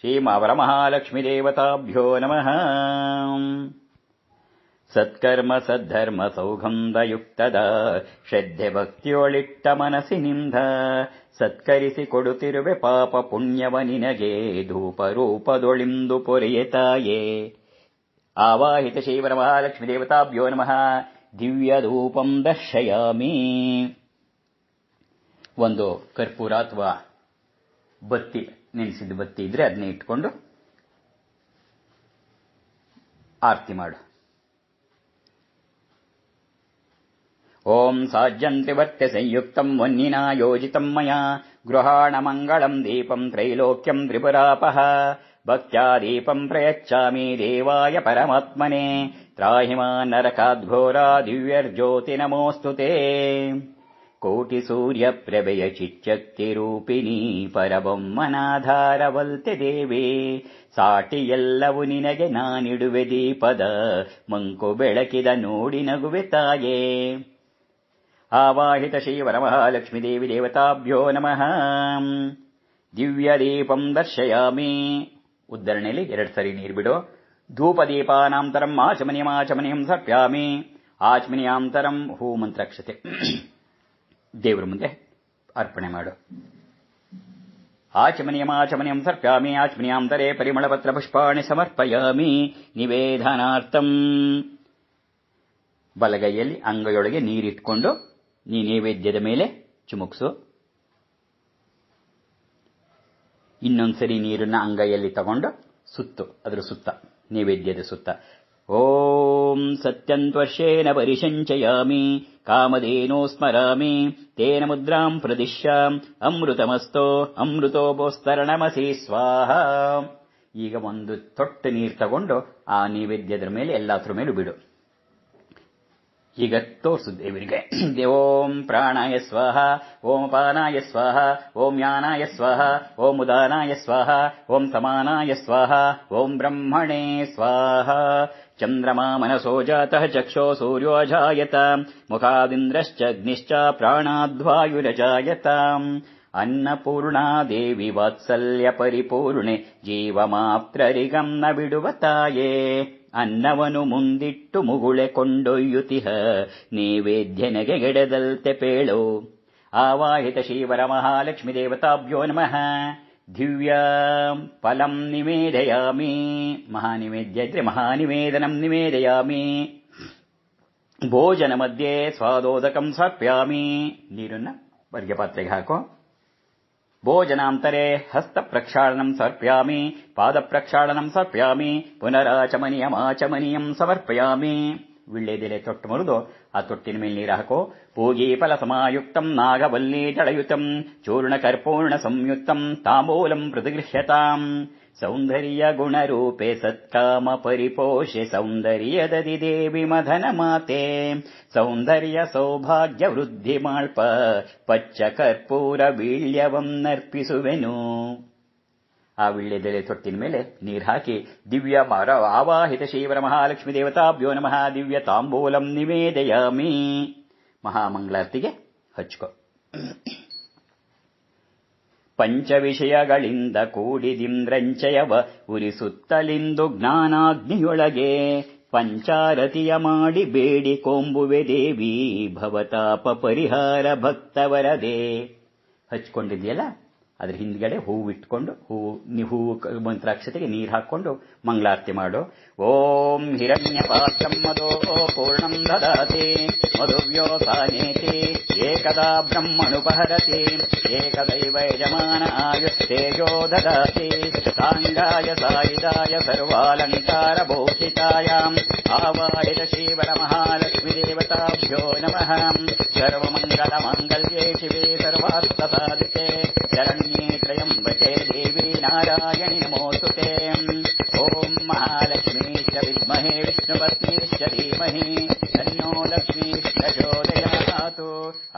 श्रीमावरमहालक्ष्मीदेवताभ्यो नमः सत्कर्म सद्धर्म ಸೌಗಂಧಯುಕ್ತದ ಶ್ರದ್ಧೆ ಭಕ್ತಿಯೊಳಿಟ್ಟ ಮನಸ್ಸಿನಿಂದ ಸತ್ಕರಿಸಿ ಕೊಡುತ್ತಿರುವೆ ಪಾಪ ಪುಣ್ಯವ ನಿನಗೆ ಧೂಪರೂಪದೊಳಿಂದು ಪೊರೆಯತಾಯೇ ನಮಃ ದಿವ್ಯ ದಿವ್ಯಧೂಪಂ ದರ್ಶಯಾಮಿ ಒಂದು ಕರ್ಪೂರ ಅಥವಾ ಬತ್ತಿ ನೆನೆಸಿದ ಬತ್ತಿ ಇದ್ರೆ ಅದನ್ನೇ ಇಟ್ಕೊಂಡು ಆರ್ತಿ ಮಾಡು ಓಂ ಸಾಜ್ಯಂ ತ್ರಿವರ್ತ್ಯ ಸಂಯುಕ್ತ ವನ್ನಿನಾ ಯೋಜಿತಂ ಮಯಾ ಗೃಹಾಣ ಮಂಗಳಂ ದೀಪಂ ತ್ರೈಲೋಕ್ಯಂ ತ್ರಿಪುರಾಪ भक्त्या दीपम् प्रयच्छामि देवाय ದಿವ್ಯರ್ಜ್ಯೋತಿ ನಮೋಸ್ತುತೇ ಕೋಟಿ ಸೂರ್ಯ दिव्यर्ज्योतिनमोऽस्तु ಚಿಚ್ಚಕ್ತಿ ಕೋಟಿಸೂರ್ಯಪ್ರಭೆಯಚಿಚ್ಚಕ್ತಿರೂಪಿಣಿ ಪರಬೊಮ್ಮನಾಧಾರವಲ್ತೆ ದೇವೆ ಸಾಟಿಯೆಲ್ಲವು ನಿನಗೆ ನಾನಿಡುವೆ ದೀಪದ ಮಂಕು ಬೆಳಕಿದ ನೋಡಿ ನಗುವೆ ತಾಯೇ ಆವಾಹಿತ ಶ್ರೀವರಮಹಾಲಕ್ಷ್ಮೀ ದೇವಿ ದೇವತಾಭ್ಯೋ ನಮಃ ದೀಪಂ ದರ್ಶಯಾಮಿ ಉದ್ದರಣೆಯಲ್ಲಿ ಎರಡು ಸರಿ ನೀರು ಬಿಡು ಧೂಪದೀಪಾನಾಂತರಂ ಆಚಮನಿಯಂ ಆಚಮನಿಯಂ ಸರ್ಪ್ಯಾಮಿ ಆಚಮನಿಯಾಂತರಂ ಹೂ ಮಂತ್ರಕ್ಷತೆ ದೇವರ ಮುಂದೆ ಅರ್ಪಣೆ ಮಾಡು ಆಚಮನಿಯಂ ಸರ್ಪ್ಯಾಮಿ ಆಚಮನಿಯಾಂತರೇ ಪರಿಮಳಪತ್ರ ಪುಷ್ಪಾಣಿ ಸಮರ್ಪಯಾಮಿ ನಿವೇದನಾರ್ಥಂ ಬಲಗೈಯಲ್ಲಿ ಅಂಗಯೊಳಗೆ ನೀರಿಟ್ಕೊಂಡು ನೀ ನೈವೇದ್ಯದ ಮೇಲೆ ಚುಮುಕ್ಸು ಇನ್ನೊಂದ್ಸರಿ ನೀರನ್ನ ಅಂಗೈಯಲ್ಲಿ ತಗೊಂಡು ಸುತ್ತು ಅದರ ಸುತ್ತ ನೈವೇದ್ಯದ ಸುತ್ತ ಓಂ ಸತ್ಯಂತ್ವಶೇನ ಪರಿಶಂಚಯಾಮಿ ಕಾಮಧೇನೋ ಸ್ಮರಾಮಿ ತೇನ ಮುದ್ರಾಂ ಪ್ರದಿಶ್ಯಾಂ ಅಮೃತಮಸ್ತೋ ಅಮೃತೋಪೋಸ್ತರಣಮಸಿ ಸ್ವಾಹ ಈಗ ಒಂದು ತೊಟ್ಟು ನೀರು ತಗೊಂಡು ಆ ನೈವೇದ್ಯದ ಮೇಲೆ ಎಲ್ಲಾದ್ರ ಮೇಲೂ ಬಿಡು इगर्तोऽस् देवीर्गे ओम् प्राणाय स्वाहा ओमपानाय स्वाहा ओम् यानाय स्वाहा ओमुदानाय स्वाहा ओम् समानाय स्वाहा ओम् ब्रह्मणे स्वाहा चन्द्रमामनसो जातः चक्षो सूर्योऽजायत मुखादिन्द्रश्चग्निश्च प्राणाद्वायुरजायतम् अन्नपूर्णा देवि वात्सल्यपरिपूर्णे जीवमात्ररिगम् न बिडुवताये ಅನ್ನವನು ಮುಂದಿಟ್ಟು ಮುಗುಳೆ ಕೊಂಡೊಯ್ಯುತಿಹ ನೈವೇದ್ಯನಗೆಗೆಡದಲ್ತೆ ಪೇಳೋ ಆವಾಹಿತ ಶ್ರೀವರ ಮಹಾಲಕ್ಷ್ಮಿ ದೇವತಾಭ್ಯೋ ನಮಃ ದಿವ್ಯಾ ಫಲಂ ನಿವೇದಯಾಮಿ ಮಹಾನಿವೇದ್ಯ ಇದ್ರೆ ಮಹಾನಿವೇದನಂ ನಿವೇದಯಾಮಿ ಭೋಜನ ಮಧ್ಯೆ ಸ್ವಾದೋದಕಂ ಸರ್ಪ್ಯಾಮಿ ನೀರನ್ನ ಅರ್ಘ್ಯ ಹಾಕೋ भोजनान्तरे हस्तप्रक्षालनम् समर्पयामि पादप्रक्षालनम् सर्प्यामि पुनराचमनीयमाचमनीयम् समर्पयामि विल्लेदिले चोट्टु मरुदो अ च्टिनि मेल् निराहको पूगीपलसमायुक्तम् नागवल्ली जडयुतम् चूर्णकर्पूर्ण संयुक्तम् ताम्बूलम् प्रतिगृह्यताम् ಸೌಂದರ್ಯ ಗುಣರೂಪೆ ಸತ್ಕಾಮ ಪರಿಪೋಷೆ ಸೌಂದರ್ಯದದಿ ದೇವಿ ಮದನ ಮಾತೆ ಸೌಂದರ್ಯ ಸೌಭಾಗ್ಯ ವೃದ್ಧಿ ಮಾಳ್ಪ ಪಚ್ಚ ಕರ್ಪೂರ ವೀಳ್ಯವನ್ನರ್ಪಿಸುವೆನು ಆ ವಿಳ್ಳೆದೆಲೆ ತೊಟ್ಟಿನ ಮೇಲೆ ನೀರು ಹಾಕಿ ದಿವ್ಯ ಮರ ಆವಾಹಿತ ಶ್ರೀವರ ಮಹಾಲಕ್ಷ್ಮಿ ದೇವತಾಭ್ಯೋ ನಮಃ ದಿವ್ಯ ತಾಂಬೂಲಂ ನಿವೇದಯಾಮಿ ಮಹಾಮಂಗಳಾರ್ತಿಗೆ ಹಚ್ಚುಕೋ ಪಂಚವಿಷಯಗಳಿಂದ ಕೂಡಿದಿಂದ್ರಂಚಯವ ಉರಿಸುತ್ತಲಿಂದು ಜ್ಞಾನಾಗ್ನಿಯೊಳಗೆ ಪಂಚಾರತಿಯ ಮಾಡಿ ಬೇಡಿ ಕೊಂಬುವೆ ದೇವಿ ಭವತಾಪ ಪರಿಹಾರ ಭಕ್ತವರದೆ ಹಚ್ಕೊಂಡಿದ್ಯಲ್ಲ ಅದ್ರ ಹಿಂದ್ಗಡೆ ಹೂವು ಇಟ್ಕೊಂಡು ಹೂವು ಹೂವು ಮಂತ್ರಾಕ್ಷತೆಗೆ ನೀರು ಹಾಕ್ಕೊಂಡು ಮಂಗಳಾರತಿ ಮಾಡು ಓಂ ಹಿರಣ್ಯ ಮದೋ ಪೂರ್ಣಂ ದದಾತಿ ಮಧುವ್ಯೋ ಸಾನೇತಿ ಏಕದಾ ಬ್ರಹ್ಮನುಪಹರತಿ ಏಕದೈವ ಯಜಮಾನ ಆಯುಸ್ತೇಜೋ ದದಾತಿ ಸಾಂಗಾಯ ಸಾಯಿದಾಯ ಸರ್ವಾಲಂಕಾರ ಭೂಷಿತಾಯಾಮ್ ಆವಾಹಿತ ಶ್ರೀವರ ಮಹಾಲಕ್ಷ್ಮಿ ದೇವತಾಭ್ಯೋ ನಮಃ ಸರ್ವಮಂಗಲ ಮಂಗಲ್ಯೇ ಶಿವೇ ಸರ್ವಾರ್ಥ ಸಾಧಿಕೆ च धीमहि तन्नो लक्ष्मी प्रचोदयातु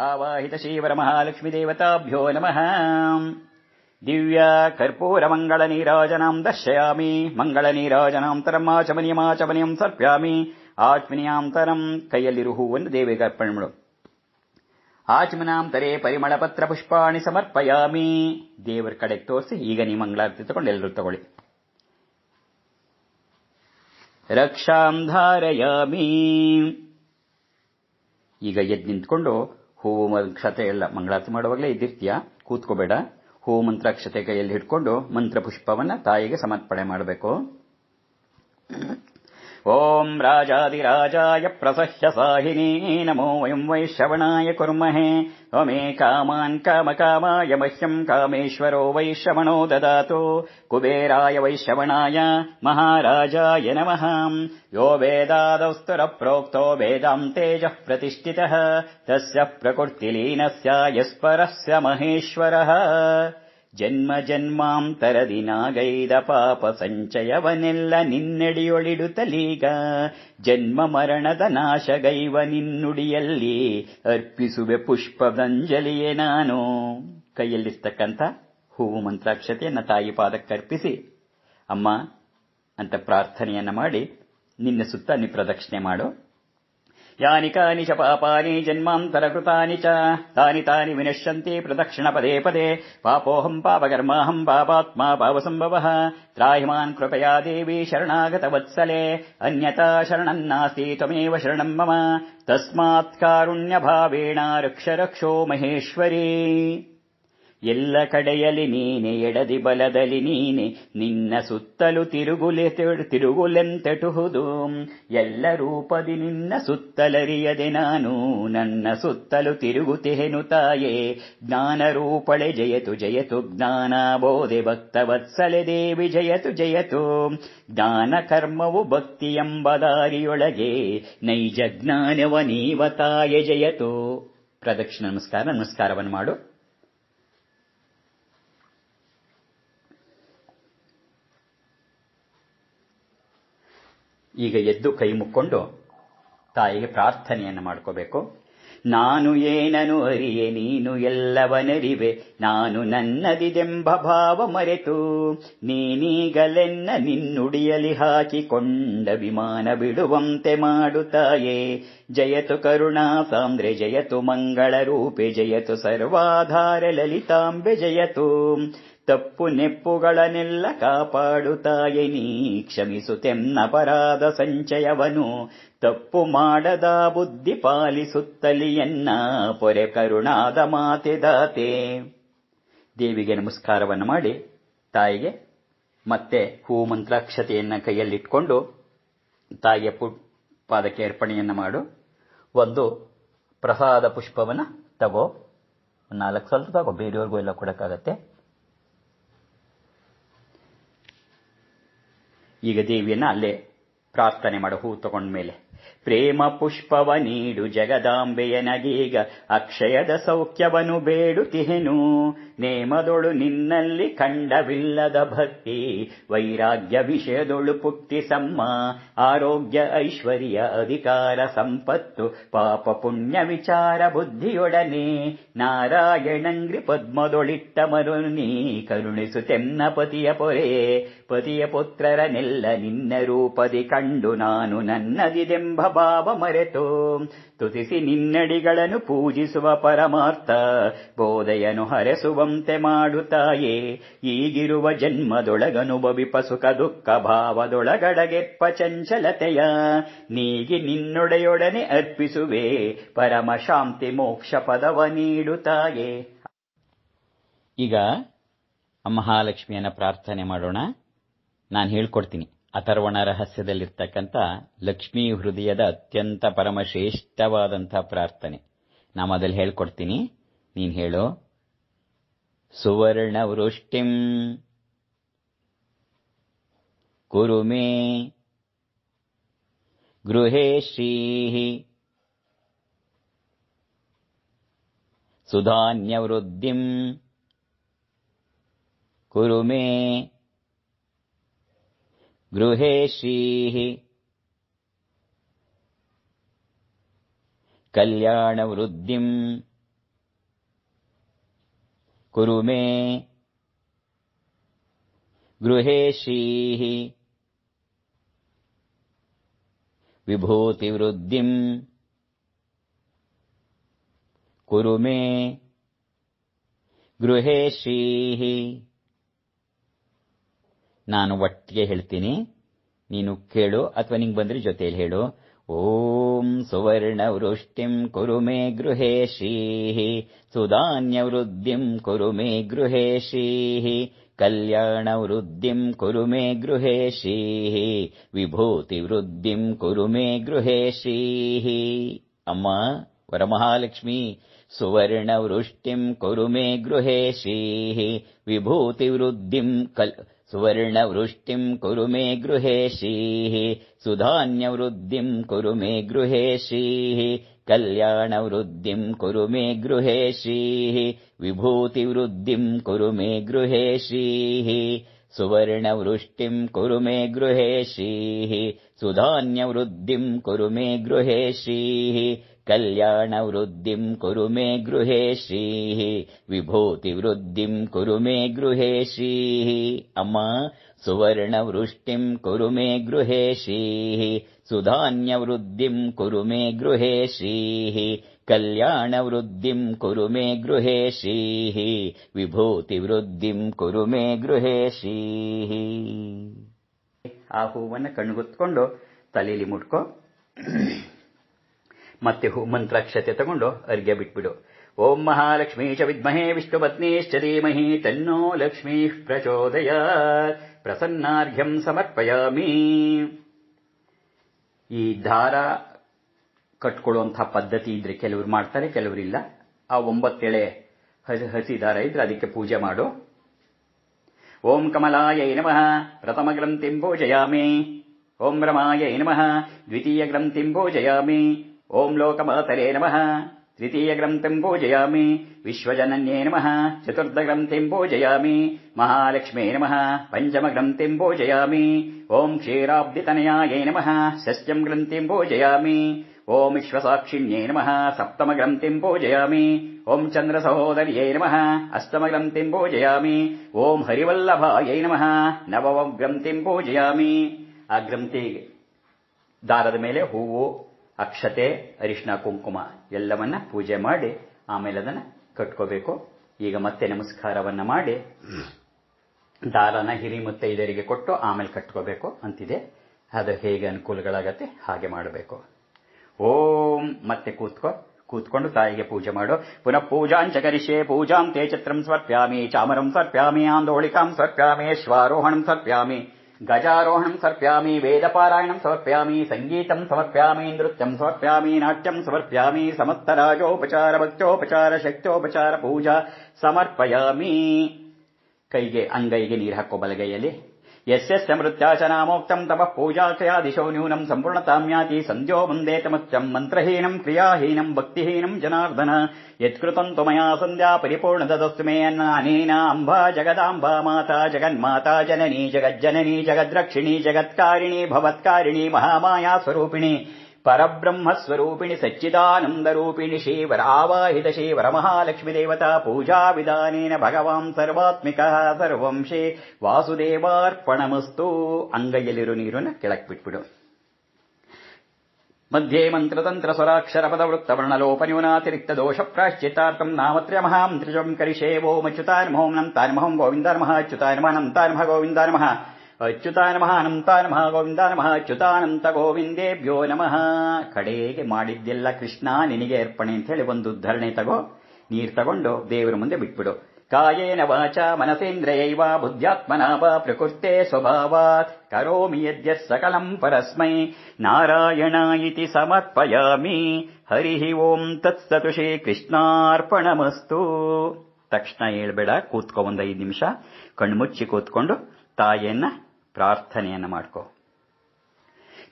आवाहितशीवरमहालक्ष्मीदेवताभ्यो नमः दिव्या कर्पूरमङ्गलनीराजनाम् दर्शयामि मङ्गलनीराजनान्तरमाचमनीयमाचमनीयम् सर्प्यामि आच्मनीयान्तरम् कैयल्लिरुहूवन् देवेग ಅರ್ಪಣೆ ಮಾಡು ಆಚಮನಾಂತರೆ ಪರಿಮಳ ಪತ್ರ ಪುಷ್ಪಾಣಿ ಸಮರ್ಪಯಾಮಿ ದೇವರ ಕಡೆಗೆ ತೋರಿಸಿ ಈಗ ನೀವು ಮಂಗಳಾರತಿ ತಗೊಂಡು ಎಲ್ಲರೂ ತಗೊಳ್ಳಿ ರಕ್ಷಾಂ ಧಾರಯಾಮಿ ಈಗ ಎದ್ದು ನಿಂತ್ಕೊಂಡು ಹೂವು ಕ್ಷತೆ ಎಲ್ಲ ಮಂಗಳಾರತಿ ಮಾಡುವಾಗಲೇ ಇದ್ದಿರ್ತೀಯ ಕೂತ್ಕೋಬೇಡ ಹೂವು ಮಂತ್ರಾಕ್ಷತೆ ಕೈಯಲ್ಲಿ ಹಿಡ್ಕೊಂಡು ಮಂತ್ರ ಪುಷ್ಪವನ್ನ ತಾಯಿಗೆ ಸಮರ್ಪಣೆ ಮಾಡಬೇಕು ॐ राजादिराजाय प्रसह्य साहिनी नमो वयम् वैश्रवणाय कुर्महे त्वमे कामान् कामकामाय मह्यम् कामेश्वरो वैश्रवणो ददातु कुबेराय वैश्रवणाय महाराजाय नमः यो वेदादौ स्तुर प्रोक्तो प्रतिष्ठितः तस्य यस्परस्य महेश्वरः ಜನ್ಮ ಜನ್ಮಾಂತರದಿ ನಾಗೈದ ಪಾಪ ಸಂಚಯವನೆಲ್ಲ ನಿನ್ನಡಿಯೊಳಿಡುತ್ತಲೀಗ ಜನ್ಮ ಮರಣದ ನಾಶಗೈವ ನಿನ್ನುಡಿಯಲ್ಲಿ ಅರ್ಪಿಸುವೆ ಪುಷ್ಪದಂಜಲಿಯೇ ನಾನು ಕೈಯಲ್ಲಿಸ್ತಕ್ಕಂಥ ಹೂವು ಮಂತ್ರಾಕ್ಷತೆಯನ್ನು ತಾಯಿ ಪಾದಕ್ಕರ್ಪಿಸಿ ಅಮ್ಮ ಅಂತ ಪ್ರಾರ್ಥನೆಯನ್ನ ಮಾಡಿ ನಿನ್ನ ಸುತ್ತ ನಿಪ್ರದಕ್ಷಿಣೆ ಮಾಡು यानि कानि च पापानि जन्मान्तरकृतानि च तानि तानि विनश्यन्ति प्रदक्षिणपदे पदे पापोऽहम् पापकर्माहम् पापात्मा पापसम्भवः त्राहिमान् कृपया देवी शरणागतवत्सले अन्यता शरणम् नास्ति त्वमेव शरणम् मम तस्मात्कारुण्यभावेण रक्ष रक्षो महेश्वरी ಎಲ್ಲ ಕಡೆಯಲ್ಲಿ ನೀನೆ ಎಡದಿ ಬಲದಲ್ಲಿ ನೀನೆ ನಿನ್ನ ಸುತ್ತಲೂ ತಿರುಗುಲೆ ತಿರುಗುಲೆಂತೆಟುಹುದು ಎಲ್ಲ ರೂಪದಿ ನಿನ್ನ ಸುತ್ತಲರಿಯದೆ ನಾನು ನನ್ನ ಸುತ್ತಲೂ ತಿರುಗುತಿಹೆನು ತಾಯೇ ಜ್ಞಾನ ರೂಪಳೆ ಜಯತು ಜಯತು ಜ್ಞಾನ ಬೋಧೆ ಭಕ್ತ ವತ್ಸಲೆ ದೇವಿ ಜಯತು ಜಯತು ಜ್ಞಾನ ಕರ್ಮವು ಭಕ್ತಿ ಎಂಬ ದಾರಿಯೊಳಗೆ ನೈಜ ಜ್ಞಾನವ ನೀವ ತಾಯೆ ಜಯತು ಪ್ರದಕ್ಷಿಣ ನಮಸ್ಕಾರ ನಮಸ್ಕಾರವನ್ನು ಮಾಡು ಈಗ ಎದ್ದು ಕೈ ಮುಕ್ಕೊಂಡು ತಾಯಿಗೆ ಪ್ರಾರ್ಥನೆಯನ್ನು ಮಾಡ್ಕೋಬೇಕು ನಾನು ಏನನು ಅರಿಯೆ ನೀನು ಎಲ್ಲವನರಿವೆ ನಾನು ನನ್ನದಿದೆಂಬ ಭಾವ ಮರೆತು ನೀನೀಗಲೆನ್ನ ನಿನ್ನುಡಿಯಲಿ ಹಾಕಿಕೊಂಡ ವಿಮಾನ ಬಿಡುವಂತೆ ಮಾಡುತ್ತಾಯೇ ಜಯತು ಕರುಣಾ ಸಾಂದ್ರೆ ಜಯತು ಮಂಗಳ ರೂಪೆ ಜಯತು ಸರ್ವಾಧಾರ ಲಲಿತಾಂಬೆ ಜಯತು ತಪ್ಪು ನೆಪ್ಪುಗಳನ್ನೆಲ್ಲ ಕಾಪಾಡುತ್ತಾಯೆ ನೀ ಕ್ಷಮಿಸುತ್ತೆನ್ನ ಅಪರಾಧ ಸಂಚಯವನು ತಪ್ಪು ಮಾಡದ ಬುದ್ಧಿ ಪಾಲಿಸುತ್ತಲಿಯನ್ನ ಪೊರೆ ಕರುಣಾದ ದಾತೆ ದೇವಿಗೆ ನಮಸ್ಕಾರವನ್ನು ಮಾಡಿ ತಾಯಿಗೆ ಮತ್ತೆ ಹೂ ಮಂತ್ರಾಕ್ಷತೆಯನ್ನು ಕೈಯಲ್ಲಿಟ್ಕೊಂಡು ತಾಯಿಯ ಪಾದಕ್ಕೆ ಅರ್ಪಣೆಯನ್ನು ಮಾಡು ಒಂದು ಪ್ರಸಾದ ಪುಷ್ಪವನ್ನು ತಗೋ ನಾಲ್ಕು ಸಲ ತಗೋ ಬೇರೆಯವ್ರಿಗೂ ಎಲ್ಲ ಕೊಡೋಕ್ಕಾಗತ್ತೆ ಈಗ ದೇವಿಯನ್ನ ಅಲ್ಲೇ ಪ್ರಾರ್ಥನೆ ಮಾಡು ಹೂ ತಗೊಂಡ್ಮೇಲೆ ಪ್ರೇಮ ಪುಷ್ಪವ ನೀಡು ಜಗದಾಂಬೆಯ ನಗೀಗ ಅಕ್ಷಯದ ಸೌಖ್ಯವನ್ನು ಬೇಡುತ್ತಿಹೆನು ನೇಮದೊಳು ನಿನ್ನಲ್ಲಿ ಕಂಡವಿಲ್ಲದ ಭಕ್ತಿ ವೈರಾಗ್ಯ ವಿಷಯದೊಳು ಪುಟ್ಟಿ ಸಮ್ಮ ಆರೋಗ್ಯ ಐಶ್ವರ್ಯ ಅಧಿಕಾರ ಸಂಪತ್ತು ಪಾಪ ಪುಣ್ಯ ವಿಚಾರ ಬುದ್ಧಿಯೊಡನೆ ನಾರಾಯಣಂಗ್ರಿ ಪದ್ಮದೊಳಿಟ್ಟ ಮರುನಿ ಕರುಣಿಸು ತೆನ್ನ ಪತಿಯ ಪೊರೆ ಪತಿಯ ಪುತ್ರರನೆಲ್ಲ ನಿನ್ನ ರೂಪದಿ ಕಂಡು ನಾನು ನನ್ನದಿದೆಂಬ ಭಾವ ಮರೆತು ತುತಿಸಿ ನಿನ್ನಡಿಗಳನ್ನು ಪೂಜಿಸುವ ಪರಮಾರ್ಥ ಬೋಧೆಯನು ಹರಸುವ ಆಗುವಂತೆ ಮಾಡುತ್ತಾಯೇ ಈಗಿರುವ ಜನ್ಮದೊಳಗನುಭವಿಪ ಸುಖ ದುಃಖ ಭಾವದೊಳಗಡಗೆಪ್ಪ ಚಂಚಲತೆಯ ನೀಗಿ ನಿನ್ನೊಡೆಯೊಡನೆ ಅರ್ಪಿಸುವೆ ಪರಮ ಶಾಂತಿ ಮೋಕ್ಷ ಪದವ ನೀಡುತ್ತಾಯೇ ಈಗ ಮಹಾಲಕ್ಷ್ಮಿಯನ್ನ ಪ್ರಾರ್ಥನೆ ಮಾಡೋಣ ನಾನು ಹೇಳ್ಕೊಡ್ತೀನಿ ಅಥರ್ವಣ ರಹಸ್ಯದಲ್ಲಿರ್ತಕ್ಕಂಥ ಲಕ್ಷ್ಮೀ ಹೃದಯದ ಅತ್ಯಂತ ಪರಮಶ್ರೇಷ್ಠವಾದಂಥ ಪ್ರಾರ್ಥನೆ ನಾನು ಮೊದಲು ಹೇಳ್ಕೊಡ್ತೀನಿ ನೀನು ಹೇಳು सुवर्णवृष्टिम् कुरु मे गृहे श्रीः सुधान्यवृद्धिम् कुरु मे गृहे श्रीः कल्याणवृद्धिम् ಕುರುಮೆ ಮೇ गृहे ವಿಭೂತಿವೃದ್ಧಿ ಕುರು ನಾನು ಒಟ್ಟಿಗೆ ಹೇಳ್ತೀನಿ ನೀನು ಕೇಳು ಅಥವಾ ನಿಂಗೆ ಬಂದ್ರೆ ಜೊತೆಯಲ್ಲಿ ಹೇಳು ॐ सुवर्णवृष्टिम् कुरु मे गृहेशीः सुदान्यवृद्धिम् कुरु मे गृहेशीः कल्याणवृद्धिम् कुरु मे गृहेशीः विभूतिवृद्धिम् कुरु मे गृहेशीः अम्मा वरमहालक्ष्मी सुवर्णवृष्टिम् कुरु मे गृहेशीः विभूतिवृद्धिम् सुवर्णवृष्टिम् कुरु मे गृहेशीः सुधान्यवृद्धिम् कुरु मे गृहेशीः कल्याणवृद्धिम् कुरु मे गृहेशीः विभूतिवृद्धिम् कुरु मे गृहेशीः सुवर्णवृष्टिम् कुरु मे गृहेशीः सुधान्यवृद्धिम् कुरु मे गृहेशीः ಕಲ್ಯಾಣವೃದ್ಧ ಕುರು ಮೇ ಗೃಹೀ ವಿಭೂತಿವೃದ್ಧಿಂ ಕುರು ಮೇ ಗೃಹೇಷೀ ಅಮ್ಮ ಸುವರ್ಣವೃಷ್ಟಿ ಕುರು ಮೇ ಗೃಹೇಷೀ ಸುಧಾನವೃದ್ಧಿ ಕೂರು ಮೇ ಗೃಹೇಷೀ ಕಲ್ಯಾಣ ಕುರು ಮೇ ಗೃಹೇ ವಿಭೂತಿ ವೃದ್ಧಿಂ ಕುರು ಮೇ ಗೃಹೀ ಆ ಹೂವನ್ನು ಕಣ್ಗುತ್ಕೊಂಡು ತಲೆಯಲ್ಲಿ ಮುಟ್ಕೋ ಮತ್ತೆ ಮಂತ್ರಾಕ್ಷತೆ ತಗೊಂಡು ಅರ್ಘ್ಯ ಬಿಟ್ಬಿಡು ಓಂ ಮಹಾಲಕ್ಷ್ಮೀ ಚ ವಿದ್ಮಹೇ ವಿಷ್ಣುಪತ್ನೀಶ್ಚ ಧೀಮಹಿ ತನ್ನೋ ಲಕ್ಷ್ಮೀ ಪ್ರಚೋದಯ ಪ್ರಸನ್ನಾರ್ಘ್ಯಂ ಸಮರ್ಪಯಾಮಿ ಈ ದಾರ ಕಟ್ಕೊಳ್ಳುವಂತಹ ಪದ್ಧತಿ ಇದ್ರೆ ಕೆಲವರು ಮಾಡ್ತಾರೆ ಕೆಲವರಿಲ್ಲ ಆ ಒಂಬತ್ತೆಳೆ ಹಸಿ ದಾರ ಇದ್ರೆ ಅದಕ್ಕೆ ಪೂಜೆ ಮಾಡು ಓಂ ಕಮಲಾಯ ನಮಃ ಪ್ರಥಮ ಗ್ರಂಥಿಂ ಭೋಜಯಾಮಿ ಓಂ ರಮಾಯ ನಮಃ ದ್ವಿತೀಯ ಗ್ರಂಥಿಂ ಭೋಜಯಾಮಿ ॐ लोकमातरे नमः द्वितीयग्रन्थिम् पूजयामि विश्वजनन्ये नमः चतुर्थग्रन्थिम् पूजयामि महालक्ष्म्यै नमः पञ्चमग्रन्थिम् पूजयामि ॐ क्षीराब्दितनयायै नमः षष्ठ्यम् ग्रन्थिम् पूजयामि ॐ इश्वसाक्षिण्यै नमः सप्तमग्रन्थिम् पूजयामि ओम् चन्द्रसहोदर्यै नमः अष्टमग्रन्थिम् पूजयामि ॐ हरिवल्लभायै नमः नवमग्रन्थिम् ಅಕ್ಷತೆ ಅರಿಶಿನ ಕುಂಕುಮ ಎಲ್ಲವನ್ನ ಪೂಜೆ ಮಾಡಿ ಆಮೇಲೆ ಅದನ್ನು ಕಟ್ಕೋಬೇಕು ಈಗ ಮತ್ತೆ ನಮಸ್ಕಾರವನ್ನ ಮಾಡಿ ದಾರನ ಹಿರಿ ಇದರಿಗೆ ಕೊಟ್ಟು ಆಮೇಲೆ ಕಟ್ಕೋಬೇಕು ಅಂತಿದೆ ಅದು ಹೇಗೆ ಅನುಕೂಲಗಳಾಗತ್ತೆ ಹಾಗೆ ಮಾಡಬೇಕು ಓಂ ಮತ್ತೆ ಕೂತ್ಕೋ ಕೂತ್ಕೊಂಡು ತಾಯಿಗೆ ಪೂಜೆ ಮಾಡು ಪುನಃ ಪೂಜಾಂಚ ಕರಿಷೆ ಪೂಜಾಂ ತೇ ಚತ್ರಂ ಸ್ವರ್ಪ್ಯಾಮಿ ಚಾಮರಂ ಸರ್ಪ್ಯಾಮಿ ಆಂದೋಳಿಕಾಂ ಸರ್ಪ್ಯಾಮಿ ಶ್ವಾರೋಹಣಂ ಸರ್ಪ್ಯಾಮಿ गजारोहणम् सर्प्यामि वेदपारायणम् समर्प्यामि सङ्गीतम् समर्प्यामि नृत्यम् समर्प्यामि नाट्यम् समर्प्यामि समस्तराजोपचारभक्त्योपचार शक्त्योपचार पूजा समर्पयामिरः कोबलगैयले यस्य च मृत्याशनामोक्तम् तपः पूजा दिशो न्यूनम् सम्पूर्णताम् याती सन्ध्यो मन्दे तमश्चम् मन्त्रहीनम् क्रियाहीनम् भक्तिहीनम् जनार्दन यत्कृतम् त्वमया सन्ध्या परिपूर्णतस्मे अन्नानेना अम्ब जगदाम्ब माता जगन्माता जननी जगज्जननी जगद्रक्षिणी जगत्कारिणी भवत्कारिणि महामाया स्वरूपिणि పరబ్రహ్మస్వరూపిణి సచ్చిదానందరూపిణి శ్రీవరావాహిత శ్రీవరమహాలక్ష్మీదేవత పూజావిధానేన భగవాన్ ಸರ್ವಾತ್ಮಿಕ ಸರ್ವಂಶೇ ವಾಸುದೇವಾರ್ಪಣಮಸ್ತು ಅಂಗೈಯಲ್ಲಿರು ನೀರನ್ನು ಕೆಳಕ್ಬಿಟ್ಬಿಡು ಮಧ್ಯೆ ಮಂತ್ರತಂತ್ರ ಸ್ವರಾಕ್ಷರಪದವೃತ್ತವರ್ಣಲೋಪನ್ಯೂನಾತಿರಿಕ್ತ ದೋಷ ಪ್ರಾಶ್ಚಿತಾರ್ಥಂ ನಾಮತ್ರ ಮಹಾಂ ತ್ರಿಜಂ ಕರಿಷೇ ಓಂ ಅಚ್ಯುತಾರ್ಮೋಂ ನಂ ತಾರ್ಮಹಂ ಗೋವಿಂದಾರ್ಮಃ ಅಚ್ಯುತಾರ್ಮಃ ನಂ ತಾರ್ಮಹ ಗೋವಿಂದಾರ್ಮಃ ಅಚ್ಯುತಾನಮಃ ನಮಃ ನಮಃ ಗೋವಿಂದ ನಮಃ ಅಚ್ಯುತಾನಂತ ಗೋವಿಂದೇಭ್ಯೋ ನಮಃ ಕಡೆಗೆ ಮಾಡಿದ್ದೆಲ್ಲ ಕೃಷ್ಣ ನಿನಗೆ ಅರ್ಪಣೆ ಅಂತ ಹೇಳಿ ಒಂದು ಧರಣೆ ತಗೋ ನೀರು ತಗೊಂಡು ದೇವರ ಮುಂದೆ ಬಿಟ್ಬಿಡು ಕಾಯೇನ ವಾಚ ಮನಸೇಂದ್ರಯೈವ ಬುದ್ಧ್ಯಾತ್ಮನಾವ ಪ್ರಕೃತೆ ಸ್ವಭಾವಾತ್ ಕರೋಮಿ ಯದ್ಯ ಸಕಲಂ ಪರಸ್ಮೈ ನಾರಾಯಣ ಇತಿ ಸಮರ್ಪಯಾಮಿ ಹರಿ ಓಂ ತತ್ಸತು ಶ್ರೀ ಕೃಷ್ಣಾರ್ಪಣಮಸ್ತು ತಕ್ಷಣ ಹೇಳ್ಬೇಡ ಕೂತ್ಕೊ ಒಂದು ಐದು ನಿಮಿಷ ಕಣ್ಮುಚ್ಚಿ ಕೂತ್ಕೊಂಡು ತಾಯಿಯನ್ನ ಪ್ರಾರ್ಥನೆಯನ್ನು ಮಾಡ್ಕೋ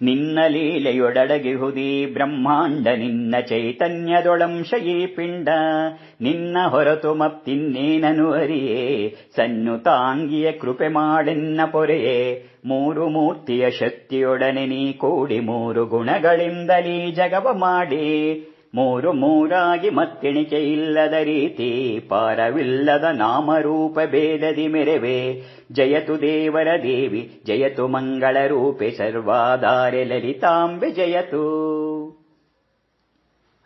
ನಿನ್ನ ಲೀಲೆಯೊಡಡಗಿ ಹುದಿ ಬ್ರಹ್ಮಾಂಡ ನಿನ್ನ ಚೈತನ್ಯದೊಳಂಶಯಿ ಪಿಂಡ ನಿನ್ನ ಹೊರತು ಮತ್ತಿನ್ನೇನನು ಅರಿಯೇ ಸನ್ನು ತಾಂಗಿಯ ಕೃಪೆ ಮಾಡೆನ್ನ ಪೊರೆಯೇ ಮೂರು ಮೂರ್ತಿಯ ಶಕ್ತಿಯೊಡನೆ ನೀ ಕೂಡಿ ಮೂರು ಗುಣಗಳಿಂದಲೀ ಜಗವ ಮಾಡಿ ಮೂರು ಮೂರಾಗಿ ಮತ್ತೆಣಿಕೆ ಇಲ್ಲದ ರೀತಿ ಪಾರವಿಲ್ಲದ ನಾಮರೂಪ ಭೇದದಿ ಮೆರೆವೆ ಜಯತು ದೇವರ ದೇವಿ ಜಯತು ಮಂಗಳ ರೂಪೆ ಸರ್ವಾಧಾರೆ ಲಲಿತಾಂಬೆ ಜಯತು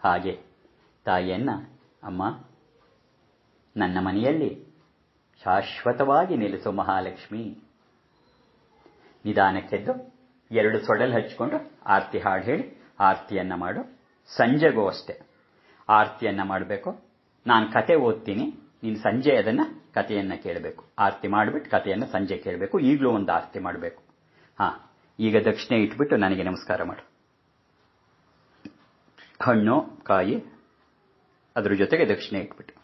ಹಾಗೆ ತಾಯಿಯನ್ನ ಅಮ್ಮ ನನ್ನ ಮನೆಯಲ್ಲಿ ಶಾಶ್ವತವಾಗಿ ನಿಲ್ಲಿಸು ಮಹಾಲಕ್ಷ್ಮಿ ನಿಧಾನಕ್ಕೆದ್ದು ಎರಡು ಸೊಡಲು ಹಚ್ಚಿಕೊಂಡು ಆರತಿ ಹಾಡು ಹೇಳಿ ಆರತಿಯನ್ನ ಮಾಡು ಸಂಜೆಗೂ ಅಷ್ಟೆ ಆರ್ತಿಯನ್ನ ಮಾಡಬೇಕು ನಾನು ಕತೆ ಓದ್ತೀನಿ ನೀನು ಸಂಜೆ ಅದನ್ನ ಕಥೆಯನ್ನ ಕೇಳಬೇಕು ಆರತಿ ಮಾಡಿಬಿಟ್ಟು ಕಥೆಯನ್ನ ಸಂಜೆ ಕೇಳಬೇಕು ಈಗಲೂ ಒಂದು ಆರತಿ ಮಾಡಬೇಕು ಹಾ ಈಗ ದಕ್ಷಿಣೆ ಇಟ್ಬಿಟ್ಟು ನನಗೆ ನಮಸ್ಕಾರ ಮಾಡು ಹಣ್ಣು ಕಾಯಿ ಅದ್ರ ಜೊತೆಗೆ ದಕ್ಷಿಣೆ ಇಟ್ಬಿಟ್ಟು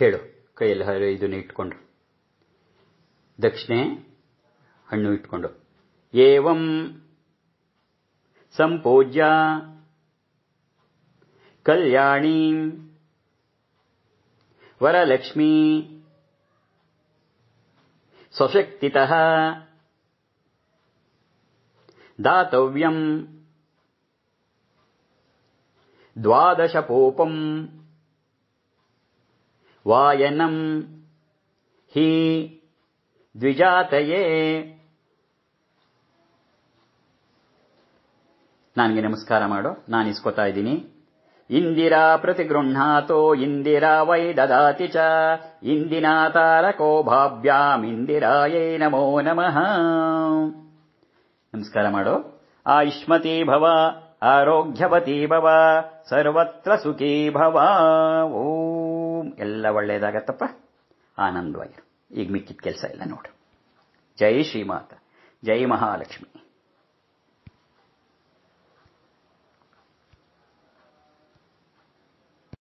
ಹೇಳು ಕೈಯಲ್ಲಿ ಇದನ್ನ ಇಟ್ಕೊಂಡು ದಕ್ಷಿಣೆ ಹಣ್ಣು ಇಟ್ಕೊಂಡು ಏವಂ ಸಂಪೂಜ್ಯ ಕಲ್ಯಾಣಿ ವರಲಕ್ಷ್ಮೀ ದಾತವ್ಯಂ ದ್ವಾದಶ ಪೋಪಂ. ವಾಯನಂ ಹಿ ದ್ವಿಜಾತಯೇ ನನಗೆ ನಮಸ್ಕಾರ ಮಾಡು ನಾನು ಇಸ್ಕೊತಾ ಇದ್ದೀನಿ ಇಂದಿರಾ ಗೃಹಾತೋ ಇಂದಿರಾ ವೈ ದದಾತಿ ಚ ಇಂದಿನ ತಾರಕೋ ಭಾವ್ಯಾಂ ಇಂದಿರಾಯೇ ನಮೋ ನಮಃ ನಮಸ್ಕಾರ ಮಾಡು ಆಯುಷ್ಮತಿ ಭವ ಆರೋಗ್ಯವತಿ ಭವ ಸರ್ವತ್ರ ಸುಖೀ ಭವ ಓ ಎಲ್ಲ ಒಳ್ಳೆಯದಾಗತ್ತಪ್ಪ ಆನಂದವಾಗಿರು ಈಗ ಮಿಕ್ಕಿದ ಕೆಲಸ ಎಲ್ಲ ನೋಡು ಜೈ ಶ್ರೀಮಾತ ಜೈ ಮಹಾಲಕ್ಷ್ಮಿ